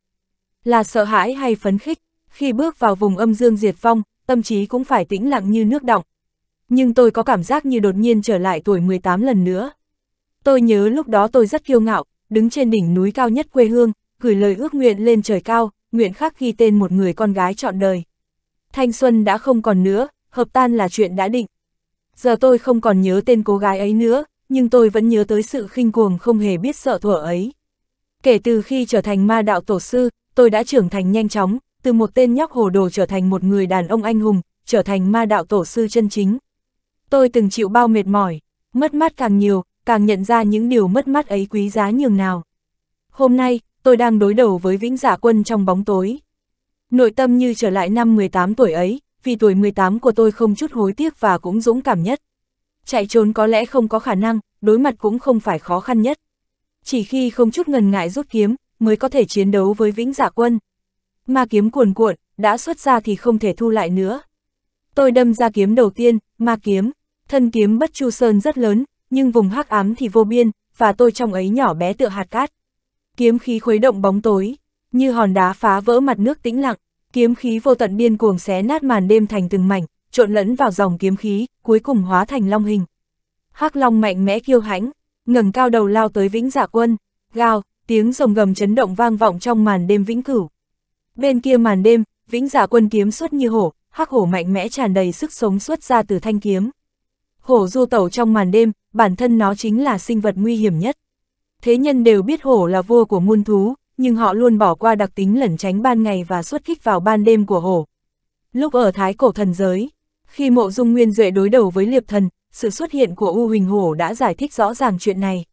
Là sợ hãi hay phấn khích, khi bước vào vùng âm dương diệt vong, tâm trí cũng phải tĩnh lặng như nước động, nhưng tôi có cảm giác như đột nhiên trở lại tuổi 18 lần nữa. Tôi nhớ lúc đó tôi rất kiêu ngạo, đứng trên đỉnh núi cao nhất quê hương, gửi lời ước nguyện lên trời cao, nguyện khắc ghi tên một người con gái trọn đời. Thanh xuân đã không còn nữa, hợp tan là chuyện đã định. Giờ tôi không còn nhớ tên cô gái ấy nữa, nhưng tôi vẫn nhớ tới sự khinh cuồng không hề biết sợ thuở ấy. Kể từ khi trở thành ma đạo tổ sư, tôi đã trưởng thành nhanh chóng, từ một tên nhóc hồ đồ trở thành một người đàn ông anh hùng, trở thành ma đạo tổ sư chân chính. Tôi từng chịu bao mệt mỏi, mất mát càng nhiều, càng nhận ra những điều mất mát ấy quý giá nhường nào. Hôm nay, tôi đang đối đầu với vĩnh giả dạ quân trong bóng tối. Nội tâm như trở lại năm 18 tuổi ấy, vì tuổi 18 của tôi không chút hối tiếc và cũng dũng cảm nhất. Chạy trốn có lẽ không có khả năng, đối mặt cũng không phải khó khăn nhất. Chỉ khi không chút ngần ngại rút kiếm, mới có thể chiến đấu với vĩnh giả dạ quân. Ma kiếm cuồn cuộn, đã xuất ra thì không thể thu lại nữa. Tôi đâm ra kiếm đầu tiên, ma kiếm, Thân kiếm bất chu sơn rất lớn, nhưng vùng hắc ám thì vô biên, và tôi trong ấy nhỏ bé tựa hạt cát. Kiếm khí khuấy động bóng tối, như hòn đá phá vỡ mặt nước tĩnh lặng, kiếm khí vô tận điên cuồng xé nát màn đêm thành từng mảnh, trộn lẫn vào dòng kiếm khí, cuối cùng hóa thành long hình. Hắc long mạnh mẽ kiêu hãnh, ngẩng cao đầu lao tới Vĩnh Dạ Quân, gào, tiếng rồng gầm chấn động vang vọng trong màn đêm vĩnh cửu. Bên kia màn đêm, Vĩnh Dạ Quân kiếm suốt như hổ, hắc hổ mạnh mẽ tràn đầy sức sống xuất ra từ thanh kiếm. Hổ du tẩu trong màn đêm, bản thân nó chính là sinh vật nguy hiểm nhất. Thế nhân đều biết hổ là vua của muôn thú, nhưng họ luôn bỏ qua đặc tính lẩn tránh ban ngày và xuất kích vào ban đêm của hổ. Lúc ở Thái Cổ Thần Giới, khi mộ dung nguyên duệ đối đầu với liệp thần, sự xuất hiện của U Huỳnh Hổ đã giải thích rõ ràng chuyện này.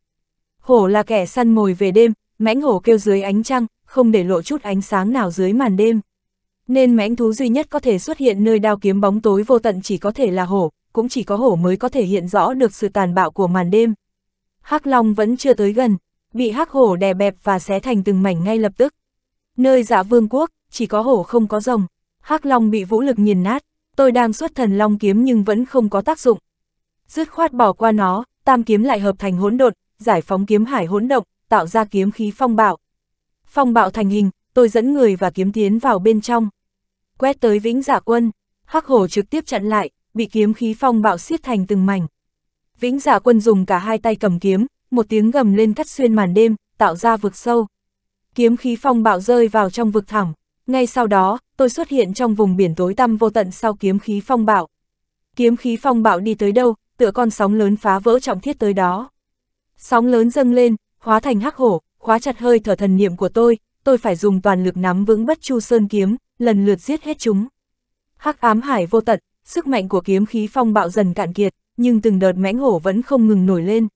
Hổ là kẻ săn mồi về đêm, mãnh hổ kêu dưới ánh trăng, không để lộ chút ánh sáng nào dưới màn đêm. Nên mãnh thú duy nhất có thể xuất hiện nơi đao kiếm bóng tối vô tận chỉ có thể là hổ, cũng chỉ có hổ mới có thể hiện rõ được sự tàn bạo của màn đêm. Hắc Long vẫn chưa tới gần, bị hắc hổ đè bẹp và xé thành từng mảnh ngay lập tức. Nơi dạ vương quốc, chỉ có hổ không có rồng, hắc Long bị vũ lực nghiền nát, tôi đang xuất thần Long kiếm nhưng vẫn không có tác dụng. Dứt khoát bỏ qua nó, tam kiếm lại hợp thành hỗn độn, giải phóng kiếm hải hỗn động, tạo ra kiếm khí phong bạo. Phong bạo thành hình, tôi dẫn người và kiếm tiến vào bên trong. Quét tới vĩnh dạ quân, hắc hổ trực tiếp chặn lại, bị kiếm khí phong bạo xiết thành từng mảnh. Vĩnh giả dạ quân dùng cả hai tay cầm kiếm, một tiếng gầm lên cắt xuyên màn đêm, tạo ra vực sâu. Kiếm khí phong bạo rơi vào trong vực thẳm, ngay sau đó, tôi xuất hiện trong vùng biển tối tăm vô tận sau kiếm khí phong bạo. Kiếm khí phong bạo đi tới đâu, tựa con sóng lớn phá vỡ trọng thiết tới đó. Sóng lớn dâng lên, hóa thành hắc hổ, khóa chặt hơi thở thần niệm của tôi, tôi phải dùng toàn lực nắm vững bất chu sơn kiếm, lần lượt giết hết chúng. Hắc ám hải vô tận, sức mạnh của kiếm khí phong bạo dần cạn kiệt, nhưng từng đợt mãnh hổ vẫn không ngừng nổi lên.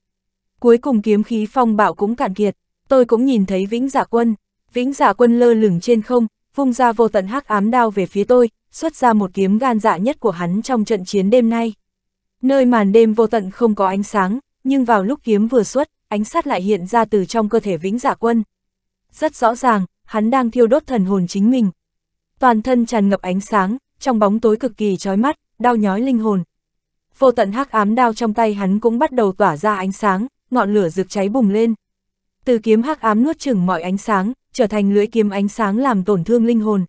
Cuối cùng kiếm khí phong bạo cũng cạn kiệt, tôi cũng nhìn thấy Vĩnh giả dạ Quân. Vĩnh giả dạ Quân lơ lửng trên không, vung ra vô tận hắc ám đao về phía tôi, xuất ra một kiếm gan dạ nhất của hắn trong trận chiến đêm nay. Nơi màn đêm vô tận không có ánh sáng, nhưng vào lúc kiếm vừa xuất, ánh sát lại hiện ra từ trong cơ thể Vĩnh giả dạ Quân. Rất rõ ràng, hắn đang thiêu đốt thần hồn chính mình. Toàn thân tràn ngập ánh sáng, trong bóng tối cực kỳ chói mắt, đau nhói linh hồn. Vô tận hắc ám đao trong tay hắn cũng bắt đầu tỏa ra ánh sáng, ngọn lửa rực cháy bùng lên. Từ kiếm hắc ám nuốt chửng mọi ánh sáng, trở thành lưỡi kiếm ánh sáng làm tổn thương linh hồn.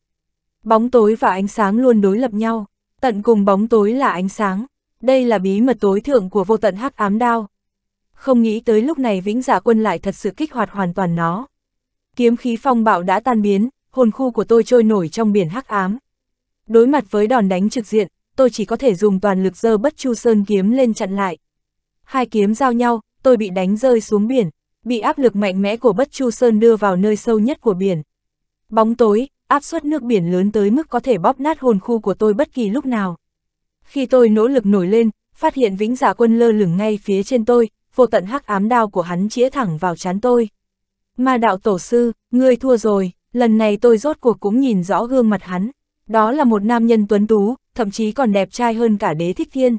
Bóng tối và ánh sáng luôn đối lập nhau, tận cùng bóng tối là ánh sáng. Đây là bí mật tối thượng của vô tận hắc ám đao. Không nghĩ tới lúc này vĩnh giả dạ quân lại thật sự kích hoạt hoàn toàn nó. Kiếm khí phong bạo đã tan biến, hồn khu của tôi trôi nổi trong biển hắc ám. Đối mặt với đòn đánh trực diện, tôi chỉ có thể dùng toàn lực dơ bất chu sơn kiếm lên chặn lại. Hai kiếm giao nhau, tôi bị đánh rơi xuống biển, bị áp lực mạnh mẽ của bất chu sơn đưa vào nơi sâu nhất của biển. Bóng tối, áp suất nước biển lớn tới mức có thể bóp nát hồn khu của tôi bất kỳ lúc nào. Khi tôi nỗ lực nổi lên, phát hiện vĩnh giả dạ quân lơ lửng ngay phía trên tôi, vô tận hắc ám đao của hắn chĩa thẳng vào chán tôi. ma đạo tổ sư, ngươi thua rồi, lần này tôi rốt cuộc cũng nhìn rõ gương mặt hắn. Đó là một nam nhân tuấn tú, thậm chí còn đẹp trai hơn cả đế thích thiên.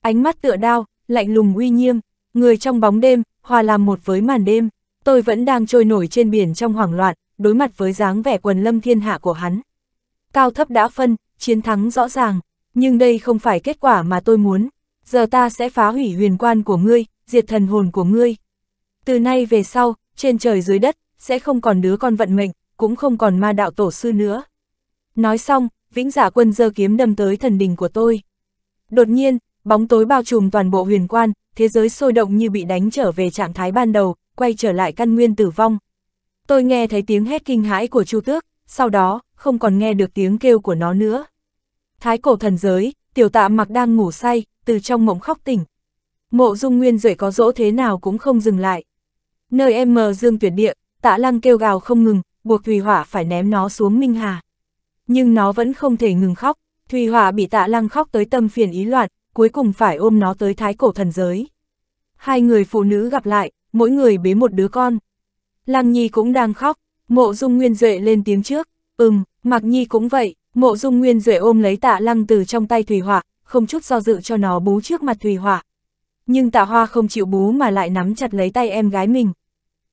Ánh mắt tựa đao, lạnh lùng uy nghiêm, người trong bóng đêm, hòa làm một với màn đêm. Tôi vẫn đang trôi nổi trên biển trong hoảng loạn, đối mặt với dáng vẻ quần lâm thiên hạ của hắn. Cao thấp đã phân, chiến thắng rõ ràng, nhưng đây không phải kết quả mà tôi muốn. Giờ ta sẽ phá hủy huyền quan của ngươi, diệt thần hồn của ngươi. Từ nay về sau, trên trời dưới đất, sẽ không còn đứa con vận mệnh, cũng không còn ma đạo tổ sư nữa. Nói xong, vĩnh giả quân giơ kiếm đâm tới thần đình của tôi. Đột nhiên, bóng tối bao trùm toàn bộ huyền quan, thế giới sôi động như bị đánh trở về trạng thái ban đầu, quay trở lại căn nguyên tử vong. Tôi nghe thấy tiếng hét kinh hãi của Chu Tước, sau đó, không còn nghe được tiếng kêu của nó nữa. Thái cổ thần giới, tiểu tạ mặc đang ngủ say, từ trong mộng khóc tỉnh. Mộ dung nguyên rưỡi có dỗ thế nào cũng không dừng lại. Nơi em mờ dương tuyệt địa, tạ lăng kêu gào không ngừng, buộc thủy hỏa phải ném nó xuống Minh Hà nhưng nó vẫn không thể ngừng khóc. Thùy Họa bị tạ lăng khóc tới tâm phiền ý loạn, cuối cùng phải ôm nó tới thái cổ thần giới. Hai người phụ nữ gặp lại, mỗi người bế một đứa con. Lăng Nhi cũng đang khóc, mộ dung nguyên duệ lên tiếng trước, ừm, Mạc Nhi cũng vậy, mộ dung nguyên duệ ôm lấy tạ lăng từ trong tay Thùy Họa, không chút do dự cho nó bú trước mặt Thùy Họa. Nhưng tạ hoa không chịu bú mà lại nắm chặt lấy tay em gái mình.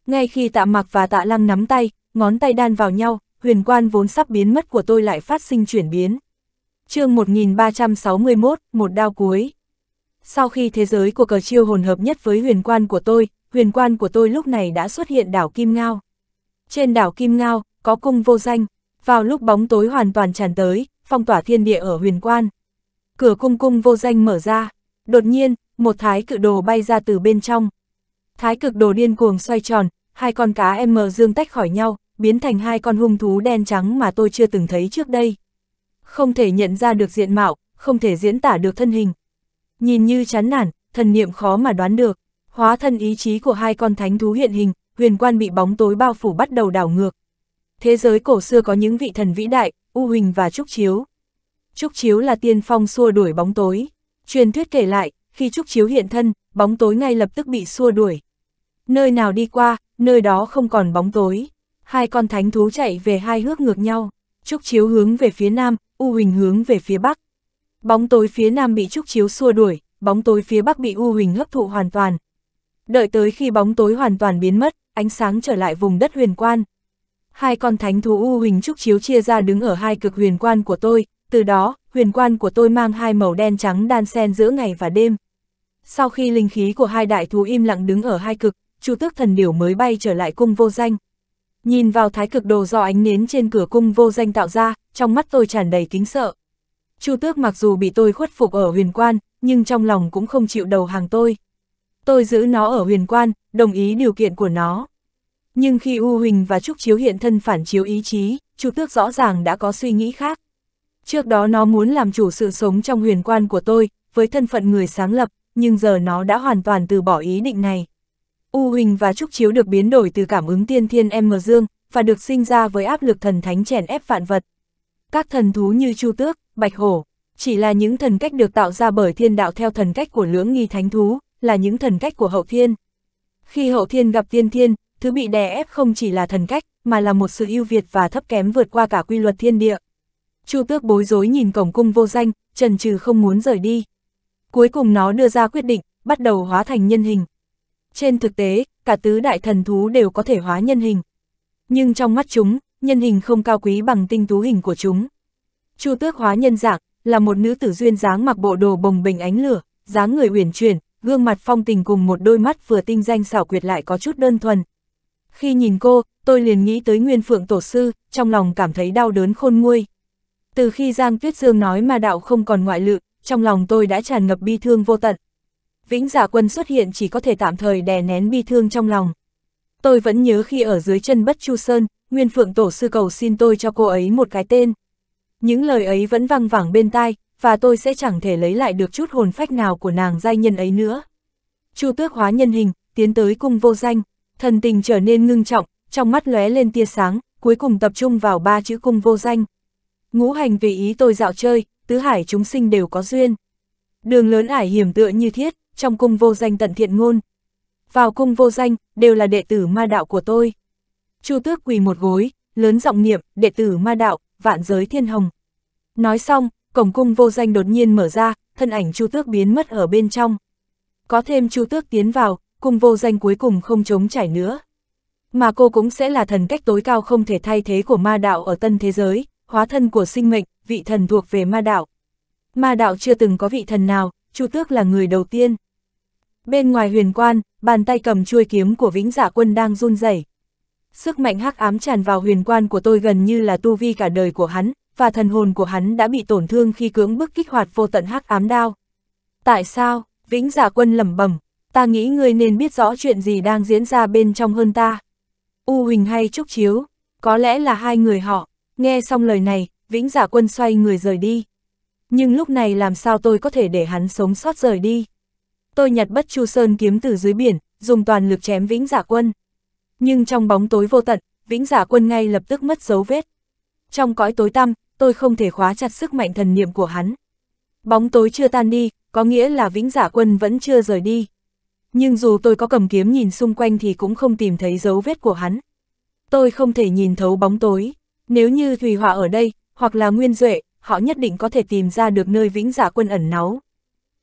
Ngay khi tạ mặc và tạ lăng nắm tay, ngón tay đan vào nhau, huyền quan vốn sắp biến mất của tôi lại phát sinh chuyển biến. chương 1361, một đao cuối. Sau khi thế giới của cờ chiêu hồn hợp nhất với huyền quan của tôi, huyền quan của tôi lúc này đã xuất hiện đảo Kim Ngao. Trên đảo Kim Ngao, có cung vô danh, vào lúc bóng tối hoàn toàn tràn tới, phong tỏa thiên địa ở huyền quan. Cửa cung cung vô danh mở ra, đột nhiên, một thái cự đồ bay ra từ bên trong. Thái cực đồ điên cuồng xoay tròn, hai con cá em mờ dương tách khỏi nhau, biến thành hai con hung thú đen trắng mà tôi chưa từng thấy trước đây. Không thể nhận ra được diện mạo, không thể diễn tả được thân hình. Nhìn như chán nản, thần niệm khó mà đoán được, hóa thân ý chí của hai con thánh thú hiện hình, huyền quan bị bóng tối bao phủ bắt đầu đảo ngược. Thế giới cổ xưa có những vị thần vĩ đại, U Huỳnh và Trúc Chiếu. Trúc Chiếu là tiên phong xua đuổi bóng tối. Truyền thuyết kể lại, khi Trúc Chiếu hiện thân, bóng tối ngay lập tức bị xua đuổi. Nơi nào đi qua, nơi đó không còn bóng tối hai con thánh thú chạy về hai hướng ngược nhau, Trúc Chiếu hướng về phía nam, U Huỳnh hướng về phía bắc. Bóng tối phía nam bị Trúc Chiếu xua đuổi, bóng tối phía bắc bị U Huỳnh hấp thụ hoàn toàn. Đợi tới khi bóng tối hoàn toàn biến mất, ánh sáng trở lại vùng đất huyền quan. Hai con thánh thú U Huỳnh Trúc Chiếu chia ra đứng ở hai cực huyền quan của tôi, từ đó, huyền quan của tôi mang hai màu đen trắng đan xen giữa ngày và đêm. Sau khi linh khí của hai đại thú im lặng đứng ở hai cực, Chu Tước Thần Điểu mới bay trở lại cung vô danh. Nhìn vào thái cực đồ do ánh nến trên cửa cung vô danh tạo ra, trong mắt tôi tràn đầy kính sợ. Chu tước mặc dù bị tôi khuất phục ở huyền quan, nhưng trong lòng cũng không chịu đầu hàng tôi. Tôi giữ nó ở huyền quan, đồng ý điều kiện của nó. Nhưng khi U Huỳnh và Trúc Chiếu hiện thân phản chiếu ý chí, Chu Tước rõ ràng đã có suy nghĩ khác. Trước đó nó muốn làm chủ sự sống trong huyền quan của tôi, với thân phận người sáng lập, nhưng giờ nó đã hoàn toàn từ bỏ ý định này. U Huỳnh và Trúc Chiếu được biến đổi từ cảm ứng tiên thiên em mờ dương, và được sinh ra với áp lực thần thánh chèn ép vạn vật. Các thần thú như Chu Tước, Bạch Hổ, chỉ là những thần cách được tạo ra bởi thiên đạo theo thần cách của lưỡng nghi thánh thú, là những thần cách của hậu thiên. Khi hậu thiên gặp tiên thiên, thứ bị đè ép không chỉ là thần cách, mà là một sự ưu việt và thấp kém vượt qua cả quy luật thiên địa. Chu Tước bối rối nhìn cổng cung vô danh, trần trừ không muốn rời đi. Cuối cùng nó đưa ra quyết định, bắt đầu hóa thành nhân hình. Trên thực tế, cả tứ đại thần thú đều có thể hóa nhân hình. Nhưng trong mắt chúng, nhân hình không cao quý bằng tinh tú hình của chúng. Chu tước hóa nhân dạng, là một nữ tử duyên dáng mặc bộ đồ bồng bình ánh lửa, dáng người uyển chuyển, gương mặt phong tình cùng một đôi mắt vừa tinh danh xảo quyệt lại có chút đơn thuần. Khi nhìn cô, tôi liền nghĩ tới Nguyên Phượng Tổ Sư, trong lòng cảm thấy đau đớn khôn nguôi. Từ khi Giang Tuyết Dương nói mà đạo không còn ngoại lự, trong lòng tôi đã tràn ngập bi thương vô tận vĩnh giả dạ quân xuất hiện chỉ có thể tạm thời đè nén bi thương trong lòng. Tôi vẫn nhớ khi ở dưới chân bất chu sơn, Nguyên Phượng Tổ sư cầu xin tôi cho cô ấy một cái tên. Những lời ấy vẫn văng vẳng bên tai, và tôi sẽ chẳng thể lấy lại được chút hồn phách nào của nàng giai nhân ấy nữa. Chu tước hóa nhân hình, tiến tới cung vô danh, thần tình trở nên ngưng trọng, trong mắt lóe lên tia sáng, cuối cùng tập trung vào ba chữ cung vô danh. Ngũ hành vì ý tôi dạo chơi, tứ hải chúng sinh đều có duyên. Đường lớn ải hiểm tựa như thiết, trong cung vô danh tận thiện ngôn. Vào cung vô danh, đều là đệ tử ma đạo của tôi. Chu tước quỳ một gối, lớn giọng niệm, đệ tử ma đạo, vạn giới thiên hồng. Nói xong, cổng cung vô danh đột nhiên mở ra, thân ảnh chu tước biến mất ở bên trong. Có thêm chu tước tiến vào, cung vô danh cuối cùng không chống trải nữa. Mà cô cũng sẽ là thần cách tối cao không thể thay thế của ma đạo ở tân thế giới, hóa thân của sinh mệnh, vị thần thuộc về ma đạo. Ma đạo chưa từng có vị thần nào, chu tước là người đầu tiên. Bên ngoài huyền quan, bàn tay cầm chuôi kiếm của vĩnh giả dạ quân đang run rẩy. Sức mạnh hắc ám tràn vào huyền quan của tôi gần như là tu vi cả đời của hắn, và thần hồn của hắn đã bị tổn thương khi cưỡng bức kích hoạt vô tận hắc ám đao. Tại sao? Vĩnh giả dạ quân lẩm bẩm, ta nghĩ ngươi nên biết rõ chuyện gì đang diễn ra bên trong hơn ta. U Huỳnh hay Trúc Chiếu, có lẽ là hai người họ, nghe xong lời này, Vĩnh giả dạ quân xoay người rời đi. Nhưng lúc này làm sao tôi có thể để hắn sống sót rời đi? tôi nhặt bất chu sơn kiếm từ dưới biển, dùng toàn lực chém vĩnh giả dạ quân. Nhưng trong bóng tối vô tận, vĩnh giả dạ quân ngay lập tức mất dấu vết. Trong cõi tối tăm, tôi không thể khóa chặt sức mạnh thần niệm của hắn. Bóng tối chưa tan đi, có nghĩa là vĩnh giả dạ quân vẫn chưa rời đi. Nhưng dù tôi có cầm kiếm nhìn xung quanh thì cũng không tìm thấy dấu vết của hắn. Tôi không thể nhìn thấu bóng tối. Nếu như Thùy Họa ở đây, hoặc là Nguyên Duệ, họ nhất định có thể tìm ra được nơi vĩnh giả quân ẩn náu.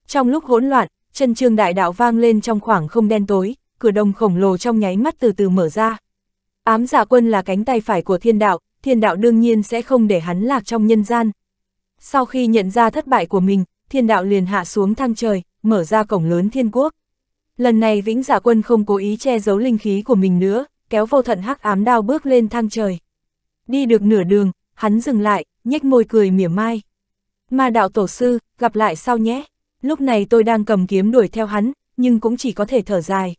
Trong lúc hỗn loạn, chân trương đại đạo vang lên trong khoảng không đen tối, cửa đồng khổng lồ trong nháy mắt từ từ mở ra. Ám giả dạ quân là cánh tay phải của thiên đạo, thiên đạo đương nhiên sẽ không để hắn lạc trong nhân gian. Sau khi nhận ra thất bại của mình, thiên đạo liền hạ xuống thăng trời, mở ra cổng lớn thiên quốc. Lần này vĩnh giả dạ quân không cố ý che giấu linh khí của mình nữa, kéo vô thận hắc ám đao bước lên thang trời. Đi được nửa đường, hắn dừng lại, nhếch môi cười mỉa mai. Ma đạo tổ sư, gặp lại sau nhé. Lúc này tôi đang cầm kiếm đuổi theo hắn, nhưng cũng chỉ có thể thở dài.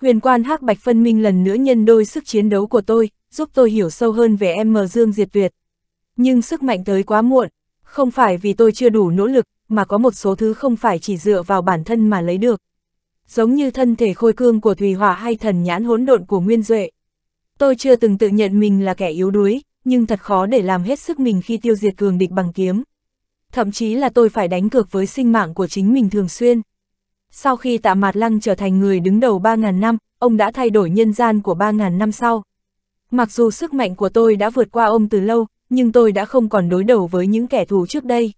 Huyền quan hắc bạch phân minh lần nữa nhân đôi sức chiến đấu của tôi, giúp tôi hiểu sâu hơn về em mờ Dương Diệt Tuyệt. Nhưng sức mạnh tới quá muộn, không phải vì tôi chưa đủ nỗ lực, mà có một số thứ không phải chỉ dựa vào bản thân mà lấy được. Giống như thân thể khôi cương của Thùy Hỏa hay thần nhãn hỗn độn của Nguyên Duệ. Tôi chưa từng tự nhận mình là kẻ yếu đuối, nhưng thật khó để làm hết sức mình khi tiêu diệt cường địch bằng kiếm thậm chí là tôi phải đánh cược với sinh mạng của chính mình thường xuyên. Sau khi tạ mạt lăng trở thành người đứng đầu 3.000 năm, ông đã thay đổi nhân gian của 3.000 năm sau. Mặc dù sức mạnh của tôi đã vượt qua ông từ lâu, nhưng tôi đã không còn đối đầu với những kẻ thù trước đây.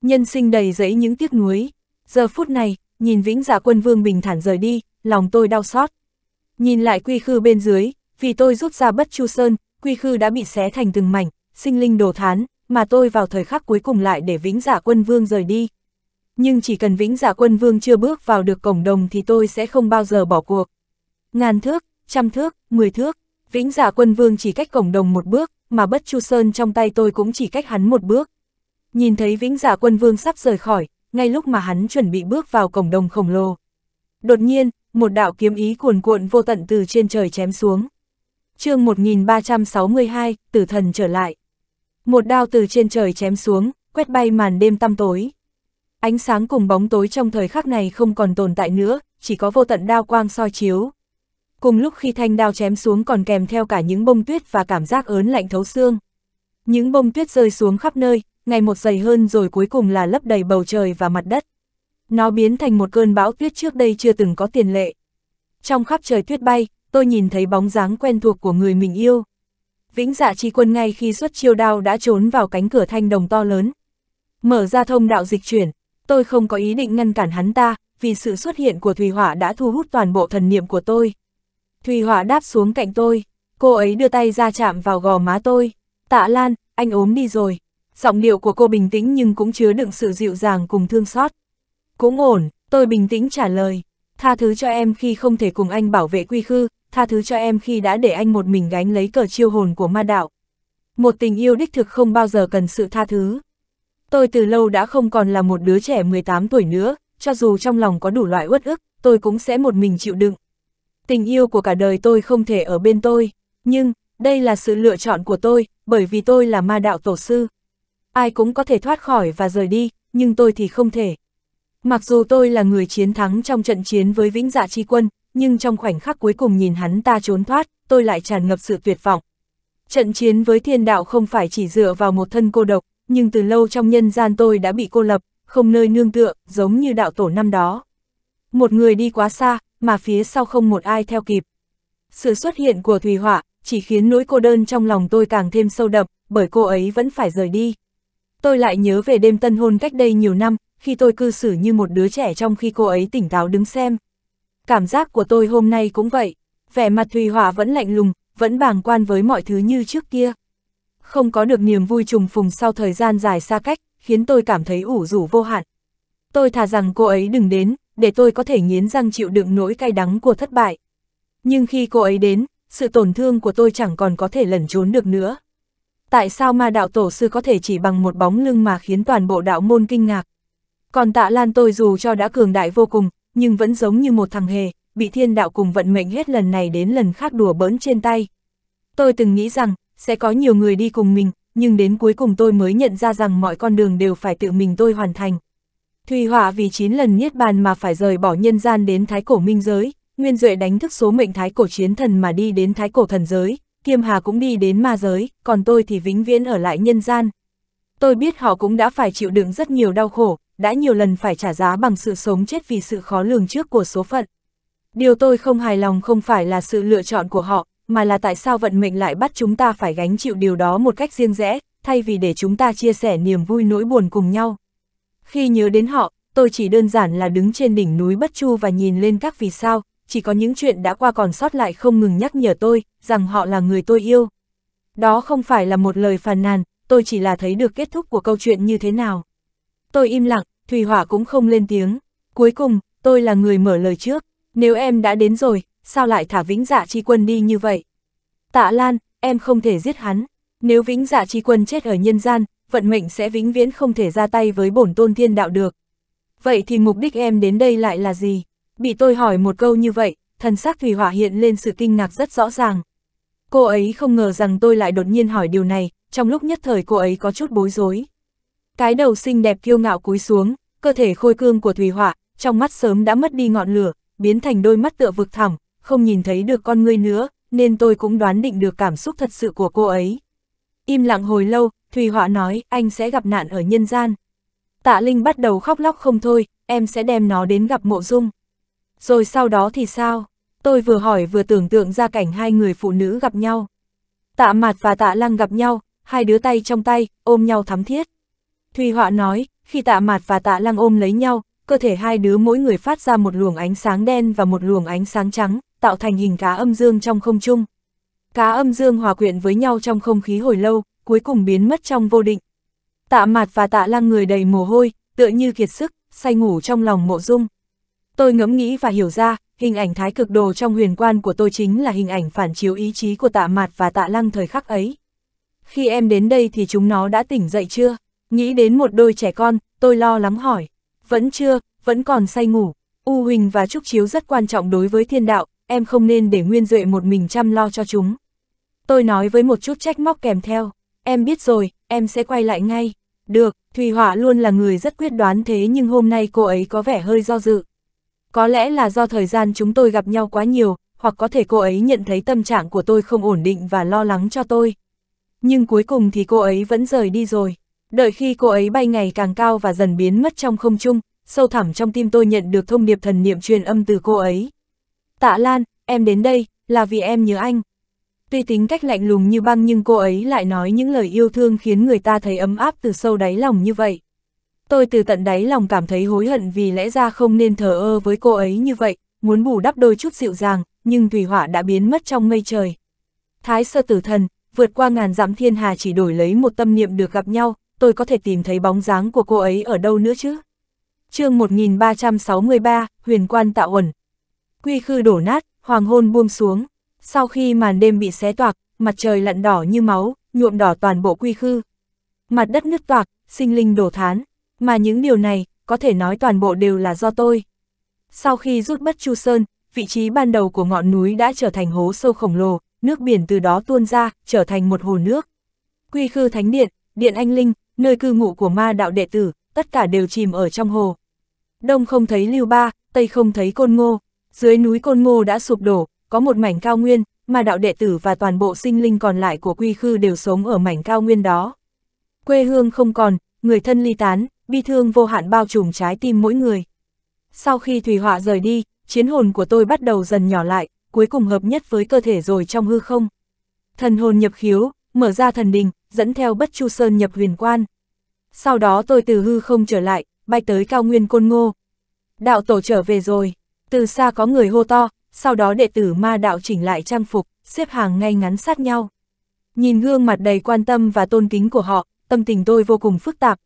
Nhân sinh đầy dẫy những tiếc nuối. Giờ phút này, nhìn vĩnh giả dạ quân vương bình thản rời đi, lòng tôi đau xót. Nhìn lại quy khư bên dưới, vì tôi rút ra bất chu sơn, quy khư đã bị xé thành từng mảnh, sinh linh đồ thán, mà tôi vào thời khắc cuối cùng lại để vĩnh giả dạ quân vương rời đi. Nhưng chỉ cần vĩnh giả dạ quân vương chưa bước vào được cổng đồng thì tôi sẽ không bao giờ bỏ cuộc. Ngàn thước, trăm thước, mười thước, vĩnh giả dạ quân vương chỉ cách cổng đồng một bước, mà bất chu sơn trong tay tôi cũng chỉ cách hắn một bước. Nhìn thấy vĩnh giả quân vương sắp rời khỏi, ngay lúc mà hắn chuẩn bị bước vào cổng đồng khổng lồ. Đột nhiên, một đạo kiếm ý cuồn cuộn vô tận từ trên trời chém xuống. chương 1362, tử thần trở lại một đao từ trên trời chém xuống, quét bay màn đêm tăm tối. Ánh sáng cùng bóng tối trong thời khắc này không còn tồn tại nữa, chỉ có vô tận đao quang soi chiếu. Cùng lúc khi thanh đao chém xuống còn kèm theo cả những bông tuyết và cảm giác ớn lạnh thấu xương. Những bông tuyết rơi xuống khắp nơi, ngày một dày hơn rồi cuối cùng là lấp đầy bầu trời và mặt đất. Nó biến thành một cơn bão tuyết trước đây chưa từng có tiền lệ. Trong khắp trời tuyết bay, tôi nhìn thấy bóng dáng quen thuộc của người mình yêu vĩnh dạ chi quân ngay khi xuất chiêu đao đã trốn vào cánh cửa thanh đồng to lớn. Mở ra thông đạo dịch chuyển, tôi không có ý định ngăn cản hắn ta, vì sự xuất hiện của Thùy Hỏa đã thu hút toàn bộ thần niệm của tôi. Thùy Hỏa đáp xuống cạnh tôi, cô ấy đưa tay ra chạm vào gò má tôi. Tạ Lan, anh ốm đi rồi. Giọng điệu của cô bình tĩnh nhưng cũng chứa đựng sự dịu dàng cùng thương xót. Cũng ổn, tôi bình tĩnh trả lời. Tha thứ cho em khi không thể cùng anh bảo vệ quy khư, tha thứ cho em khi đã để anh một mình gánh lấy cờ chiêu hồn của ma đạo. Một tình yêu đích thực không bao giờ cần sự tha thứ. Tôi từ lâu đã không còn là một đứa trẻ 18 tuổi nữa, cho dù trong lòng có đủ loại uất ức, tôi cũng sẽ một mình chịu đựng. Tình yêu của cả đời tôi không thể ở bên tôi, nhưng, đây là sự lựa chọn của tôi, bởi vì tôi là ma đạo tổ sư. Ai cũng có thể thoát khỏi và rời đi, nhưng tôi thì không thể. Mặc dù tôi là người chiến thắng trong trận chiến với Vĩnh Dạ tri Quân, nhưng trong khoảnh khắc cuối cùng nhìn hắn ta trốn thoát, tôi lại tràn ngập sự tuyệt vọng. Trận chiến với thiên đạo không phải chỉ dựa vào một thân cô độc, nhưng từ lâu trong nhân gian tôi đã bị cô lập, không nơi nương tựa, giống như đạo tổ năm đó. Một người đi quá xa, mà phía sau không một ai theo kịp. Sự xuất hiện của Thùy Họa chỉ khiến nỗi cô đơn trong lòng tôi càng thêm sâu đậm, bởi cô ấy vẫn phải rời đi. Tôi lại nhớ về đêm tân hôn cách đây nhiều năm, khi tôi cư xử như một đứa trẻ trong khi cô ấy tỉnh táo đứng xem cảm giác của tôi hôm nay cũng vậy, vẻ mặt Thùy Hỏa vẫn lạnh lùng, vẫn bàng quan với mọi thứ như trước kia. Không có được niềm vui trùng phùng sau thời gian dài xa cách, khiến tôi cảm thấy ủ rủ vô hạn. Tôi thà rằng cô ấy đừng đến, để tôi có thể nghiến răng chịu đựng nỗi cay đắng của thất bại. Nhưng khi cô ấy đến, sự tổn thương của tôi chẳng còn có thể lẩn trốn được nữa. Tại sao ma đạo tổ sư có thể chỉ bằng một bóng lưng mà khiến toàn bộ đạo môn kinh ngạc? Còn tạ lan tôi dù cho đã cường đại vô cùng, nhưng vẫn giống như một thằng hề, bị thiên đạo cùng vận mệnh hết lần này đến lần khác đùa bỡn trên tay. Tôi từng nghĩ rằng, sẽ có nhiều người đi cùng mình, nhưng đến cuối cùng tôi mới nhận ra rằng mọi con đường đều phải tự mình tôi hoàn thành. Thùy Họa vì 9 lần Niết Bàn mà phải rời bỏ nhân gian đến Thái Cổ Minh Giới, Nguyên Duệ đánh thức số mệnh Thái Cổ Chiến Thần mà đi đến Thái Cổ Thần Giới, Kiêm Hà cũng đi đến Ma Giới, còn tôi thì vĩnh viễn ở lại nhân gian. Tôi biết họ cũng đã phải chịu đựng rất nhiều đau khổ, đã nhiều lần phải trả giá bằng sự sống chết vì sự khó lường trước của số phận. Điều tôi không hài lòng không phải là sự lựa chọn của họ, mà là tại sao vận mệnh lại bắt chúng ta phải gánh chịu điều đó một cách riêng rẽ, thay vì để chúng ta chia sẻ niềm vui nỗi buồn cùng nhau. Khi nhớ đến họ, tôi chỉ đơn giản là đứng trên đỉnh núi Bất Chu và nhìn lên các vì sao, chỉ có những chuyện đã qua còn sót lại không ngừng nhắc nhở tôi, rằng họ là người tôi yêu. Đó không phải là một lời phàn nàn, tôi chỉ là thấy được kết thúc của câu chuyện như thế nào. Tôi im lặng, Thùy Hỏa cũng không lên tiếng. Cuối cùng, tôi là người mở lời trước. Nếu em đã đến rồi, sao lại thả vĩnh dạ chi quân đi như vậy? Tạ Lan, em không thể giết hắn. Nếu vĩnh dạ chi quân chết ở nhân gian, vận mệnh sẽ vĩnh viễn không thể ra tay với bổn tôn thiên đạo được. Vậy thì mục đích em đến đây lại là gì? Bị tôi hỏi một câu như vậy, thần sắc Thùy Hỏa hiện lên sự kinh ngạc rất rõ ràng. Cô ấy không ngờ rằng tôi lại đột nhiên hỏi điều này, trong lúc nhất thời cô ấy có chút bối rối. Cái đầu xinh đẹp kiêu ngạo cúi xuống, cơ thể khôi cương của Thùy Họa, trong mắt sớm đã mất đi ngọn lửa, biến thành đôi mắt tựa vực thẳm, không nhìn thấy được con ngươi nữa, nên tôi cũng đoán định được cảm xúc thật sự của cô ấy. Im lặng hồi lâu, Thùy Họa nói, anh sẽ gặp nạn ở nhân gian. Tạ Linh bắt đầu khóc lóc không thôi, em sẽ đem nó đến gặp mộ dung. Rồi sau đó thì sao? Tôi vừa hỏi vừa tưởng tượng ra cảnh hai người phụ nữ gặp nhau. Tạ Mạt và Tạ Lăng gặp nhau, hai đứa tay trong tay, ôm nhau thắm thiết. Thùy Họa nói, khi tạ mạt và tạ lăng ôm lấy nhau, cơ thể hai đứa mỗi người phát ra một luồng ánh sáng đen và một luồng ánh sáng trắng, tạo thành hình cá âm dương trong không trung. Cá âm dương hòa quyện với nhau trong không khí hồi lâu, cuối cùng biến mất trong vô định. Tạ mạt và tạ lăng người đầy mồ hôi, tựa như kiệt sức, say ngủ trong lòng mộ dung. Tôi ngẫm nghĩ và hiểu ra, hình ảnh thái cực đồ trong huyền quan của tôi chính là hình ảnh phản chiếu ý chí của tạ mạt và tạ lăng thời khắc ấy. Khi em đến đây thì chúng nó đã tỉnh dậy chưa? Nghĩ đến một đôi trẻ con, tôi lo lắng hỏi. Vẫn chưa, vẫn còn say ngủ. U Huỳnh và Trúc Chiếu rất quan trọng đối với thiên đạo, em không nên để Nguyên Duệ một mình chăm lo cho chúng. Tôi nói với một chút trách móc kèm theo. Em biết rồi, em sẽ quay lại ngay. Được, Thùy Họa luôn là người rất quyết đoán thế nhưng hôm nay cô ấy có vẻ hơi do dự. Có lẽ là do thời gian chúng tôi gặp nhau quá nhiều, hoặc có thể cô ấy nhận thấy tâm trạng của tôi không ổn định và lo lắng cho tôi. Nhưng cuối cùng thì cô ấy vẫn rời đi rồi. Đợi khi cô ấy bay ngày càng cao và dần biến mất trong không trung, sâu thẳm trong tim tôi nhận được thông điệp thần niệm truyền âm từ cô ấy. Tạ Lan, em đến đây, là vì em nhớ anh. Tuy tính cách lạnh lùng như băng nhưng cô ấy lại nói những lời yêu thương khiến người ta thấy ấm áp từ sâu đáy lòng như vậy. Tôi từ tận đáy lòng cảm thấy hối hận vì lẽ ra không nên thờ ơ với cô ấy như vậy, muốn bù đắp đôi chút dịu dàng, nhưng tùy hỏa đã biến mất trong mây trời. Thái sơ tử thần, vượt qua ngàn dặm thiên hà chỉ đổi lấy một tâm niệm được gặp nhau, tôi có thể tìm thấy bóng dáng của cô ấy ở đâu nữa chứ? chương 1363, Huyền quan tạo ẩn. Quy khư đổ nát, hoàng hôn buông xuống. Sau khi màn đêm bị xé toạc, mặt trời lặn đỏ như máu, nhuộm đỏ toàn bộ quy khư. Mặt đất nước toạc, sinh linh đổ thán. Mà những điều này, có thể nói toàn bộ đều là do tôi. Sau khi rút bất Chu Sơn, vị trí ban đầu của ngọn núi đã trở thành hố sâu khổng lồ, nước biển từ đó tuôn ra, trở thành một hồ nước. Quy khư thánh điện, điện anh linh, nơi cư ngụ của ma đạo đệ tử, tất cả đều chìm ở trong hồ. Đông không thấy Lưu Ba, Tây không thấy Côn Ngô, dưới núi Côn Ngô đã sụp đổ, có một mảnh cao nguyên, ma đạo đệ tử và toàn bộ sinh linh còn lại của quy khư đều sống ở mảnh cao nguyên đó. Quê hương không còn, người thân ly tán, bi thương vô hạn bao trùm trái tim mỗi người. Sau khi Thủy Họa rời đi, chiến hồn của tôi bắt đầu dần nhỏ lại, cuối cùng hợp nhất với cơ thể rồi trong hư không. Thần hồn nhập khiếu, mở ra thần đình, dẫn theo bất chu sơn nhập huyền quan. Sau đó tôi từ hư không trở lại, bay tới cao nguyên côn ngô. Đạo tổ trở về rồi, từ xa có người hô to, sau đó đệ tử ma đạo chỉnh lại trang phục, xếp hàng ngay ngắn sát nhau. Nhìn gương mặt đầy quan tâm và tôn kính của họ, tâm tình tôi vô cùng phức tạp.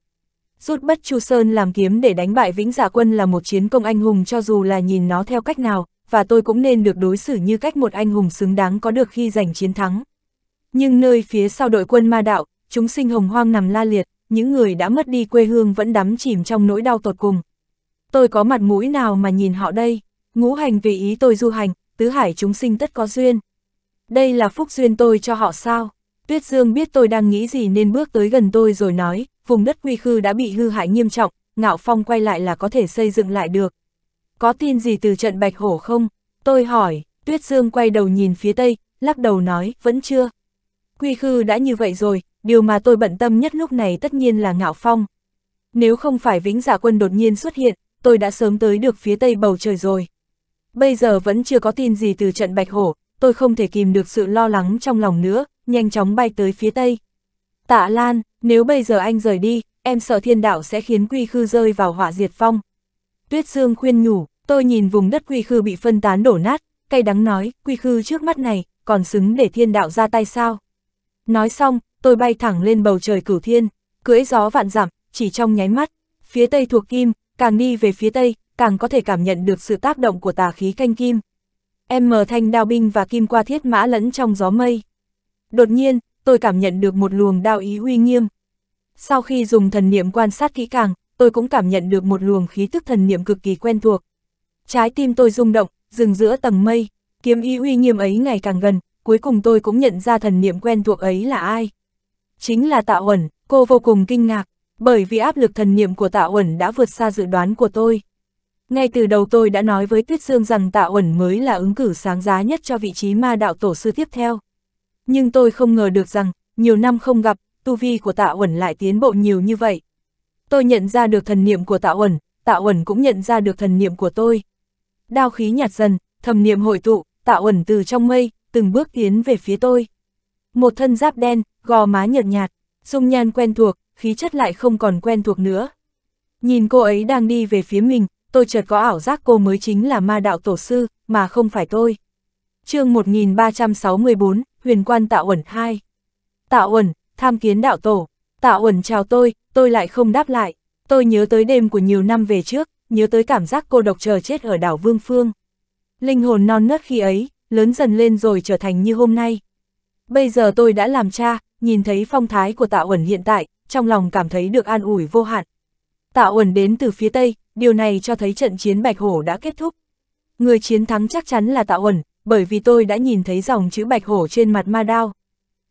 Rút bất Chu Sơn làm kiếm để đánh bại Vĩnh giả dạ Quân là một chiến công anh hùng cho dù là nhìn nó theo cách nào, và tôi cũng nên được đối xử như cách một anh hùng xứng đáng có được khi giành chiến thắng. Nhưng nơi phía sau đội quân ma đạo, chúng sinh hồng hoang nằm la liệt, những người đã mất đi quê hương vẫn đắm chìm trong nỗi đau tột cùng. Tôi có mặt mũi nào mà nhìn họ đây, ngũ hành vì ý tôi du hành, tứ hải chúng sinh tất có duyên. Đây là phúc duyên tôi cho họ sao? Tuyết Dương biết tôi đang nghĩ gì nên bước tới gần tôi rồi nói, vùng đất quy khư đã bị hư hại nghiêm trọng, ngạo phong quay lại là có thể xây dựng lại được. Có tin gì từ trận bạch hổ không? Tôi hỏi, Tuyết Dương quay đầu nhìn phía tây, lắc đầu nói, vẫn chưa. Quy khư đã như vậy rồi, điều mà tôi bận tâm nhất lúc này tất nhiên là Ngạo Phong. Nếu không phải Vĩnh Giả dạ Quân đột nhiên xuất hiện, tôi đã sớm tới được phía tây bầu trời rồi. Bây giờ vẫn chưa có tin gì từ trận Bạch Hổ, tôi không thể kìm được sự lo lắng trong lòng nữa, nhanh chóng bay tới phía tây. Tạ Lan, nếu bây giờ anh rời đi, em sợ thiên đạo sẽ khiến quy khư rơi vào hỏa diệt phong. Tuyết Dương khuyên nhủ, tôi nhìn vùng đất quy khư bị phân tán đổ nát, cay đắng nói, quy khư trước mắt này, còn xứng để thiên đạo ra tay sao? Nói xong, tôi bay thẳng lên bầu trời cửu thiên, cưỡi gió vạn giảm, chỉ trong nháy mắt, phía tây thuộc kim, càng đi về phía tây, càng có thể cảm nhận được sự tác động của tà khí canh kim. M thanh đao binh và kim qua thiết mã lẫn trong gió mây. Đột nhiên, tôi cảm nhận được một luồng đao ý uy nghiêm. Sau khi dùng thần niệm quan sát kỹ càng, tôi cũng cảm nhận được một luồng khí tức thần niệm cực kỳ quen thuộc. Trái tim tôi rung động, dừng giữa tầng mây, kiếm ý uy nghiêm ấy ngày càng gần, cuối cùng tôi cũng nhận ra thần niệm quen thuộc ấy là ai chính là Tạ Uẩn, cô vô cùng kinh ngạc, bởi vì áp lực thần niệm của Tạ Uẩn đã vượt xa dự đoán của tôi. Ngay từ đầu tôi đã nói với Tuyết Dương rằng Tạ Uẩn mới là ứng cử sáng giá nhất cho vị trí ma đạo tổ sư tiếp theo. Nhưng tôi không ngờ được rằng, nhiều năm không gặp, tu vi của Tạ Uẩn lại tiến bộ nhiều như vậy. Tôi nhận ra được thần niệm của Tạ Uẩn, Tạ Uẩn cũng nhận ra được thần niệm của tôi. Đao khí nhạt dần, thầm niệm hội tụ, Tạ Uẩn từ trong mây, từng bước tiến về phía tôi. Một thân giáp đen, gò má nhợt nhạt, dung nhan quen thuộc, khí chất lại không còn quen thuộc nữa. Nhìn cô ấy đang đi về phía mình, tôi chợt có ảo giác cô mới chính là ma đạo tổ sư, mà không phải tôi. chương 1364, Huyền quan Tạo Uẩn 2 Tạo Uẩn, tham kiến đạo tổ. Tạo Uẩn chào tôi, tôi lại không đáp lại. Tôi nhớ tới đêm của nhiều năm về trước, nhớ tới cảm giác cô độc chờ chết ở đảo Vương Phương. Linh hồn non nớt khi ấy, lớn dần lên rồi trở thành như hôm nay. Bây giờ tôi đã làm cha, nhìn thấy phong thái của Tạ Uẩn hiện tại, trong lòng cảm thấy được an ủi vô hạn. Tạ Uẩn đến từ phía Tây, điều này cho thấy trận chiến Bạch Hổ đã kết thúc. Người chiến thắng chắc chắn là Tạ Uẩn, bởi vì tôi đã nhìn thấy dòng chữ Bạch Hổ trên mặt ma đao.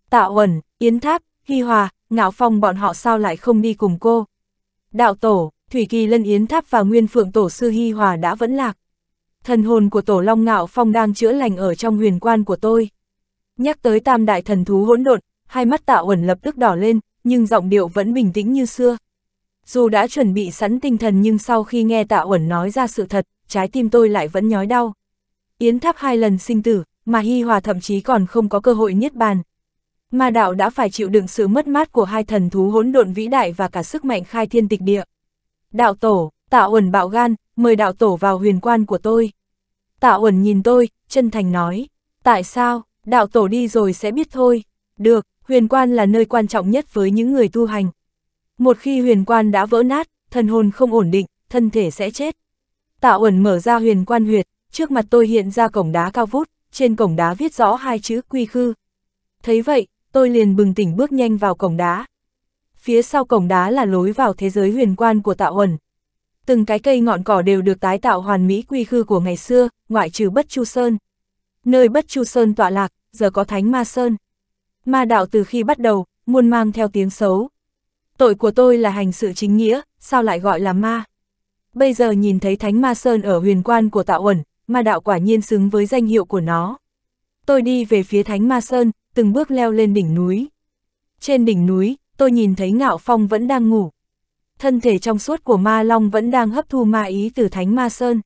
Tạ Uẩn, Yến Tháp, Hy Hòa, Ngạo Phong bọn họ sao lại không đi cùng cô. Đạo Tổ, Thủy Kỳ Lân Yến Tháp và Nguyên Phượng Tổ Sư Hy Hòa đã vẫn lạc. Thần hồn của Tổ Long Ngạo Phong đang chữa lành ở trong huyền quan của tôi. Nhắc tới tam đại thần thú hỗn độn, hai mắt tạ Uẩn lập tức đỏ lên, nhưng giọng điệu vẫn bình tĩnh như xưa. Dù đã chuẩn bị sẵn tinh thần nhưng sau khi nghe tạ Uẩn nói ra sự thật, trái tim tôi lại vẫn nhói đau. Yến tháp hai lần sinh tử, mà Hi Hòa thậm chí còn không có cơ hội niết bàn. Ma đạo đã phải chịu đựng sự mất mát của hai thần thú hỗn độn vĩ đại và cả sức mạnh khai thiên tịch địa. Đạo tổ, tạ Uẩn bạo gan, mời đạo tổ vào huyền quan của tôi. Tạ Uẩn nhìn tôi, chân thành nói, tại sao, đạo tổ đi rồi sẽ biết thôi. Được, huyền quan là nơi quan trọng nhất với những người tu hành. Một khi huyền quan đã vỡ nát, thần hồn không ổn định, thân thể sẽ chết. Tạ Uẩn mở ra huyền quan huyệt, trước mặt tôi hiện ra cổng đá cao vút, trên cổng đá viết rõ hai chữ quy khư. Thấy vậy, tôi liền bừng tỉnh bước nhanh vào cổng đá. Phía sau cổng đá là lối vào thế giới huyền quan của tạo Uẩn. Từng cái cây ngọn cỏ đều được tái tạo hoàn mỹ quy khư của ngày xưa, ngoại trừ Bất Chu Sơn. Nơi Bất Chu Sơn tọa lạc, giờ có Thánh Ma Sơn. Ma đạo từ khi bắt đầu, muôn mang theo tiếng xấu. Tội của tôi là hành sự chính nghĩa, sao lại gọi là ma? Bây giờ nhìn thấy Thánh Ma Sơn ở huyền quan của tạo ẩn, ma đạo quả nhiên xứng với danh hiệu của nó. Tôi đi về phía Thánh Ma Sơn, từng bước leo lên đỉnh núi. Trên đỉnh núi, tôi nhìn thấy Ngạo Phong vẫn đang ngủ. Thân thể trong suốt của Ma Long vẫn đang hấp thu ma ý từ Thánh Ma Sơn.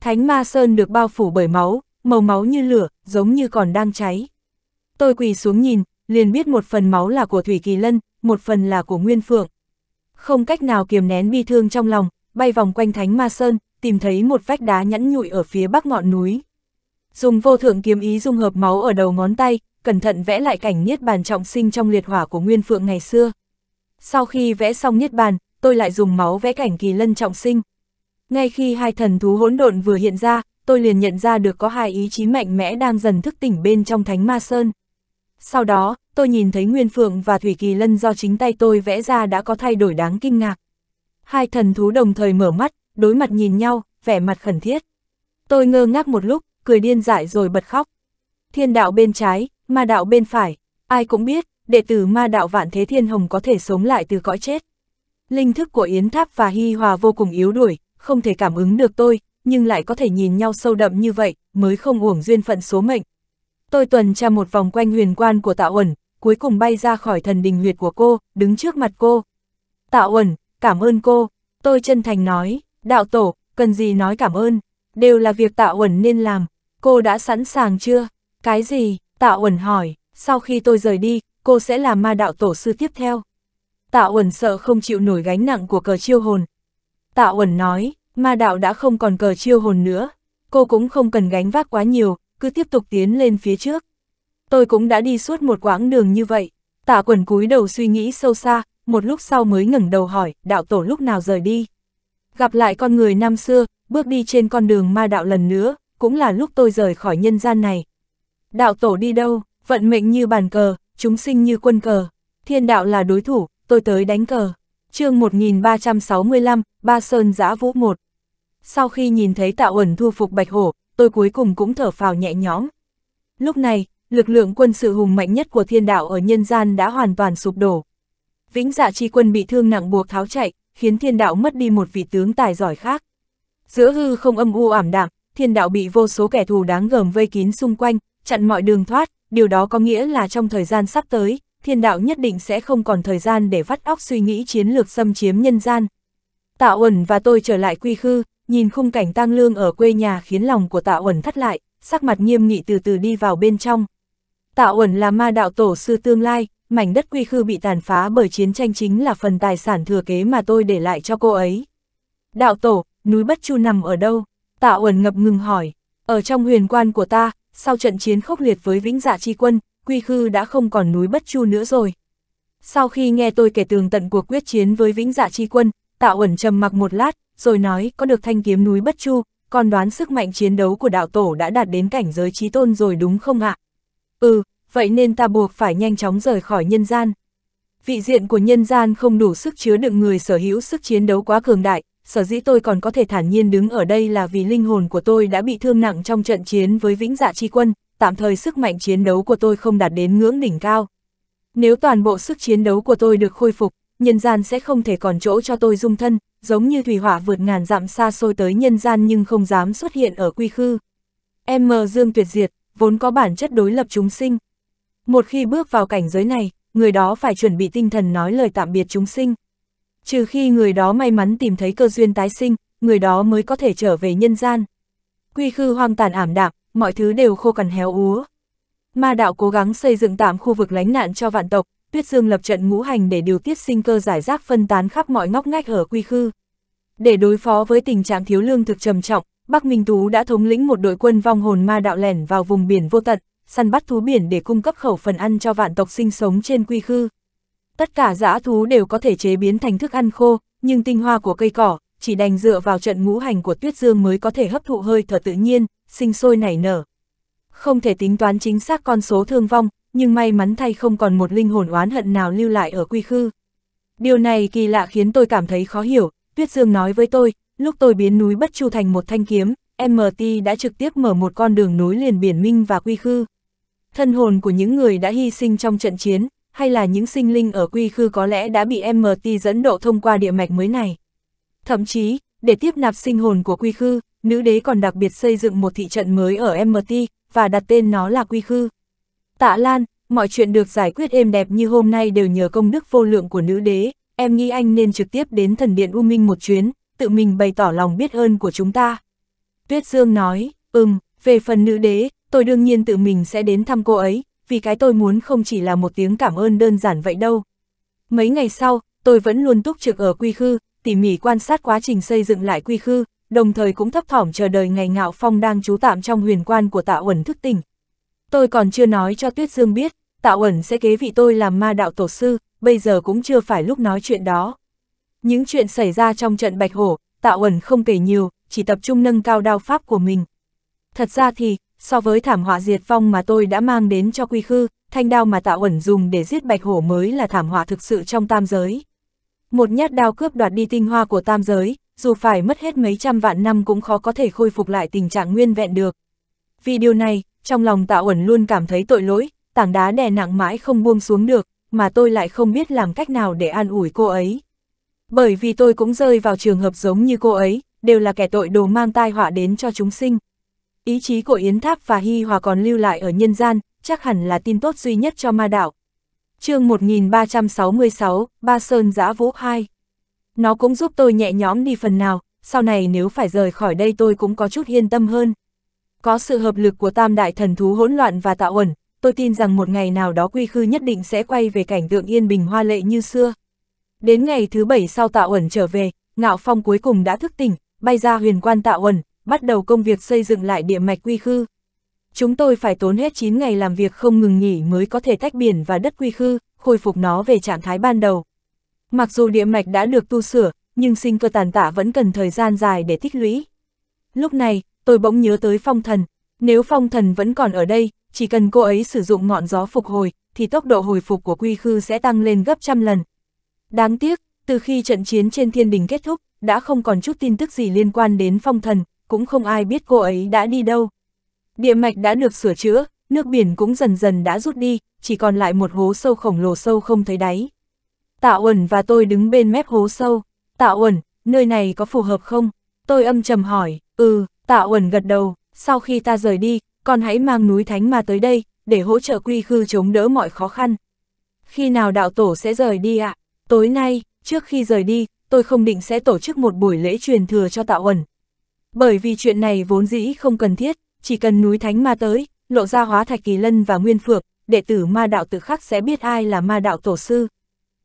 Thánh Ma Sơn được bao phủ bởi máu, màu máu như lửa, giống như còn đang cháy. Tôi quỳ xuống nhìn, liền biết một phần máu là của Thủy Kỳ Lân, một phần là của Nguyên Phượng. Không cách nào kiềm nén bi thương trong lòng, bay vòng quanh Thánh Ma Sơn, tìm thấy một vách đá nhẵn nhụi ở phía bắc ngọn núi. Dùng vô thượng kiếm ý dung hợp máu ở đầu ngón tay, cẩn thận vẽ lại cảnh niết bàn trọng sinh trong liệt hỏa của Nguyên Phượng ngày xưa. Sau khi vẽ xong niết bàn, tôi lại dùng máu vẽ cảnh kỳ lân trọng sinh. Ngay khi hai thần thú hỗn độn vừa hiện ra, tôi liền nhận ra được có hai ý chí mạnh mẽ đang dần thức tỉnh bên trong Thánh Ma Sơn. Sau đó, tôi nhìn thấy Nguyên Phượng và Thủy Kỳ Lân do chính tay tôi vẽ ra đã có thay đổi đáng kinh ngạc. Hai thần thú đồng thời mở mắt, đối mặt nhìn nhau, vẻ mặt khẩn thiết. Tôi ngơ ngác một lúc, cười điên dại rồi bật khóc. Thiên đạo bên trái, ma đạo bên phải, ai cũng biết, đệ tử ma đạo vạn thế thiên hồng có thể sống lại từ cõi chết. Linh thức của Yến Tháp và Hy Hòa vô cùng yếu đuổi, không thể cảm ứng được tôi, nhưng lại có thể nhìn nhau sâu đậm như vậy, mới không uổng duyên phận số mệnh, Tôi tuần tra một vòng quanh huyền quan của Tạ Uẩn, cuối cùng bay ra khỏi thần đình huyệt của cô, đứng trước mặt cô. Tạ Uẩn, cảm ơn cô. Tôi chân thành nói, đạo tổ, cần gì nói cảm ơn, đều là việc Tạ Uẩn nên làm. Cô đã sẵn sàng chưa? Cái gì? Tạ Uẩn hỏi, sau khi tôi rời đi, cô sẽ là ma đạo tổ sư tiếp theo. Tạ Uẩn sợ không chịu nổi gánh nặng của cờ chiêu hồn. Tạ Uẩn nói, ma đạo đã không còn cờ chiêu hồn nữa, cô cũng không cần gánh vác quá nhiều, cứ tiếp tục tiến lên phía trước. Tôi cũng đã đi suốt một quãng đường như vậy, Tạ quần cúi đầu suy nghĩ sâu xa, một lúc sau mới ngẩng đầu hỏi, đạo tổ lúc nào rời đi. Gặp lại con người năm xưa, bước đi trên con đường ma đạo lần nữa, cũng là lúc tôi rời khỏi nhân gian này. Đạo tổ đi đâu, vận mệnh như bàn cờ, chúng sinh như quân cờ, thiên đạo là đối thủ, tôi tới đánh cờ. chương 1365, Ba Sơn Giã Vũ 1 Sau khi nhìn thấy Tạ ẩn thu phục bạch hổ, tôi cuối cùng cũng thở phào nhẹ nhõm. Lúc này, lực lượng quân sự hùng mạnh nhất của thiên đạo ở nhân gian đã hoàn toàn sụp đổ. Vĩnh dạ chi quân bị thương nặng buộc tháo chạy, khiến thiên đạo mất đi một vị tướng tài giỏi khác. Giữa hư không âm u ảm đạm, thiên đạo bị vô số kẻ thù đáng gờm vây kín xung quanh, chặn mọi đường thoát, điều đó có nghĩa là trong thời gian sắp tới, thiên đạo nhất định sẽ không còn thời gian để vắt óc suy nghĩ chiến lược xâm chiếm nhân gian. Tạ Uẩn và tôi trở lại quy khư, nhìn khung cảnh tang lương ở quê nhà khiến lòng của tạ uẩn thắt lại, sắc mặt nghiêm nghị từ từ đi vào bên trong. Tạ uẩn là ma đạo tổ sư tương lai, mảnh đất quy khư bị tàn phá bởi chiến tranh chính là phần tài sản thừa kế mà tôi để lại cho cô ấy. Đạo tổ, núi Bất Chu nằm ở đâu? Tạ uẩn ngập ngừng hỏi, ở trong huyền quan của ta, sau trận chiến khốc liệt với vĩnh dạ chi quân, quy khư đã không còn núi Bất Chu nữa rồi. Sau khi nghe tôi kể tường tận cuộc quyết chiến với vĩnh dạ chi quân, Tạ uẩn trầm mặc một lát, rồi nói có được thanh kiếm núi Bất Chu, còn đoán sức mạnh chiến đấu của đạo tổ đã đạt đến cảnh giới trí tôn rồi đúng không ạ? Ừ, vậy nên ta buộc phải nhanh chóng rời khỏi nhân gian. Vị diện của nhân gian không đủ sức chứa đựng người sở hữu sức chiến đấu quá cường đại, sở dĩ tôi còn có thể thản nhiên đứng ở đây là vì linh hồn của tôi đã bị thương nặng trong trận chiến với vĩnh dạ chi quân, tạm thời sức mạnh chiến đấu của tôi không đạt đến ngưỡng đỉnh cao. Nếu toàn bộ sức chiến đấu của tôi được khôi phục, nhân gian sẽ không thể còn chỗ cho tôi dung thân, giống như thủy hỏa vượt ngàn dặm xa xôi tới nhân gian nhưng không dám xuất hiện ở quy khư. M Dương tuyệt diệt, vốn có bản chất đối lập chúng sinh. Một khi bước vào cảnh giới này, người đó phải chuẩn bị tinh thần nói lời tạm biệt chúng sinh. Trừ khi người đó may mắn tìm thấy cơ duyên tái sinh, người đó mới có thể trở về nhân gian. Quy khư hoang tàn ảm đạm, mọi thứ đều khô cằn héo úa. Ma đạo cố gắng xây dựng tạm khu vực lánh nạn cho vạn tộc, Tuyết Dương lập trận ngũ hành để điều tiết sinh cơ giải rác phân tán khắp mọi ngóc ngách ở quy khư. Để đối phó với tình trạng thiếu lương thực trầm trọng, Bắc Minh Tú đã thống lĩnh một đội quân vong hồn ma đạo lẻn vào vùng biển vô tận, săn bắt thú biển để cung cấp khẩu phần ăn cho vạn tộc sinh sống trên quy khư. Tất cả dã thú đều có thể chế biến thành thức ăn khô, nhưng tinh hoa của cây cỏ chỉ đành dựa vào trận ngũ hành của Tuyết Dương mới có thể hấp thụ hơi thở tự nhiên, sinh sôi nảy nở. Không thể tính toán chính xác con số thương vong, nhưng may mắn thay không còn một linh hồn oán hận nào lưu lại ở quy khư. Điều này kỳ lạ khiến tôi cảm thấy khó hiểu, Tuyết Dương nói với tôi, lúc tôi biến núi Bất Chu thành một thanh kiếm, MT đã trực tiếp mở một con đường núi liền biển Minh và Quy Khư. Thân hồn của những người đã hy sinh trong trận chiến, hay là những sinh linh ở Quy Khư có lẽ đã bị MT dẫn độ thông qua địa mạch mới này. Thậm chí, để tiếp nạp sinh hồn của Quy Khư, nữ đế còn đặc biệt xây dựng một thị trận mới ở MT, và đặt tên nó là Quy Khư. Tạ Lan, mọi chuyện được giải quyết êm đẹp như hôm nay đều nhờ công đức vô lượng của nữ đế, em nghĩ anh nên trực tiếp đến thần điện U Minh một chuyến, tự mình bày tỏ lòng biết ơn của chúng ta. Tuyết Dương nói, ừm, về phần nữ đế, tôi đương nhiên tự mình sẽ đến thăm cô ấy, vì cái tôi muốn không chỉ là một tiếng cảm ơn đơn giản vậy đâu. Mấy ngày sau, tôi vẫn luôn túc trực ở quy khư, tỉ mỉ quan sát quá trình xây dựng lại quy khư, đồng thời cũng thấp thỏm chờ đợi ngày ngạo phong đang trú tạm trong huyền quan của tạ uẩn thức tỉnh, Tôi còn chưa nói cho Tuyết Dương biết, Tạo ẩn sẽ kế vị tôi làm ma đạo tổ sư, bây giờ cũng chưa phải lúc nói chuyện đó. Những chuyện xảy ra trong trận Bạch Hổ, Tạo ẩn không kể nhiều, chỉ tập trung nâng cao đao pháp của mình. Thật ra thì, so với thảm họa diệt vong mà tôi đã mang đến cho quy khư, thanh đao mà Tạo ẩn dùng để giết Bạch Hổ mới là thảm họa thực sự trong tam giới. Một nhát đao cướp đoạt đi tinh hoa của tam giới, dù phải mất hết mấy trăm vạn năm cũng khó có thể khôi phục lại tình trạng nguyên vẹn được. Vì điều này, trong lòng tạ uẩn luôn cảm thấy tội lỗi, tảng đá đè nặng mãi không buông xuống được, mà tôi lại không biết làm cách nào để an ủi cô ấy. Bởi vì tôi cũng rơi vào trường hợp giống như cô ấy, đều là kẻ tội đồ mang tai họa đến cho chúng sinh. Ý chí của Yến Tháp và Hy Hòa còn lưu lại ở nhân gian, chắc hẳn là tin tốt duy nhất cho ma đạo. chương 1366, Ba Sơn Giã Vũ 2 Nó cũng giúp tôi nhẹ nhõm đi phần nào, sau này nếu phải rời khỏi đây tôi cũng có chút yên tâm hơn. Có sự hợp lực của tam đại thần thú hỗn loạn và tạo ẩn, tôi tin rằng một ngày nào đó quy khư nhất định sẽ quay về cảnh tượng yên bình hoa lệ như xưa. Đến ngày thứ bảy sau tạo ẩn trở về, Ngạo Phong cuối cùng đã thức tỉnh, bay ra huyền quan tạo ẩn, bắt đầu công việc xây dựng lại địa mạch quy khư. Chúng tôi phải tốn hết 9 ngày làm việc không ngừng nghỉ mới có thể tách biển và đất quy khư, khôi phục nó về trạng thái ban đầu. Mặc dù địa mạch đã được tu sửa, nhưng sinh cơ tàn tạ vẫn cần thời gian dài để tích lũy. Lúc này, tôi bỗng nhớ tới phong thần. Nếu phong thần vẫn còn ở đây, chỉ cần cô ấy sử dụng ngọn gió phục hồi, thì tốc độ hồi phục của quy khư sẽ tăng lên gấp trăm lần. Đáng tiếc, từ khi trận chiến trên thiên đình kết thúc, đã không còn chút tin tức gì liên quan đến phong thần, cũng không ai biết cô ấy đã đi đâu. Địa mạch đã được sửa chữa, nước biển cũng dần dần đã rút đi, chỉ còn lại một hố sâu khổng lồ sâu không thấy đáy. Tạ Uẩn và tôi đứng bên mép hố sâu. Tạ Uẩn, nơi này có phù hợp không? Tôi âm trầm hỏi, ừ, Tạ Uẩn gật đầu, sau khi ta rời đi, con hãy mang núi thánh ma tới đây, để hỗ trợ quy khư chống đỡ mọi khó khăn. Khi nào đạo tổ sẽ rời đi ạ? Tối nay, trước khi rời đi, tôi không định sẽ tổ chức một buổi lễ truyền thừa cho Tạ Uẩn. Bởi vì chuyện này vốn dĩ không cần thiết, chỉ cần núi thánh ma tới, lộ ra hóa thạch kỳ lân và nguyên phược, đệ tử ma đạo tự khắc sẽ biết ai là ma đạo tổ sư.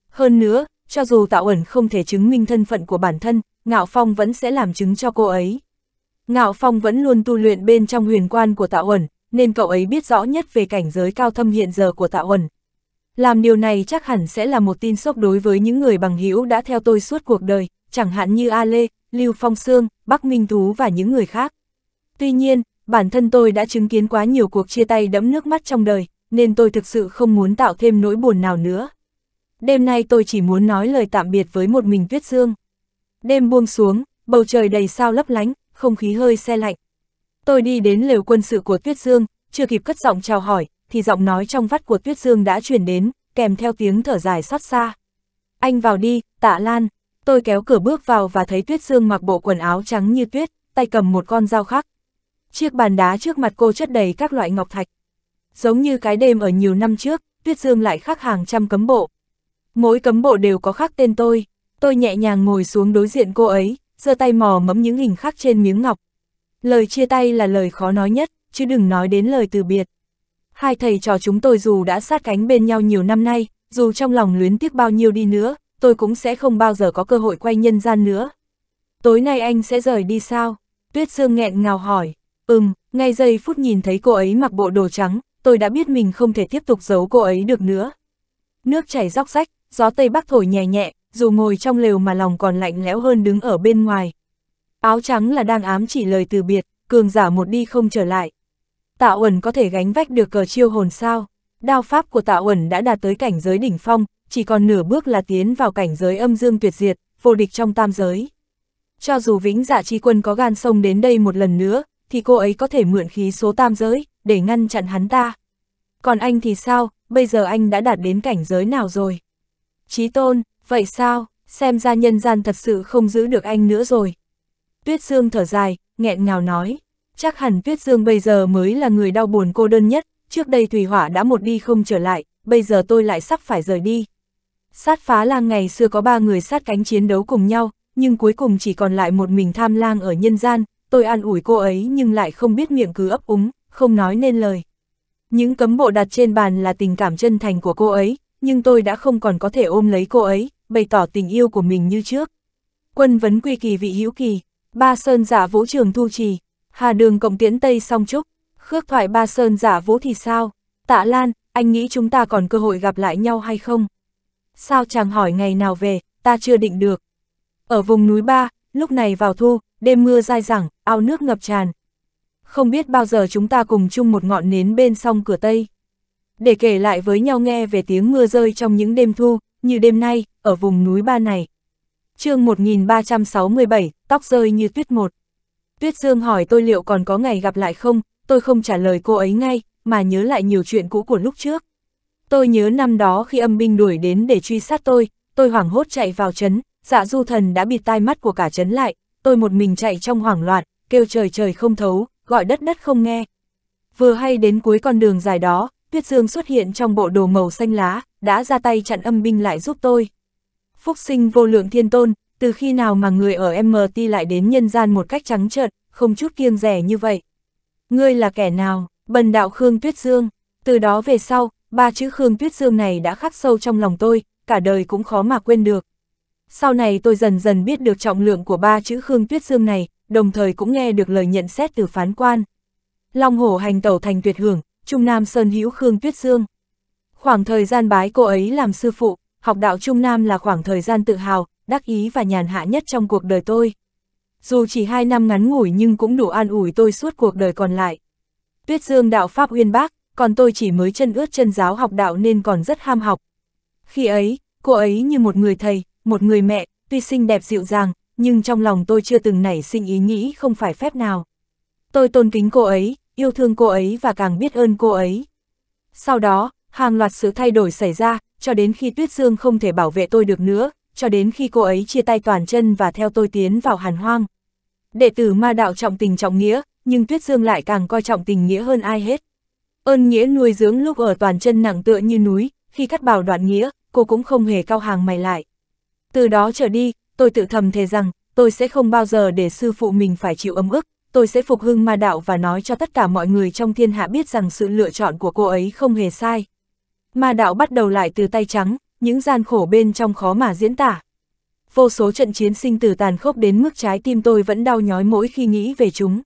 Hơn nữa, cho dù Tạo Uẩn không thể chứng minh thân phận của bản thân, Ngạo Phong vẫn sẽ làm chứng cho cô ấy. Ngạo Phong vẫn luôn tu luyện bên trong huyền quan của Tạ Huẩn, nên cậu ấy biết rõ nhất về cảnh giới cao thâm hiện giờ của Tạ Huẩn. Làm điều này chắc hẳn sẽ là một tin sốc đối với những người bằng hữu đã theo tôi suốt cuộc đời, chẳng hạn như A Lê, Lưu Phong Sương, Bắc Minh Thú và những người khác. Tuy nhiên, bản thân tôi đã chứng kiến quá nhiều cuộc chia tay đẫm nước mắt trong đời, nên tôi thực sự không muốn tạo thêm nỗi buồn nào nữa. Đêm nay tôi chỉ muốn nói lời tạm biệt với một mình Tuyết Dương. Đêm buông xuống, bầu trời đầy sao lấp lánh, không khí hơi xe lạnh. Tôi đi đến lều quân sự của Tuyết Dương, chưa kịp cất giọng chào hỏi, thì giọng nói trong vắt của Tuyết Dương đã chuyển đến, kèm theo tiếng thở dài xót xa. Anh vào đi, tạ Lan. Tôi kéo cửa bước vào và thấy Tuyết Dương mặc bộ quần áo trắng như tuyết, tay cầm một con dao khắc. Chiếc bàn đá trước mặt cô chất đầy các loại ngọc thạch. Giống như cái đêm ở nhiều năm trước, Tuyết Dương lại khắc hàng trăm cấm bộ. Mỗi cấm bộ đều có khắc tên tôi. Tôi nhẹ nhàng ngồi xuống đối diện cô ấy, giơ tay mò mẫm những hình khắc trên miếng ngọc. Lời chia tay là lời khó nói nhất, chứ đừng nói đến lời từ biệt. Hai thầy trò chúng tôi dù đã sát cánh bên nhau nhiều năm nay, dù trong lòng luyến tiếc bao nhiêu đi nữa, tôi cũng sẽ không bao giờ có cơ hội quay nhân gian nữa. Tối nay anh sẽ rời đi sao? Tuyết Sương nghẹn ngào hỏi. Ừm, ngay giây phút nhìn thấy cô ấy mặc bộ đồ trắng, tôi đã biết mình không thể tiếp tục giấu cô ấy được nữa. Nước chảy róc rách, gió Tây Bắc thổi nhẹ nhẹ, dù ngồi trong lều mà lòng còn lạnh lẽo hơn đứng ở bên ngoài. Áo trắng là đang ám chỉ lời từ biệt, cường giả một đi không trở lại. Tạ Uẩn có thể gánh vách được cờ chiêu hồn sao? Đao pháp của Tạ Uẩn đã đạt tới cảnh giới đỉnh phong, chỉ còn nửa bước là tiến vào cảnh giới âm dương tuyệt diệt, vô địch trong tam giới. Cho dù Vĩnh Dạ Chi Quân có gan sông đến đây một lần nữa, thì cô ấy có thể mượn khí số tam giới, để ngăn chặn hắn ta. Còn anh thì sao, bây giờ anh đã đạt đến cảnh giới nào rồi? Chí Tôn, Vậy sao, xem ra nhân gian thật sự không giữ được anh nữa rồi. Tuyết Dương thở dài, nghẹn ngào nói. Chắc hẳn Tuyết Dương bây giờ mới là người đau buồn cô đơn nhất, trước đây Thủy Hỏa đã một đi không trở lại, bây giờ tôi lại sắp phải rời đi. Sát phá lang ngày xưa có ba người sát cánh chiến đấu cùng nhau, nhưng cuối cùng chỉ còn lại một mình tham lang ở nhân gian, tôi an ủi cô ấy nhưng lại không biết miệng cứ ấp úng, không nói nên lời. Những cấm bộ đặt trên bàn là tình cảm chân thành của cô ấy, nhưng tôi đã không còn có thể ôm lấy cô ấy, bày tỏ tình yêu của mình như trước. Quân vấn quy kỳ vị hữu kỳ, ba sơn giả vũ trường thu trì, hà đường cộng tiễn tây song trúc, khước thoại ba sơn giả vũ thì sao? Tạ Lan, anh nghĩ chúng ta còn cơ hội gặp lại nhau hay không? Sao chàng hỏi ngày nào về, ta chưa định được. Ở vùng núi Ba, lúc này vào thu, đêm mưa dai dẳng, ao nước ngập tràn. Không biết bao giờ chúng ta cùng chung một ngọn nến bên sông cửa Tây. Để kể lại với nhau nghe về tiếng mưa rơi trong những đêm thu, như đêm nay, ở vùng núi ba này. chương 1367, tóc rơi như tuyết một. Tuyết Dương hỏi tôi liệu còn có ngày gặp lại không, tôi không trả lời cô ấy ngay, mà nhớ lại nhiều chuyện cũ của lúc trước. Tôi nhớ năm đó khi âm binh đuổi đến để truy sát tôi, tôi hoảng hốt chạy vào trấn, dạ du thần đã bịt tai mắt của cả trấn lại, tôi một mình chạy trong hoảng loạn, kêu trời trời không thấu, gọi đất đất không nghe. Vừa hay đến cuối con đường dài đó, Tuyết Dương xuất hiện trong bộ đồ màu xanh lá, đã ra tay chặn âm binh lại giúp tôi. Phúc sinh vô lượng thiên tôn, từ khi nào mà người ở MT lại đến nhân gian một cách trắng trợn, không chút kiêng rẻ như vậy. Ngươi là kẻ nào, bần đạo Khương Tuyết Dương, từ đó về sau, ba chữ Khương Tuyết Dương này đã khắc sâu trong lòng tôi, cả đời cũng khó mà quên được. Sau này tôi dần dần biết được trọng lượng của ba chữ Khương Tuyết Dương này, đồng thời cũng nghe được lời nhận xét từ phán quan. Long hổ hành tẩu thành tuyệt hưởng, Trung Nam Sơn hữu Khương Tuyết Dương. Khoảng thời gian bái cô ấy làm sư phụ, học đạo Trung Nam là khoảng thời gian tự hào, đắc ý và nhàn hạ nhất trong cuộc đời tôi. Dù chỉ hai năm ngắn ngủi nhưng cũng đủ an ủi tôi suốt cuộc đời còn lại. Tuyết Dương đạo Pháp uyên bác, còn tôi chỉ mới chân ướt chân giáo học đạo nên còn rất ham học. Khi ấy, cô ấy như một người thầy, một người mẹ, tuy xinh đẹp dịu dàng, nhưng trong lòng tôi chưa từng nảy sinh ý nghĩ không phải phép nào. Tôi tôn kính cô ấy, yêu thương cô ấy và càng biết ơn cô ấy. Sau đó, hàng loạt sự thay đổi xảy ra, cho đến khi Tuyết Dương không thể bảo vệ tôi được nữa, cho đến khi cô ấy chia tay toàn chân và theo tôi tiến vào hàn hoang. Đệ tử ma đạo trọng tình trọng nghĩa, nhưng Tuyết Dương lại càng coi trọng tình nghĩa hơn ai hết. Ơn nghĩa nuôi dưỡng lúc ở toàn chân nặng tựa như núi, khi cắt bảo đoạn nghĩa, cô cũng không hề cao hàng mày lại. Từ đó trở đi, tôi tự thầm thề rằng, tôi sẽ không bao giờ để sư phụ mình phải chịu ấm ức, tôi sẽ phục hưng ma đạo và nói cho tất cả mọi người trong thiên hạ biết rằng sự lựa chọn của cô ấy không hề sai ma đạo bắt đầu lại từ tay trắng, những gian khổ bên trong khó mà diễn tả. Vô số trận chiến sinh tử tàn khốc đến mức trái tim tôi vẫn đau nhói mỗi khi nghĩ về chúng.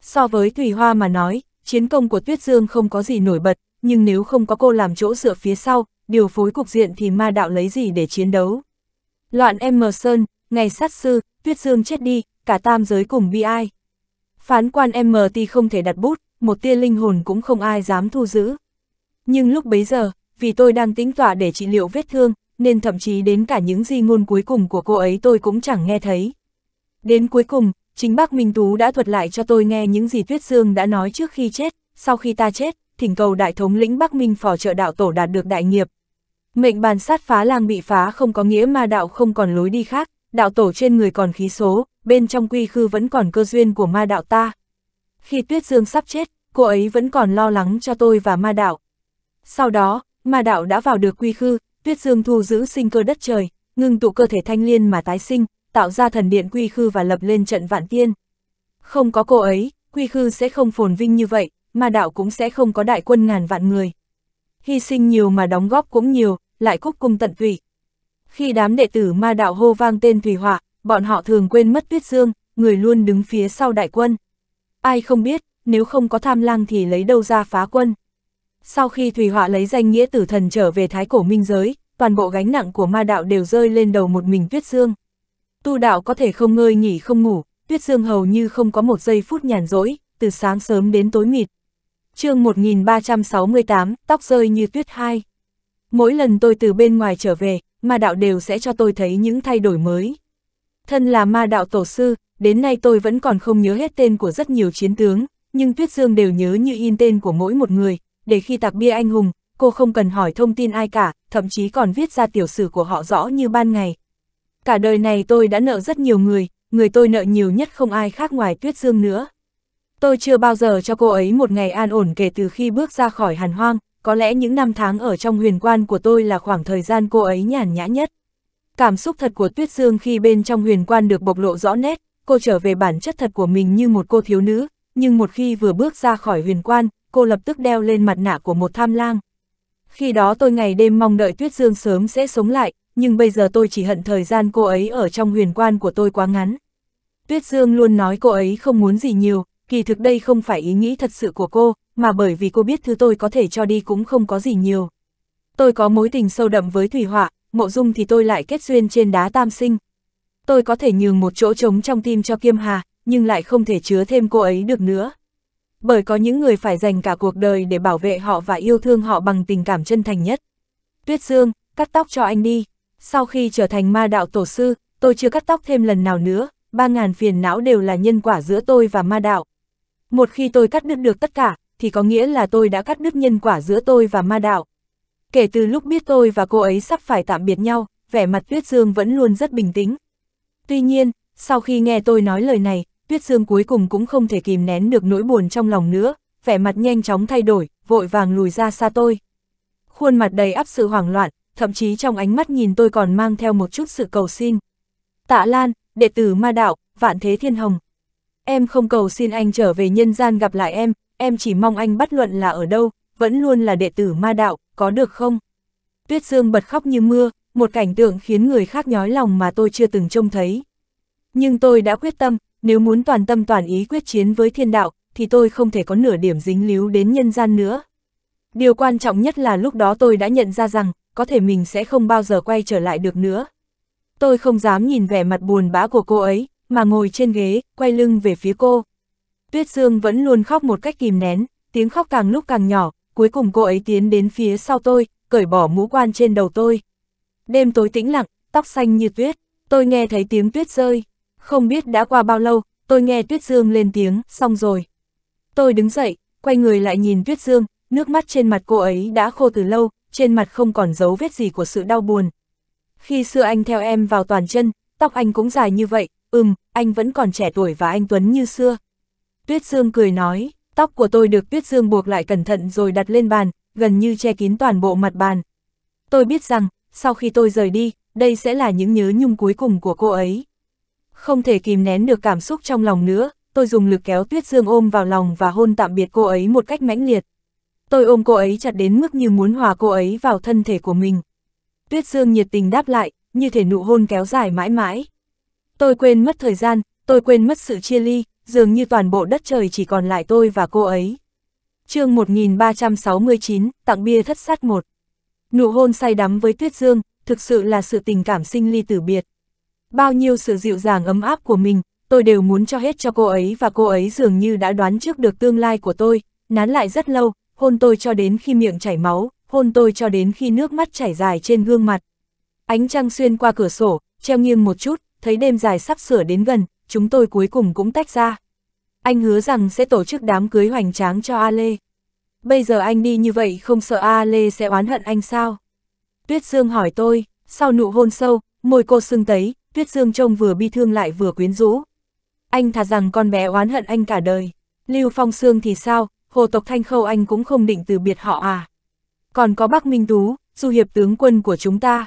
So với Thủy Hoa mà nói, chiến công của Tuyết Dương không có gì nổi bật, nhưng nếu không có cô làm chỗ dựa phía sau, điều phối cục diện thì ma đạo lấy gì để chiến đấu. Loạn em Sơn, ngày sát sư, Tuyết Dương chết đi, cả tam giới cùng bi ai. Phán quan MT không thể đặt bút, một tia linh hồn cũng không ai dám thu giữ. Nhưng lúc bấy giờ, vì tôi đang tĩnh tọa để trị liệu vết thương, nên thậm chí đến cả những di ngôn cuối cùng của cô ấy tôi cũng chẳng nghe thấy. Đến cuối cùng, chính bác Minh Tú đã thuật lại cho tôi nghe những gì Tuyết Dương đã nói trước khi chết, sau khi ta chết, thỉnh cầu đại thống lĩnh Bắc Minh phò trợ đạo tổ đạt được đại nghiệp. Mệnh bàn sát phá lang bị phá không có nghĩa ma đạo không còn lối đi khác, đạo tổ trên người còn khí số, bên trong quy khư vẫn còn cơ duyên của ma đạo ta. Khi Tuyết Dương sắp chết, cô ấy vẫn còn lo lắng cho tôi và ma đạo. Sau đó, Ma đạo đã vào được quy khư, tuyết dương thu giữ sinh cơ đất trời, ngưng tụ cơ thể thanh liên mà tái sinh, tạo ra thần điện quy khư và lập lên trận vạn tiên. Không có cô ấy, quy khư sẽ không phồn vinh như vậy, ma đạo cũng sẽ không có đại quân ngàn vạn người. Hy sinh nhiều mà đóng góp cũng nhiều, lại cúc cung tận tụy. Khi đám đệ tử ma đạo hô vang tên Thủy Hỏa, bọn họ thường quên mất Tuyết Dương, người luôn đứng phía sau đại quân. Ai không biết, nếu không có tham lang thì lấy đâu ra phá quân. Sau khi Thùy Họa lấy danh nghĩa tử thần trở về thái cổ minh giới, toàn bộ gánh nặng của ma đạo đều rơi lên đầu một mình Tuyết Dương. Tu đạo có thể không ngơi nghỉ không ngủ, Tuyết Dương hầu như không có một giây phút nhàn rỗi, từ sáng sớm đến tối mịt. chương 1368, tóc rơi như tuyết hai. Mỗi lần tôi từ bên ngoài trở về, ma đạo đều sẽ cho tôi thấy những thay đổi mới. Thân là ma đạo tổ sư, đến nay tôi vẫn còn không nhớ hết tên của rất nhiều chiến tướng, nhưng Tuyết Dương đều nhớ như in tên của mỗi một người, để khi tạc bia anh hùng, cô không cần hỏi thông tin ai cả, thậm chí còn viết ra tiểu sử của họ rõ như ban ngày. Cả đời này tôi đã nợ rất nhiều người, người tôi nợ nhiều nhất không ai khác ngoài Tuyết Dương nữa. Tôi chưa bao giờ cho cô ấy một ngày an ổn kể từ khi bước ra khỏi hàn hoang, có lẽ những năm tháng ở trong huyền quan của tôi là khoảng thời gian cô ấy nhàn nhã nhất. Cảm xúc thật của Tuyết Dương khi bên trong huyền quan được bộc lộ rõ nét, cô trở về bản chất thật của mình như một cô thiếu nữ, nhưng một khi vừa bước ra khỏi huyền quan, cô lập tức đeo lên mặt nạ của một tham lang. Khi đó tôi ngày đêm mong đợi Tuyết Dương sớm sẽ sống lại, nhưng bây giờ tôi chỉ hận thời gian cô ấy ở trong huyền quan của tôi quá ngắn. Tuyết Dương luôn nói cô ấy không muốn gì nhiều, kỳ thực đây không phải ý nghĩ thật sự của cô, mà bởi vì cô biết thứ tôi có thể cho đi cũng không có gì nhiều. Tôi có mối tình sâu đậm với Thủy Họa, mộ dung thì tôi lại kết duyên trên đá tam sinh. Tôi có thể nhường một chỗ trống trong tim cho Kiêm Hà, nhưng lại không thể chứa thêm cô ấy được nữa bởi có những người phải dành cả cuộc đời để bảo vệ họ và yêu thương họ bằng tình cảm chân thành nhất. Tuyết Dương, cắt tóc cho anh đi. Sau khi trở thành ma đạo tổ sư, tôi chưa cắt tóc thêm lần nào nữa, ba ngàn phiền não đều là nhân quả giữa tôi và ma đạo. Một khi tôi cắt đứt được tất cả, thì có nghĩa là tôi đã cắt đứt nhân quả giữa tôi và ma đạo. Kể từ lúc biết tôi và cô ấy sắp phải tạm biệt nhau, vẻ mặt Tuyết Dương vẫn luôn rất bình tĩnh. Tuy nhiên, sau khi nghe tôi nói lời này, Tuyết Dương cuối cùng cũng không thể kìm nén được nỗi buồn trong lòng nữa, vẻ mặt nhanh chóng thay đổi, vội vàng lùi ra xa tôi. Khuôn mặt đầy áp sự hoảng loạn, thậm chí trong ánh mắt nhìn tôi còn mang theo một chút sự cầu xin. Tạ Lan, đệ tử ma đạo, vạn thế thiên hồng. Em không cầu xin anh trở về nhân gian gặp lại em, em chỉ mong anh bắt luận là ở đâu, vẫn luôn là đệ tử ma đạo, có được không? Tuyết Dương bật khóc như mưa, một cảnh tượng khiến người khác nhói lòng mà tôi chưa từng trông thấy. Nhưng tôi đã quyết tâm, nếu muốn toàn tâm toàn ý quyết chiến với thiên đạo, thì tôi không thể có nửa điểm dính líu đến nhân gian nữa. Điều quan trọng nhất là lúc đó tôi đã nhận ra rằng, có thể mình sẽ không bao giờ quay trở lại được nữa. Tôi không dám nhìn vẻ mặt buồn bã của cô ấy, mà ngồi trên ghế, quay lưng về phía cô. Tuyết Dương vẫn luôn khóc một cách kìm nén, tiếng khóc càng lúc càng nhỏ, cuối cùng cô ấy tiến đến phía sau tôi, cởi bỏ mũ quan trên đầu tôi. Đêm tối tĩnh lặng, tóc xanh như tuyết, tôi nghe thấy tiếng tuyết rơi. Không biết đã qua bao lâu, tôi nghe Tuyết Dương lên tiếng, xong rồi. Tôi đứng dậy, quay người lại nhìn Tuyết Dương, nước mắt trên mặt cô ấy đã khô từ lâu, trên mặt không còn dấu vết gì của sự đau buồn. Khi xưa anh theo em vào toàn chân, tóc anh cũng dài như vậy, ừm, anh vẫn còn trẻ tuổi và anh Tuấn như xưa. Tuyết Dương cười nói, tóc của tôi được Tuyết Dương buộc lại cẩn thận rồi đặt lên bàn, gần như che kín toàn bộ mặt bàn. Tôi biết rằng, sau khi tôi rời đi, đây sẽ là những nhớ nhung cuối cùng của cô ấy không thể kìm nén được cảm xúc trong lòng nữa, tôi dùng lực kéo Tuyết Dương ôm vào lòng và hôn tạm biệt cô ấy một cách mãnh liệt. Tôi ôm cô ấy chặt đến mức như muốn hòa cô ấy vào thân thể của mình. Tuyết Dương nhiệt tình đáp lại, như thể nụ hôn kéo dài mãi mãi. Tôi quên mất thời gian, tôi quên mất sự chia ly, dường như toàn bộ đất trời chỉ còn lại tôi và cô ấy. chương 1369, tặng bia thất sát một. Nụ hôn say đắm với Tuyết Dương, thực sự là sự tình cảm sinh ly tử biệt. Bao nhiêu sự dịu dàng ấm áp của mình, tôi đều muốn cho hết cho cô ấy và cô ấy dường như đã đoán trước được tương lai của tôi, nán lại rất lâu, hôn tôi cho đến khi miệng chảy máu, hôn tôi cho đến khi nước mắt chảy dài trên gương mặt. Ánh trăng xuyên qua cửa sổ, treo nghiêng một chút, thấy đêm dài sắp sửa đến gần, chúng tôi cuối cùng cũng tách ra. Anh hứa rằng sẽ tổ chức đám cưới hoành tráng cho A Lê. Bây giờ anh đi như vậy không sợ A Lê sẽ oán hận anh sao? Tuyết Dương hỏi tôi, sau nụ hôn sâu, môi cô sưng tấy, Tuyết Dương trông vừa bi thương lại vừa quyến rũ. Anh thà rằng con bé oán hận anh cả đời. Lưu Phong Sương thì sao, hồ tộc Thanh Khâu anh cũng không định từ biệt họ à. Còn có Bắc Minh Tú, du hiệp tướng quân của chúng ta.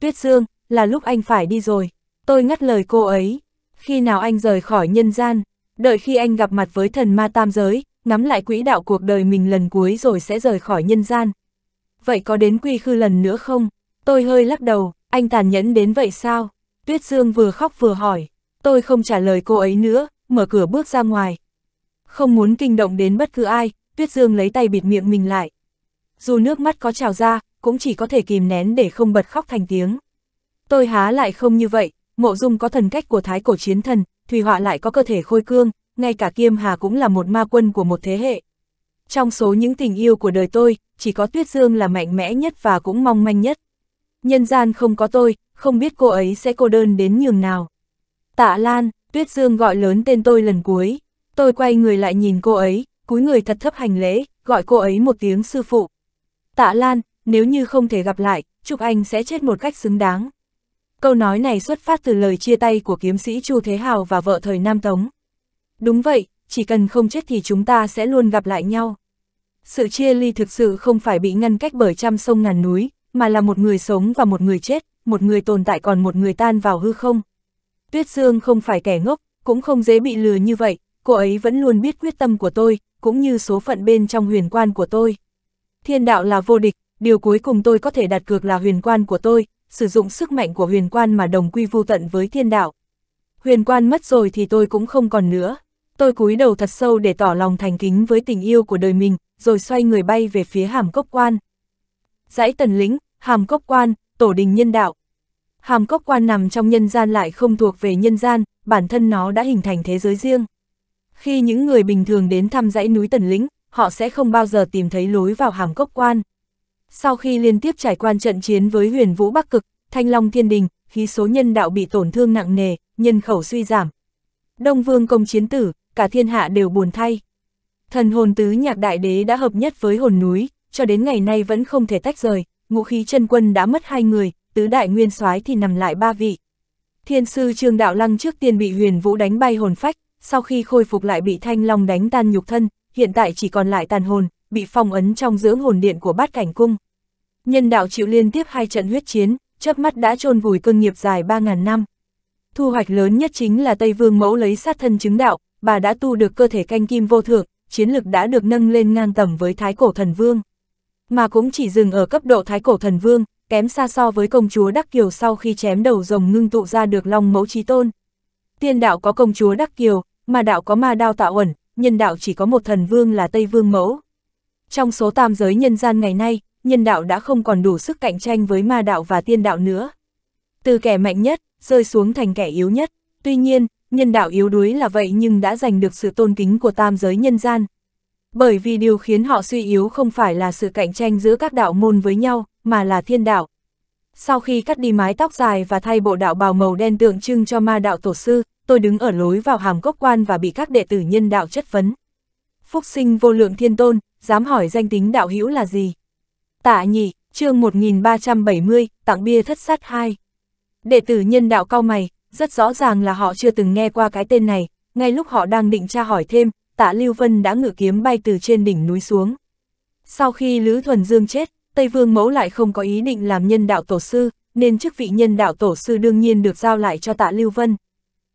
Tuyết Dương, là lúc anh phải đi rồi. Tôi ngắt lời cô ấy. Khi nào anh rời khỏi nhân gian, đợi khi anh gặp mặt với thần ma tam giới, ngắm lại quỹ đạo cuộc đời mình lần cuối rồi sẽ rời khỏi nhân gian. Vậy có đến quy khư lần nữa không? Tôi hơi lắc đầu, anh tàn nhẫn đến vậy sao? Tuyết Dương vừa khóc vừa hỏi, tôi không trả lời cô ấy nữa, mở cửa bước ra ngoài. Không muốn kinh động đến bất cứ ai, Tuyết Dương lấy tay bịt miệng mình lại. Dù nước mắt có trào ra, cũng chỉ có thể kìm nén để không bật khóc thành tiếng. Tôi há lại không như vậy, mộ dung có thần cách của thái cổ chiến thần, Thủy Họa lại có cơ thể khôi cương, ngay cả Kiêm Hà cũng là một ma quân của một thế hệ. Trong số những tình yêu của đời tôi, chỉ có Tuyết Dương là mạnh mẽ nhất và cũng mong manh nhất. Nhân gian không có tôi, không biết cô ấy sẽ cô đơn đến nhường nào. Tạ Lan, Tuyết Dương gọi lớn tên tôi lần cuối, tôi quay người lại nhìn cô ấy, cúi người thật thấp hành lễ, gọi cô ấy một tiếng sư phụ. Tạ Lan, nếu như không thể gặp lại, Trúc Anh sẽ chết một cách xứng đáng. Câu nói này xuất phát từ lời chia tay của kiếm sĩ Chu Thế Hào và vợ thời Nam Tống. Đúng vậy, chỉ cần không chết thì chúng ta sẽ luôn gặp lại nhau. Sự chia ly thực sự không phải bị ngăn cách bởi trăm sông ngàn núi, mà là một người sống và một người chết, một người tồn tại còn một người tan vào hư không. Tuyết Dương không phải kẻ ngốc, cũng không dễ bị lừa như vậy, cô ấy vẫn luôn biết quyết tâm của tôi, cũng như số phận bên trong huyền quan của tôi. Thiên đạo là vô địch, điều cuối cùng tôi có thể đặt cược là huyền quan của tôi, sử dụng sức mạnh của huyền quan mà đồng quy vô tận với thiên đạo. Huyền quan mất rồi thì tôi cũng không còn nữa. Tôi cúi đầu thật sâu để tỏ lòng thành kính với tình yêu của đời mình, rồi xoay người bay về phía hàm cốc quan. Dãy tần lĩnh, hàm cốc quan, tổ đình nhân đạo. Hàm cốc quan nằm trong nhân gian lại không thuộc về nhân gian, bản thân nó đã hình thành thế giới riêng. Khi những người bình thường đến thăm dãy núi Tần Lĩnh, họ sẽ không bao giờ tìm thấy lối vào hàm cốc quan. Sau khi liên tiếp trải qua trận chiến với huyền vũ Bắc Cực, Thanh Long Thiên Đình, khí số nhân đạo bị tổn thương nặng nề, nhân khẩu suy giảm. Đông Vương công chiến tử, cả thiên hạ đều buồn thay. Thần hồn tứ nhạc đại đế đã hợp nhất với hồn núi, cho đến ngày nay vẫn không thể tách rời, ngũ khí chân quân đã mất hai người, tứ đại nguyên soái thì nằm lại ba vị. Thiên sư Trương Đạo Lăng trước tiên bị huyền vũ đánh bay hồn phách, sau khi khôi phục lại bị thanh long đánh tan nhục thân, hiện tại chỉ còn lại tàn hồn, bị phong ấn trong dưỡng hồn điện của bát cảnh cung. Nhân đạo chịu liên tiếp hai trận huyết chiến, chớp mắt đã chôn vùi cương nghiệp dài 3.000 năm. Thu hoạch lớn nhất chính là Tây Vương mẫu lấy sát thân chứng đạo, bà đã tu được cơ thể canh kim vô thượng, chiến lực đã được nâng lên ngang tầm với thái cổ thần vương mà cũng chỉ dừng ở cấp độ thái cổ thần vương, kém xa so với công chúa Đắc Kiều sau khi chém đầu rồng ngưng tụ ra được long mẫu trí tôn. Tiên đạo có công chúa Đắc Kiều, mà đạo có ma đao tạo ẩn, nhân đạo chỉ có một thần vương là Tây Vương mẫu. Trong số tam giới nhân gian ngày nay, nhân đạo đã không còn đủ sức cạnh tranh với ma đạo và tiên đạo nữa. Từ kẻ mạnh nhất, rơi xuống thành kẻ yếu nhất, tuy nhiên, nhân đạo yếu đuối là vậy nhưng đã giành được sự tôn kính của tam giới nhân gian bởi vì điều khiến họ suy yếu không phải là sự cạnh tranh giữa các đạo môn với nhau, mà là thiên đạo. Sau khi cắt đi mái tóc dài và thay bộ đạo bào màu đen tượng trưng cho ma đạo tổ sư, tôi đứng ở lối vào hàm cốc quan và bị các đệ tử nhân đạo chất vấn. Phúc sinh vô lượng thiên tôn, dám hỏi danh tính đạo hữu là gì? Tạ nhị, chương 1370, tặng bia thất sát 2. Đệ tử nhân đạo cao mày, rất rõ ràng là họ chưa từng nghe qua cái tên này, ngay lúc họ đang định tra hỏi thêm, tạ Lưu Vân đã ngự kiếm bay từ trên đỉnh núi xuống. Sau khi Lữ Thuần Dương chết, Tây Vương Mẫu lại không có ý định làm nhân đạo tổ sư, nên chức vị nhân đạo tổ sư đương nhiên được giao lại cho tạ Lưu Vân.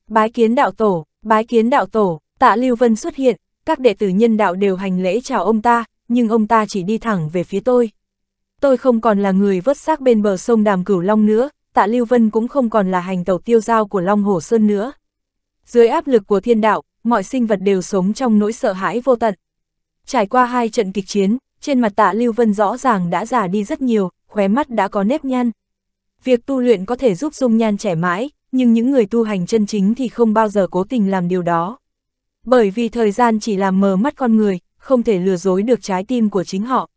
Bái kiến đạo tổ, bái kiến đạo tổ, tạ Lưu Vân xuất hiện, các đệ tử nhân đạo đều hành lễ chào ông ta, nhưng ông ta chỉ đi thẳng về phía tôi. Tôi không còn là người vớt xác bên bờ sông Đàm Cửu Long nữa, tạ Lưu Vân cũng không còn là hành tàu tiêu giao của Long Hồ Sơn nữa. Dưới áp lực của thiên đạo, mọi sinh vật đều sống trong nỗi sợ hãi vô tận. Trải qua hai trận kịch chiến, trên mặt tạ Lưu Vân rõ ràng đã già đi rất nhiều, khóe mắt đã có nếp nhăn. Việc tu luyện có thể giúp dung nhan trẻ mãi, nhưng những người tu hành chân chính thì không bao giờ cố tình làm điều đó. Bởi vì thời gian chỉ làm mờ mắt con người, không thể lừa dối được trái tim của chính họ.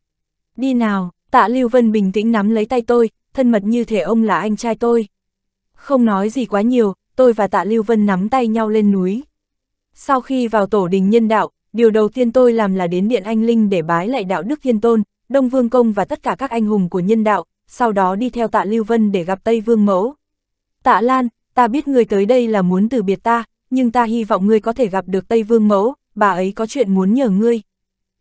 Đi nào, tạ Lưu Vân bình tĩnh nắm lấy tay tôi, thân mật như thể ông là anh trai tôi. Không nói gì quá nhiều, tôi và tạ Lưu Vân nắm tay nhau lên núi. Sau khi vào tổ đình nhân đạo, điều đầu tiên tôi làm là đến Điện Anh Linh để bái lại đạo đức thiên tôn, Đông Vương Công và tất cả các anh hùng của nhân đạo, sau đó đi theo tạ Lưu Vân để gặp Tây Vương Mẫu. Tạ Lan, ta biết người tới đây là muốn từ biệt ta, nhưng ta hy vọng ngươi có thể gặp được Tây Vương Mẫu, bà ấy có chuyện muốn nhờ ngươi.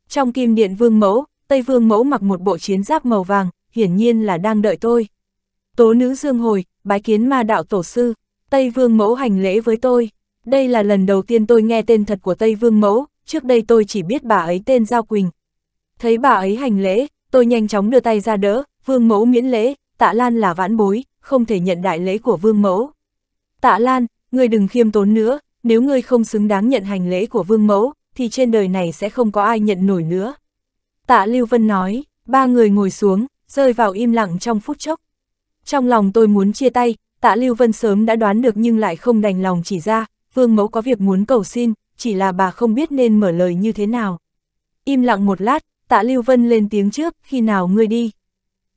Trong kim điện Vương Mẫu, Tây Vương Mẫu mặc một bộ chiến giáp màu vàng, hiển nhiên là đang đợi tôi. Tố nữ Dương Hồi, bái kiến ma đạo tổ sư, Tây Vương Mẫu hành lễ với tôi. Đây là lần đầu tiên tôi nghe tên thật của Tây Vương Mẫu, trước đây tôi chỉ biết bà ấy tên Giao Quỳnh. Thấy bà ấy hành lễ, tôi nhanh chóng đưa tay ra đỡ, Vương Mẫu miễn lễ, Tạ Lan là vãn bối, không thể nhận đại lễ của Vương Mẫu. Tạ Lan, ngươi đừng khiêm tốn nữa, nếu ngươi không xứng đáng nhận hành lễ của Vương Mẫu, thì trên đời này sẽ không có ai nhận nổi nữa. Tạ Lưu Vân nói, ba người ngồi xuống, rơi vào im lặng trong phút chốc. Trong lòng tôi muốn chia tay, Tạ Lưu Vân sớm đã đoán được nhưng lại không đành lòng chỉ ra, vương mẫu có việc muốn cầu xin, chỉ là bà không biết nên mở lời như thế nào. Im lặng một lát, tạ Lưu Vân lên tiếng trước, khi nào ngươi đi?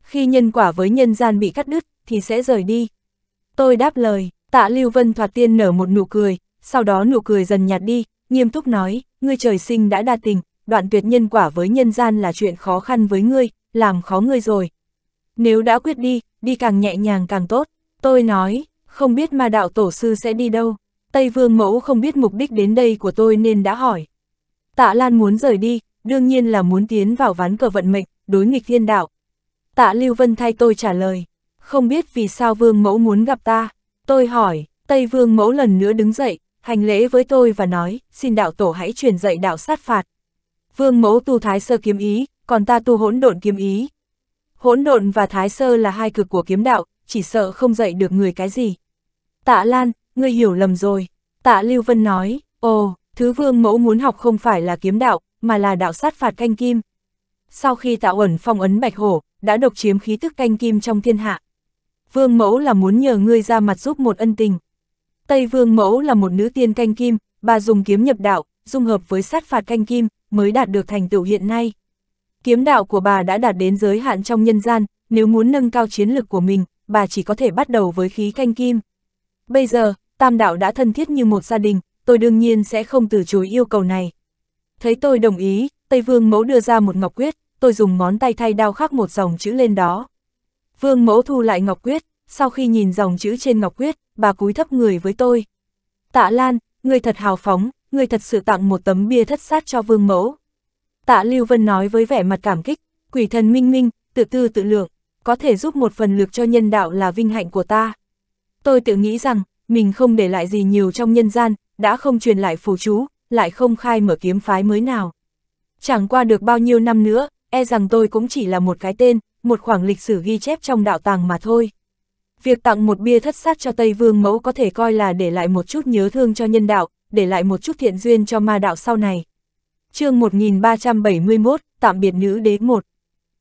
Khi nhân quả với nhân gian bị cắt đứt, thì sẽ rời đi. Tôi đáp lời, tạ Lưu Vân thoạt tiên nở một nụ cười, sau đó nụ cười dần nhạt đi, nghiêm túc nói, ngươi trời sinh đã đa tình, đoạn tuyệt nhân quả với nhân gian là chuyện khó khăn với ngươi, làm khó ngươi rồi. Nếu đã quyết đi, đi càng nhẹ nhàng càng tốt, tôi nói, không biết ma đạo tổ sư sẽ đi đâu. Tây Vương Mẫu không biết mục đích đến đây của tôi nên đã hỏi. Tạ Lan muốn rời đi, đương nhiên là muốn tiến vào ván cờ vận mệnh, đối nghịch thiên đạo. Tạ Lưu Vân thay tôi trả lời, không biết vì sao Vương Mẫu muốn gặp ta. Tôi hỏi, Tây Vương Mẫu lần nữa đứng dậy, hành lễ với tôi và nói, xin đạo tổ hãy truyền dạy đạo sát phạt. Vương Mẫu tu thái sơ kiếm ý, còn ta tu hỗn độn kiếm ý. Hỗn độn và thái sơ là hai cực của kiếm đạo, chỉ sợ không dạy được người cái gì. Tạ Lan, ngươi hiểu lầm rồi. Tạ Lưu Vân nói, ồ, thứ vương mẫu muốn học không phải là kiếm đạo, mà là đạo sát phạt canh kim. Sau khi tạo ẩn phong ấn bạch hổ, đã độc chiếm khí tức canh kim trong thiên hạ. Vương mẫu là muốn nhờ ngươi ra mặt giúp một ân tình. Tây vương mẫu là một nữ tiên canh kim, bà dùng kiếm nhập đạo, dung hợp với sát phạt canh kim, mới đạt được thành tựu hiện nay. Kiếm đạo của bà đã đạt đến giới hạn trong nhân gian, nếu muốn nâng cao chiến lực của mình, bà chỉ có thể bắt đầu với khí canh kim. Bây giờ, tam đạo đã thân thiết như một gia đình, tôi đương nhiên sẽ không từ chối yêu cầu này. Thấy tôi đồng ý, Tây Vương Mẫu đưa ra một ngọc quyết, tôi dùng ngón tay thay đao khắc một dòng chữ lên đó. Vương Mẫu thu lại ngọc quyết, sau khi nhìn dòng chữ trên ngọc quyết, bà cúi thấp người với tôi. Tạ Lan, người thật hào phóng, người thật sự tặng một tấm bia thất sát cho Vương Mẫu. Tạ Lưu Vân nói với vẻ mặt cảm kích, quỷ thần minh minh, tự tư tự lượng, có thể giúp một phần lực cho nhân đạo là vinh hạnh của ta. Tôi tự nghĩ rằng, mình không để lại gì nhiều trong nhân gian, đã không truyền lại phù chú, lại không khai mở kiếm phái mới nào. Chẳng qua được bao nhiêu năm nữa, e rằng tôi cũng chỉ là một cái tên, một khoảng lịch sử ghi chép trong đạo tàng mà thôi. Việc tặng một bia thất sát cho Tây Vương Mẫu có thể coi là để lại một chút nhớ thương cho nhân đạo, để lại một chút thiện duyên cho ma đạo sau này. chương 1371, Tạm biệt nữ đế 1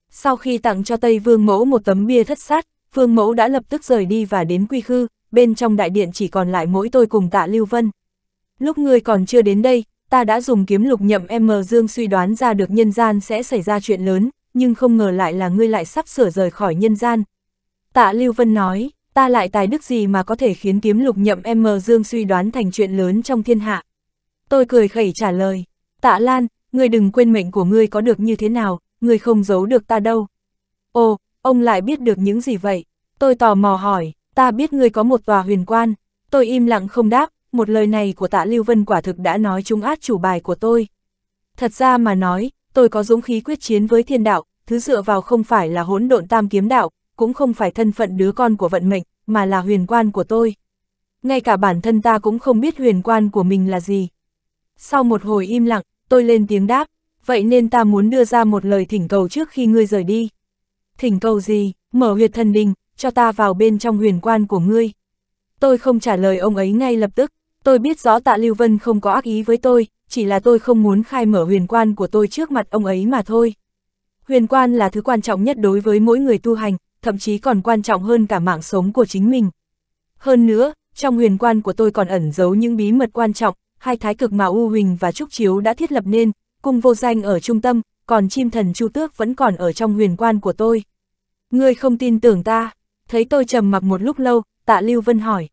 Sau khi tặng cho Tây Vương Mẫu một tấm bia thất sát, Vương Mẫu đã lập tức rời đi và đến quy khư, bên trong đại điện chỉ còn lại mỗi tôi cùng tạ Lưu Vân. Lúc ngươi còn chưa đến đây, ta đã dùng kiếm lục nhậm M Dương suy đoán ra được nhân gian sẽ xảy ra chuyện lớn, nhưng không ngờ lại là ngươi lại sắp sửa rời khỏi nhân gian. Tạ Lưu Vân nói, ta lại tài đức gì mà có thể khiến kiếm lục nhậm M Dương suy đoán thành chuyện lớn trong thiên hạ. Tôi cười khẩy trả lời, tạ Lan, ngươi đừng quên mệnh của ngươi có được như thế nào, ngươi không giấu được ta đâu. Ồ, ông lại biết được những gì vậy? Tôi tò mò hỏi, ta biết ngươi có một tòa huyền quan, tôi im lặng không đáp, một lời này của tạ Lưu Vân quả thực đã nói trúng át chủ bài của tôi. Thật ra mà nói, tôi có dũng khí quyết chiến với thiên đạo, thứ dựa vào không phải là hỗn độn tam kiếm đạo, cũng không phải thân phận đứa con của vận mệnh, mà là huyền quan của tôi. Ngay cả bản thân ta cũng không biết huyền quan của mình là gì. Sau một hồi im lặng, tôi lên tiếng đáp, vậy nên ta muốn đưa ra một lời thỉnh cầu trước khi ngươi rời đi. Thỉnh cầu gì, mở huyệt thần đình, cho ta vào bên trong huyền quan của ngươi. Tôi không trả lời ông ấy ngay lập tức, tôi biết rõ tạ Lưu Vân không có ác ý với tôi, chỉ là tôi không muốn khai mở huyền quan của tôi trước mặt ông ấy mà thôi. Huyền quan là thứ quan trọng nhất đối với mỗi người tu hành, thậm chí còn quan trọng hơn cả mạng sống của chính mình. Hơn nữa, trong huyền quan của tôi còn ẩn giấu những bí mật quan trọng, hai thái cực mà U Huỳnh và Trúc Chiếu đã thiết lập nên, cung vô danh ở trung tâm, còn chim thần Chu Tước vẫn còn ở trong huyền quan của tôi. Ngươi không tin tưởng ta, Thấy tôi trầm mặc một lúc lâu, tạ Lưu Vân hỏi.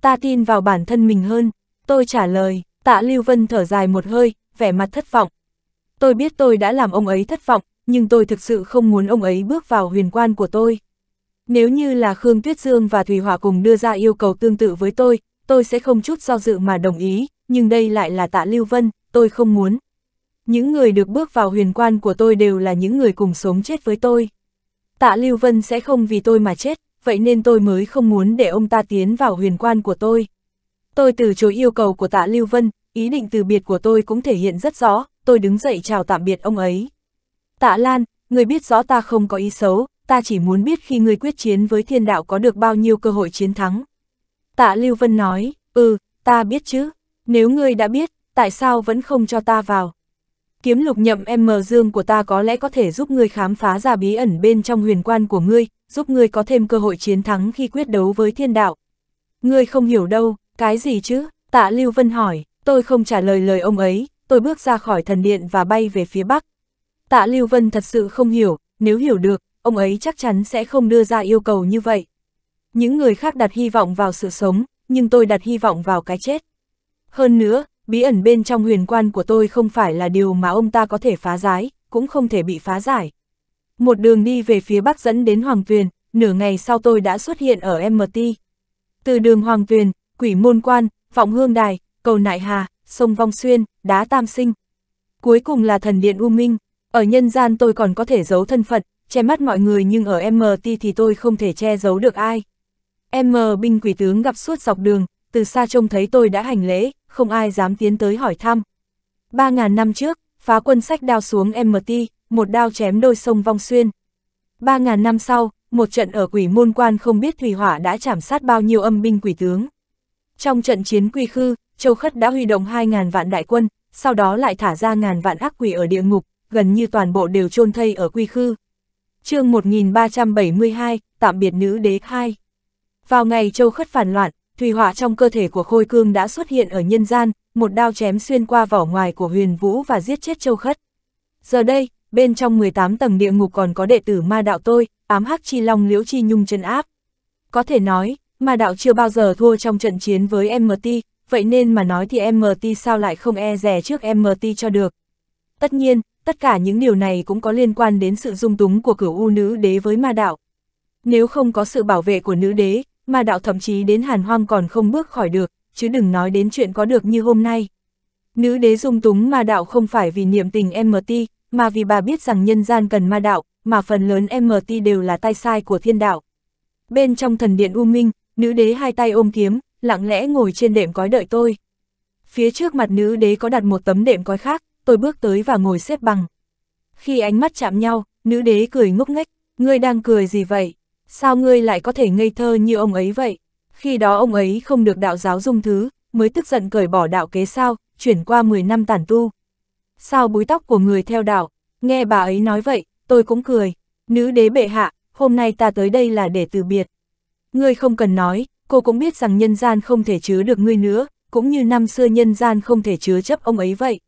Ta tin vào bản thân mình hơn. Tôi trả lời, tạ Lưu Vân thở dài một hơi, vẻ mặt thất vọng. Tôi biết tôi đã làm ông ấy thất vọng, nhưng tôi thực sự không muốn ông ấy bước vào huyền quan của tôi. Nếu như là Khương Tuyết Dương và Thủy Hỏa cùng đưa ra yêu cầu tương tự với tôi, tôi sẽ không chút do dự mà đồng ý, nhưng đây lại là tạ Lưu Vân, tôi không muốn. Những người được bước vào huyền quan của tôi đều là những người cùng sống chết với tôi tạ Lưu Vân sẽ không vì tôi mà chết, vậy nên tôi mới không muốn để ông ta tiến vào huyền quan của tôi. Tôi từ chối yêu cầu của tạ Lưu Vân, ý định từ biệt của tôi cũng thể hiện rất rõ, tôi đứng dậy chào tạm biệt ông ấy. Tạ Lan, người biết rõ ta không có ý xấu, ta chỉ muốn biết khi người quyết chiến với thiên đạo có được bao nhiêu cơ hội chiến thắng. Tạ Lưu Vân nói, ừ, ta biết chứ, nếu ngươi đã biết, tại sao vẫn không cho ta vào? kiếm lục nhậm em M dương của ta có lẽ có thể giúp ngươi khám phá ra bí ẩn bên trong huyền quan của ngươi, giúp ngươi có thêm cơ hội chiến thắng khi quyết đấu với thiên đạo. Ngươi không hiểu đâu, cái gì chứ? Tạ Lưu Vân hỏi, tôi không trả lời lời ông ấy, tôi bước ra khỏi thần điện và bay về phía bắc. Tạ Lưu Vân thật sự không hiểu, nếu hiểu được, ông ấy chắc chắn sẽ không đưa ra yêu cầu như vậy. Những người khác đặt hy vọng vào sự sống, nhưng tôi đặt hy vọng vào cái chết. Hơn nữa, bí ẩn bên trong huyền quan của tôi không phải là điều mà ông ta có thể phá giải, cũng không thể bị phá giải. Một đường đi về phía bắc dẫn đến Hoàng Tuyền, nửa ngày sau tôi đã xuất hiện ở MT. Từ đường Hoàng Tuyền, Quỷ Môn Quan, Vọng Hương Đài, Cầu Nại Hà, Sông Vong Xuyên, Đá Tam Sinh. Cuối cùng là Thần Điện U Minh, ở nhân gian tôi còn có thể giấu thân phận, che mắt mọi người nhưng ở MT thì tôi không thể che giấu được ai. M binh quỷ tướng gặp suốt dọc đường, từ xa trông thấy tôi đã hành lễ, không ai dám tiến tới hỏi thăm. Ba ngàn năm trước, phá quân sách đao xuống MT, một đao chém đôi sông Vong Xuyên. Ba ngàn năm sau, một trận ở quỷ môn quan không biết thủy hỏa đã chảm sát bao nhiêu âm binh quỷ tướng. Trong trận chiến quy khư, Châu Khất đã huy động 2.000 vạn đại quân, sau đó lại thả ra ngàn vạn ác quỷ ở địa ngục, gần như toàn bộ đều chôn thây ở quy khư. chương 1372, tạm biệt nữ đế 2. Vào ngày Châu Khất phản loạn, thủy hỏa trong cơ thể của Khôi Cương đã xuất hiện ở nhân gian, một đao chém xuyên qua vỏ ngoài của huyền vũ và giết chết châu khất. Giờ đây, bên trong 18 tầng địa ngục còn có đệ tử ma đạo tôi, ám hắc chi long liễu chi nhung chân áp. Có thể nói, ma đạo chưa bao giờ thua trong trận chiến với MT, vậy nên mà nói thì MT sao lại không e rè trước MT cho được. Tất nhiên, tất cả những điều này cũng có liên quan đến sự dung túng của cửu u nữ đế với ma đạo. Nếu không có sự bảo vệ của nữ đế, ma đạo thậm chí đến hàn hoang còn không bước khỏi được, chứ đừng nói đến chuyện có được như hôm nay. Nữ đế dung túng ma đạo không phải vì niệm tình MT, mà vì bà biết rằng nhân gian cần ma đạo, mà phần lớn MT đều là tay sai của thiên đạo. Bên trong thần điện U Minh, nữ đế hai tay ôm kiếm, lặng lẽ ngồi trên đệm cói đợi tôi. Phía trước mặt nữ đế có đặt một tấm đệm cói khác, tôi bước tới và ngồi xếp bằng. Khi ánh mắt chạm nhau, nữ đế cười ngốc nghếch, ngươi đang cười gì vậy? sao ngươi lại có thể ngây thơ như ông ấy vậy? Khi đó ông ấy không được đạo giáo dung thứ, mới tức giận cởi bỏ đạo kế sao, chuyển qua 10 năm tản tu. Sao búi tóc của người theo đạo, nghe bà ấy nói vậy, tôi cũng cười. Nữ đế bệ hạ, hôm nay ta tới đây là để từ biệt. Ngươi không cần nói, cô cũng biết rằng nhân gian không thể chứa được ngươi nữa, cũng như năm xưa nhân gian không thể chứa chấp ông ấy vậy.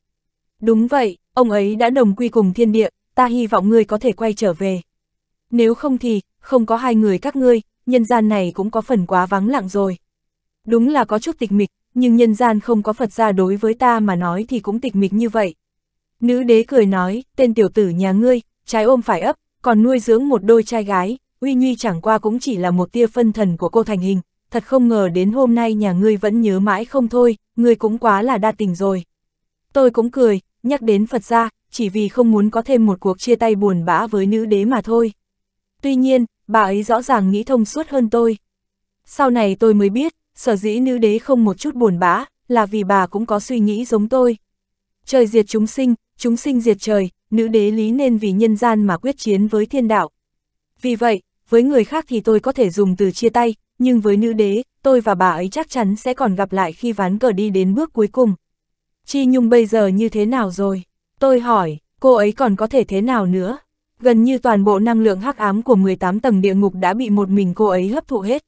Đúng vậy, ông ấy đã đồng quy cùng thiên địa, ta hy vọng ngươi có thể quay trở về. Nếu không thì, không có hai người các ngươi, nhân gian này cũng có phần quá vắng lặng rồi. Đúng là có chút tịch mịch, nhưng nhân gian không có Phật gia đối với ta mà nói thì cũng tịch mịch như vậy. Nữ đế cười nói, tên tiểu tử nhà ngươi, trái ôm phải ấp, còn nuôi dưỡng một đôi trai gái, uy nhuy chẳng qua cũng chỉ là một tia phân thần của cô thành hình, thật không ngờ đến hôm nay nhà ngươi vẫn nhớ mãi không thôi, ngươi cũng quá là đa tình rồi. Tôi cũng cười, nhắc đến Phật gia, chỉ vì không muốn có thêm một cuộc chia tay buồn bã với nữ đế mà thôi. Tuy nhiên, bà ấy rõ ràng nghĩ thông suốt hơn tôi. Sau này tôi mới biết, sở dĩ nữ đế không một chút buồn bã, là vì bà cũng có suy nghĩ giống tôi. Trời diệt chúng sinh, chúng sinh diệt trời, nữ đế lý nên vì nhân gian mà quyết chiến với thiên đạo. Vì vậy, với người khác thì tôi có thể dùng từ chia tay, nhưng với nữ đế, tôi và bà ấy chắc chắn sẽ còn gặp lại khi ván cờ đi đến bước cuối cùng. Chi Nhung bây giờ như thế nào rồi? Tôi hỏi, cô ấy còn có thể thế nào nữa? Gần như toàn bộ năng lượng hắc ám của 18 tầng địa ngục đã bị một mình cô ấy hấp thụ hết.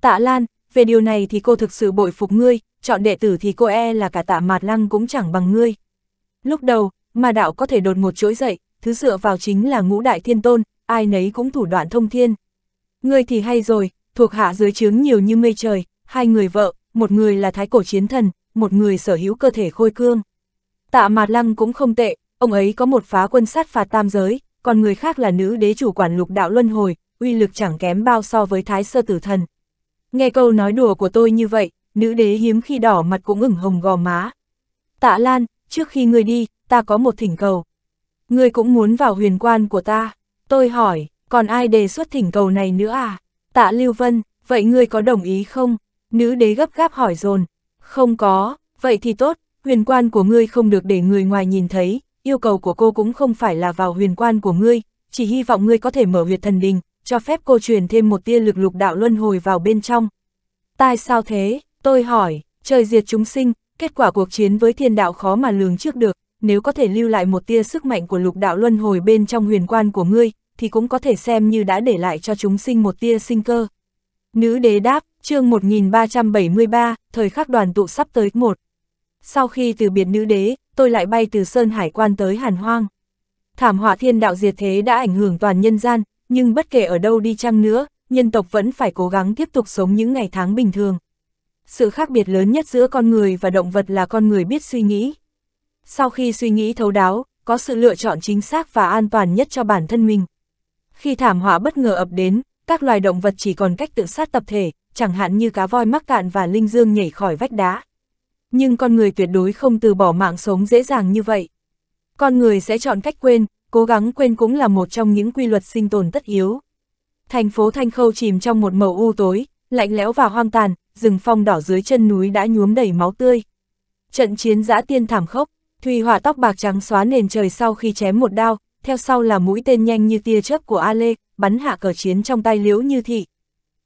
Tạ Lan, về điều này thì cô thực sự bội phục ngươi, chọn đệ tử thì cô e là cả tạ mạt lăng cũng chẳng bằng ngươi. Lúc đầu, mà đạo có thể đột ngột trỗi dậy, thứ dựa vào chính là ngũ đại thiên tôn, ai nấy cũng thủ đoạn thông thiên. Ngươi thì hay rồi, thuộc hạ dưới chướng nhiều như mây trời, hai người vợ, một người là thái cổ chiến thần, một người sở hữu cơ thể khôi cương. Tạ mạt lăng cũng không tệ, ông ấy có một phá quân sát phạt tam giới, còn người khác là nữ đế chủ quản lục đạo luân hồi, uy lực chẳng kém bao so với thái sơ tử thần. Nghe câu nói đùa của tôi như vậy, nữ đế hiếm khi đỏ mặt cũng ửng hồng gò má. Tạ Lan, trước khi ngươi đi, ta có một thỉnh cầu. Ngươi cũng muốn vào huyền quan của ta. Tôi hỏi, còn ai đề xuất thỉnh cầu này nữa à? Tạ Lưu Vân, vậy ngươi có đồng ý không? Nữ đế gấp gáp hỏi dồn Không có, vậy thì tốt, huyền quan của ngươi không được để người ngoài nhìn thấy, yêu cầu của cô cũng không phải là vào huyền quan của ngươi, chỉ hy vọng ngươi có thể mở huyệt thần đình, cho phép cô truyền thêm một tia lực lục đạo luân hồi vào bên trong. Tại sao thế? Tôi hỏi, trời diệt chúng sinh, kết quả cuộc chiến với thiên đạo khó mà lường trước được, nếu có thể lưu lại một tia sức mạnh của lục đạo luân hồi bên trong huyền quan của ngươi, thì cũng có thể xem như đã để lại cho chúng sinh một tia sinh cơ. Nữ đế đáp, chương 1373, thời khắc đoàn tụ sắp tới một. Sau khi từ biệt nữ đế, tôi lại bay từ Sơn Hải quan tới Hàn Hoang. Thảm họa thiên đạo diệt thế đã ảnh hưởng toàn nhân gian, nhưng bất kể ở đâu đi chăng nữa, nhân tộc vẫn phải cố gắng tiếp tục sống những ngày tháng bình thường. Sự khác biệt lớn nhất giữa con người và động vật là con người biết suy nghĩ. Sau khi suy nghĩ thấu đáo, có sự lựa chọn chính xác và an toàn nhất cho bản thân mình. Khi thảm họa bất ngờ ập đến, các loài động vật chỉ còn cách tự sát tập thể, chẳng hạn như cá voi mắc cạn và linh dương nhảy khỏi vách đá nhưng con người tuyệt đối không từ bỏ mạng sống dễ dàng như vậy. Con người sẽ chọn cách quên, cố gắng quên cũng là một trong những quy luật sinh tồn tất yếu. Thành phố Thanh Khâu chìm trong một màu u tối, lạnh lẽo và hoang tàn, rừng phong đỏ dưới chân núi đã nhuốm đầy máu tươi. Trận chiến giã tiên thảm khốc, Thùy Hỏa tóc bạc trắng xóa nền trời sau khi chém một đao, theo sau là mũi tên nhanh như tia chớp của A Lê, bắn hạ cờ chiến trong tay liễu như thị.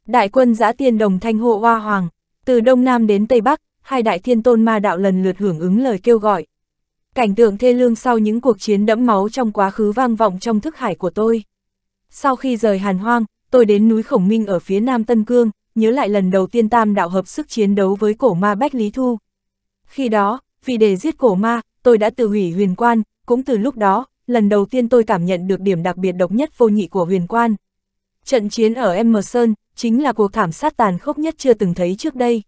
Đại quân giã tiên đồng thanh hộ hoa hoàng, từ đông nam đến tây bắc, hai đại thiên tôn ma đạo lần lượt hưởng ứng lời kêu gọi. Cảnh tượng thê lương sau những cuộc chiến đẫm máu trong quá khứ vang vọng trong thức hải của tôi. Sau khi rời Hàn Hoang, tôi đến núi Khổng Minh ở phía nam Tân Cương, nhớ lại lần đầu tiên tam đạo hợp sức chiến đấu với cổ ma Bách Lý Thu. Khi đó, vì để giết cổ ma, tôi đã tự hủy huyền quan, cũng từ lúc đó, lần đầu tiên tôi cảm nhận được điểm đặc biệt độc nhất vô nhị của huyền quan. Trận chiến ở Emerson chính là cuộc thảm sát tàn khốc nhất chưa từng thấy trước đây.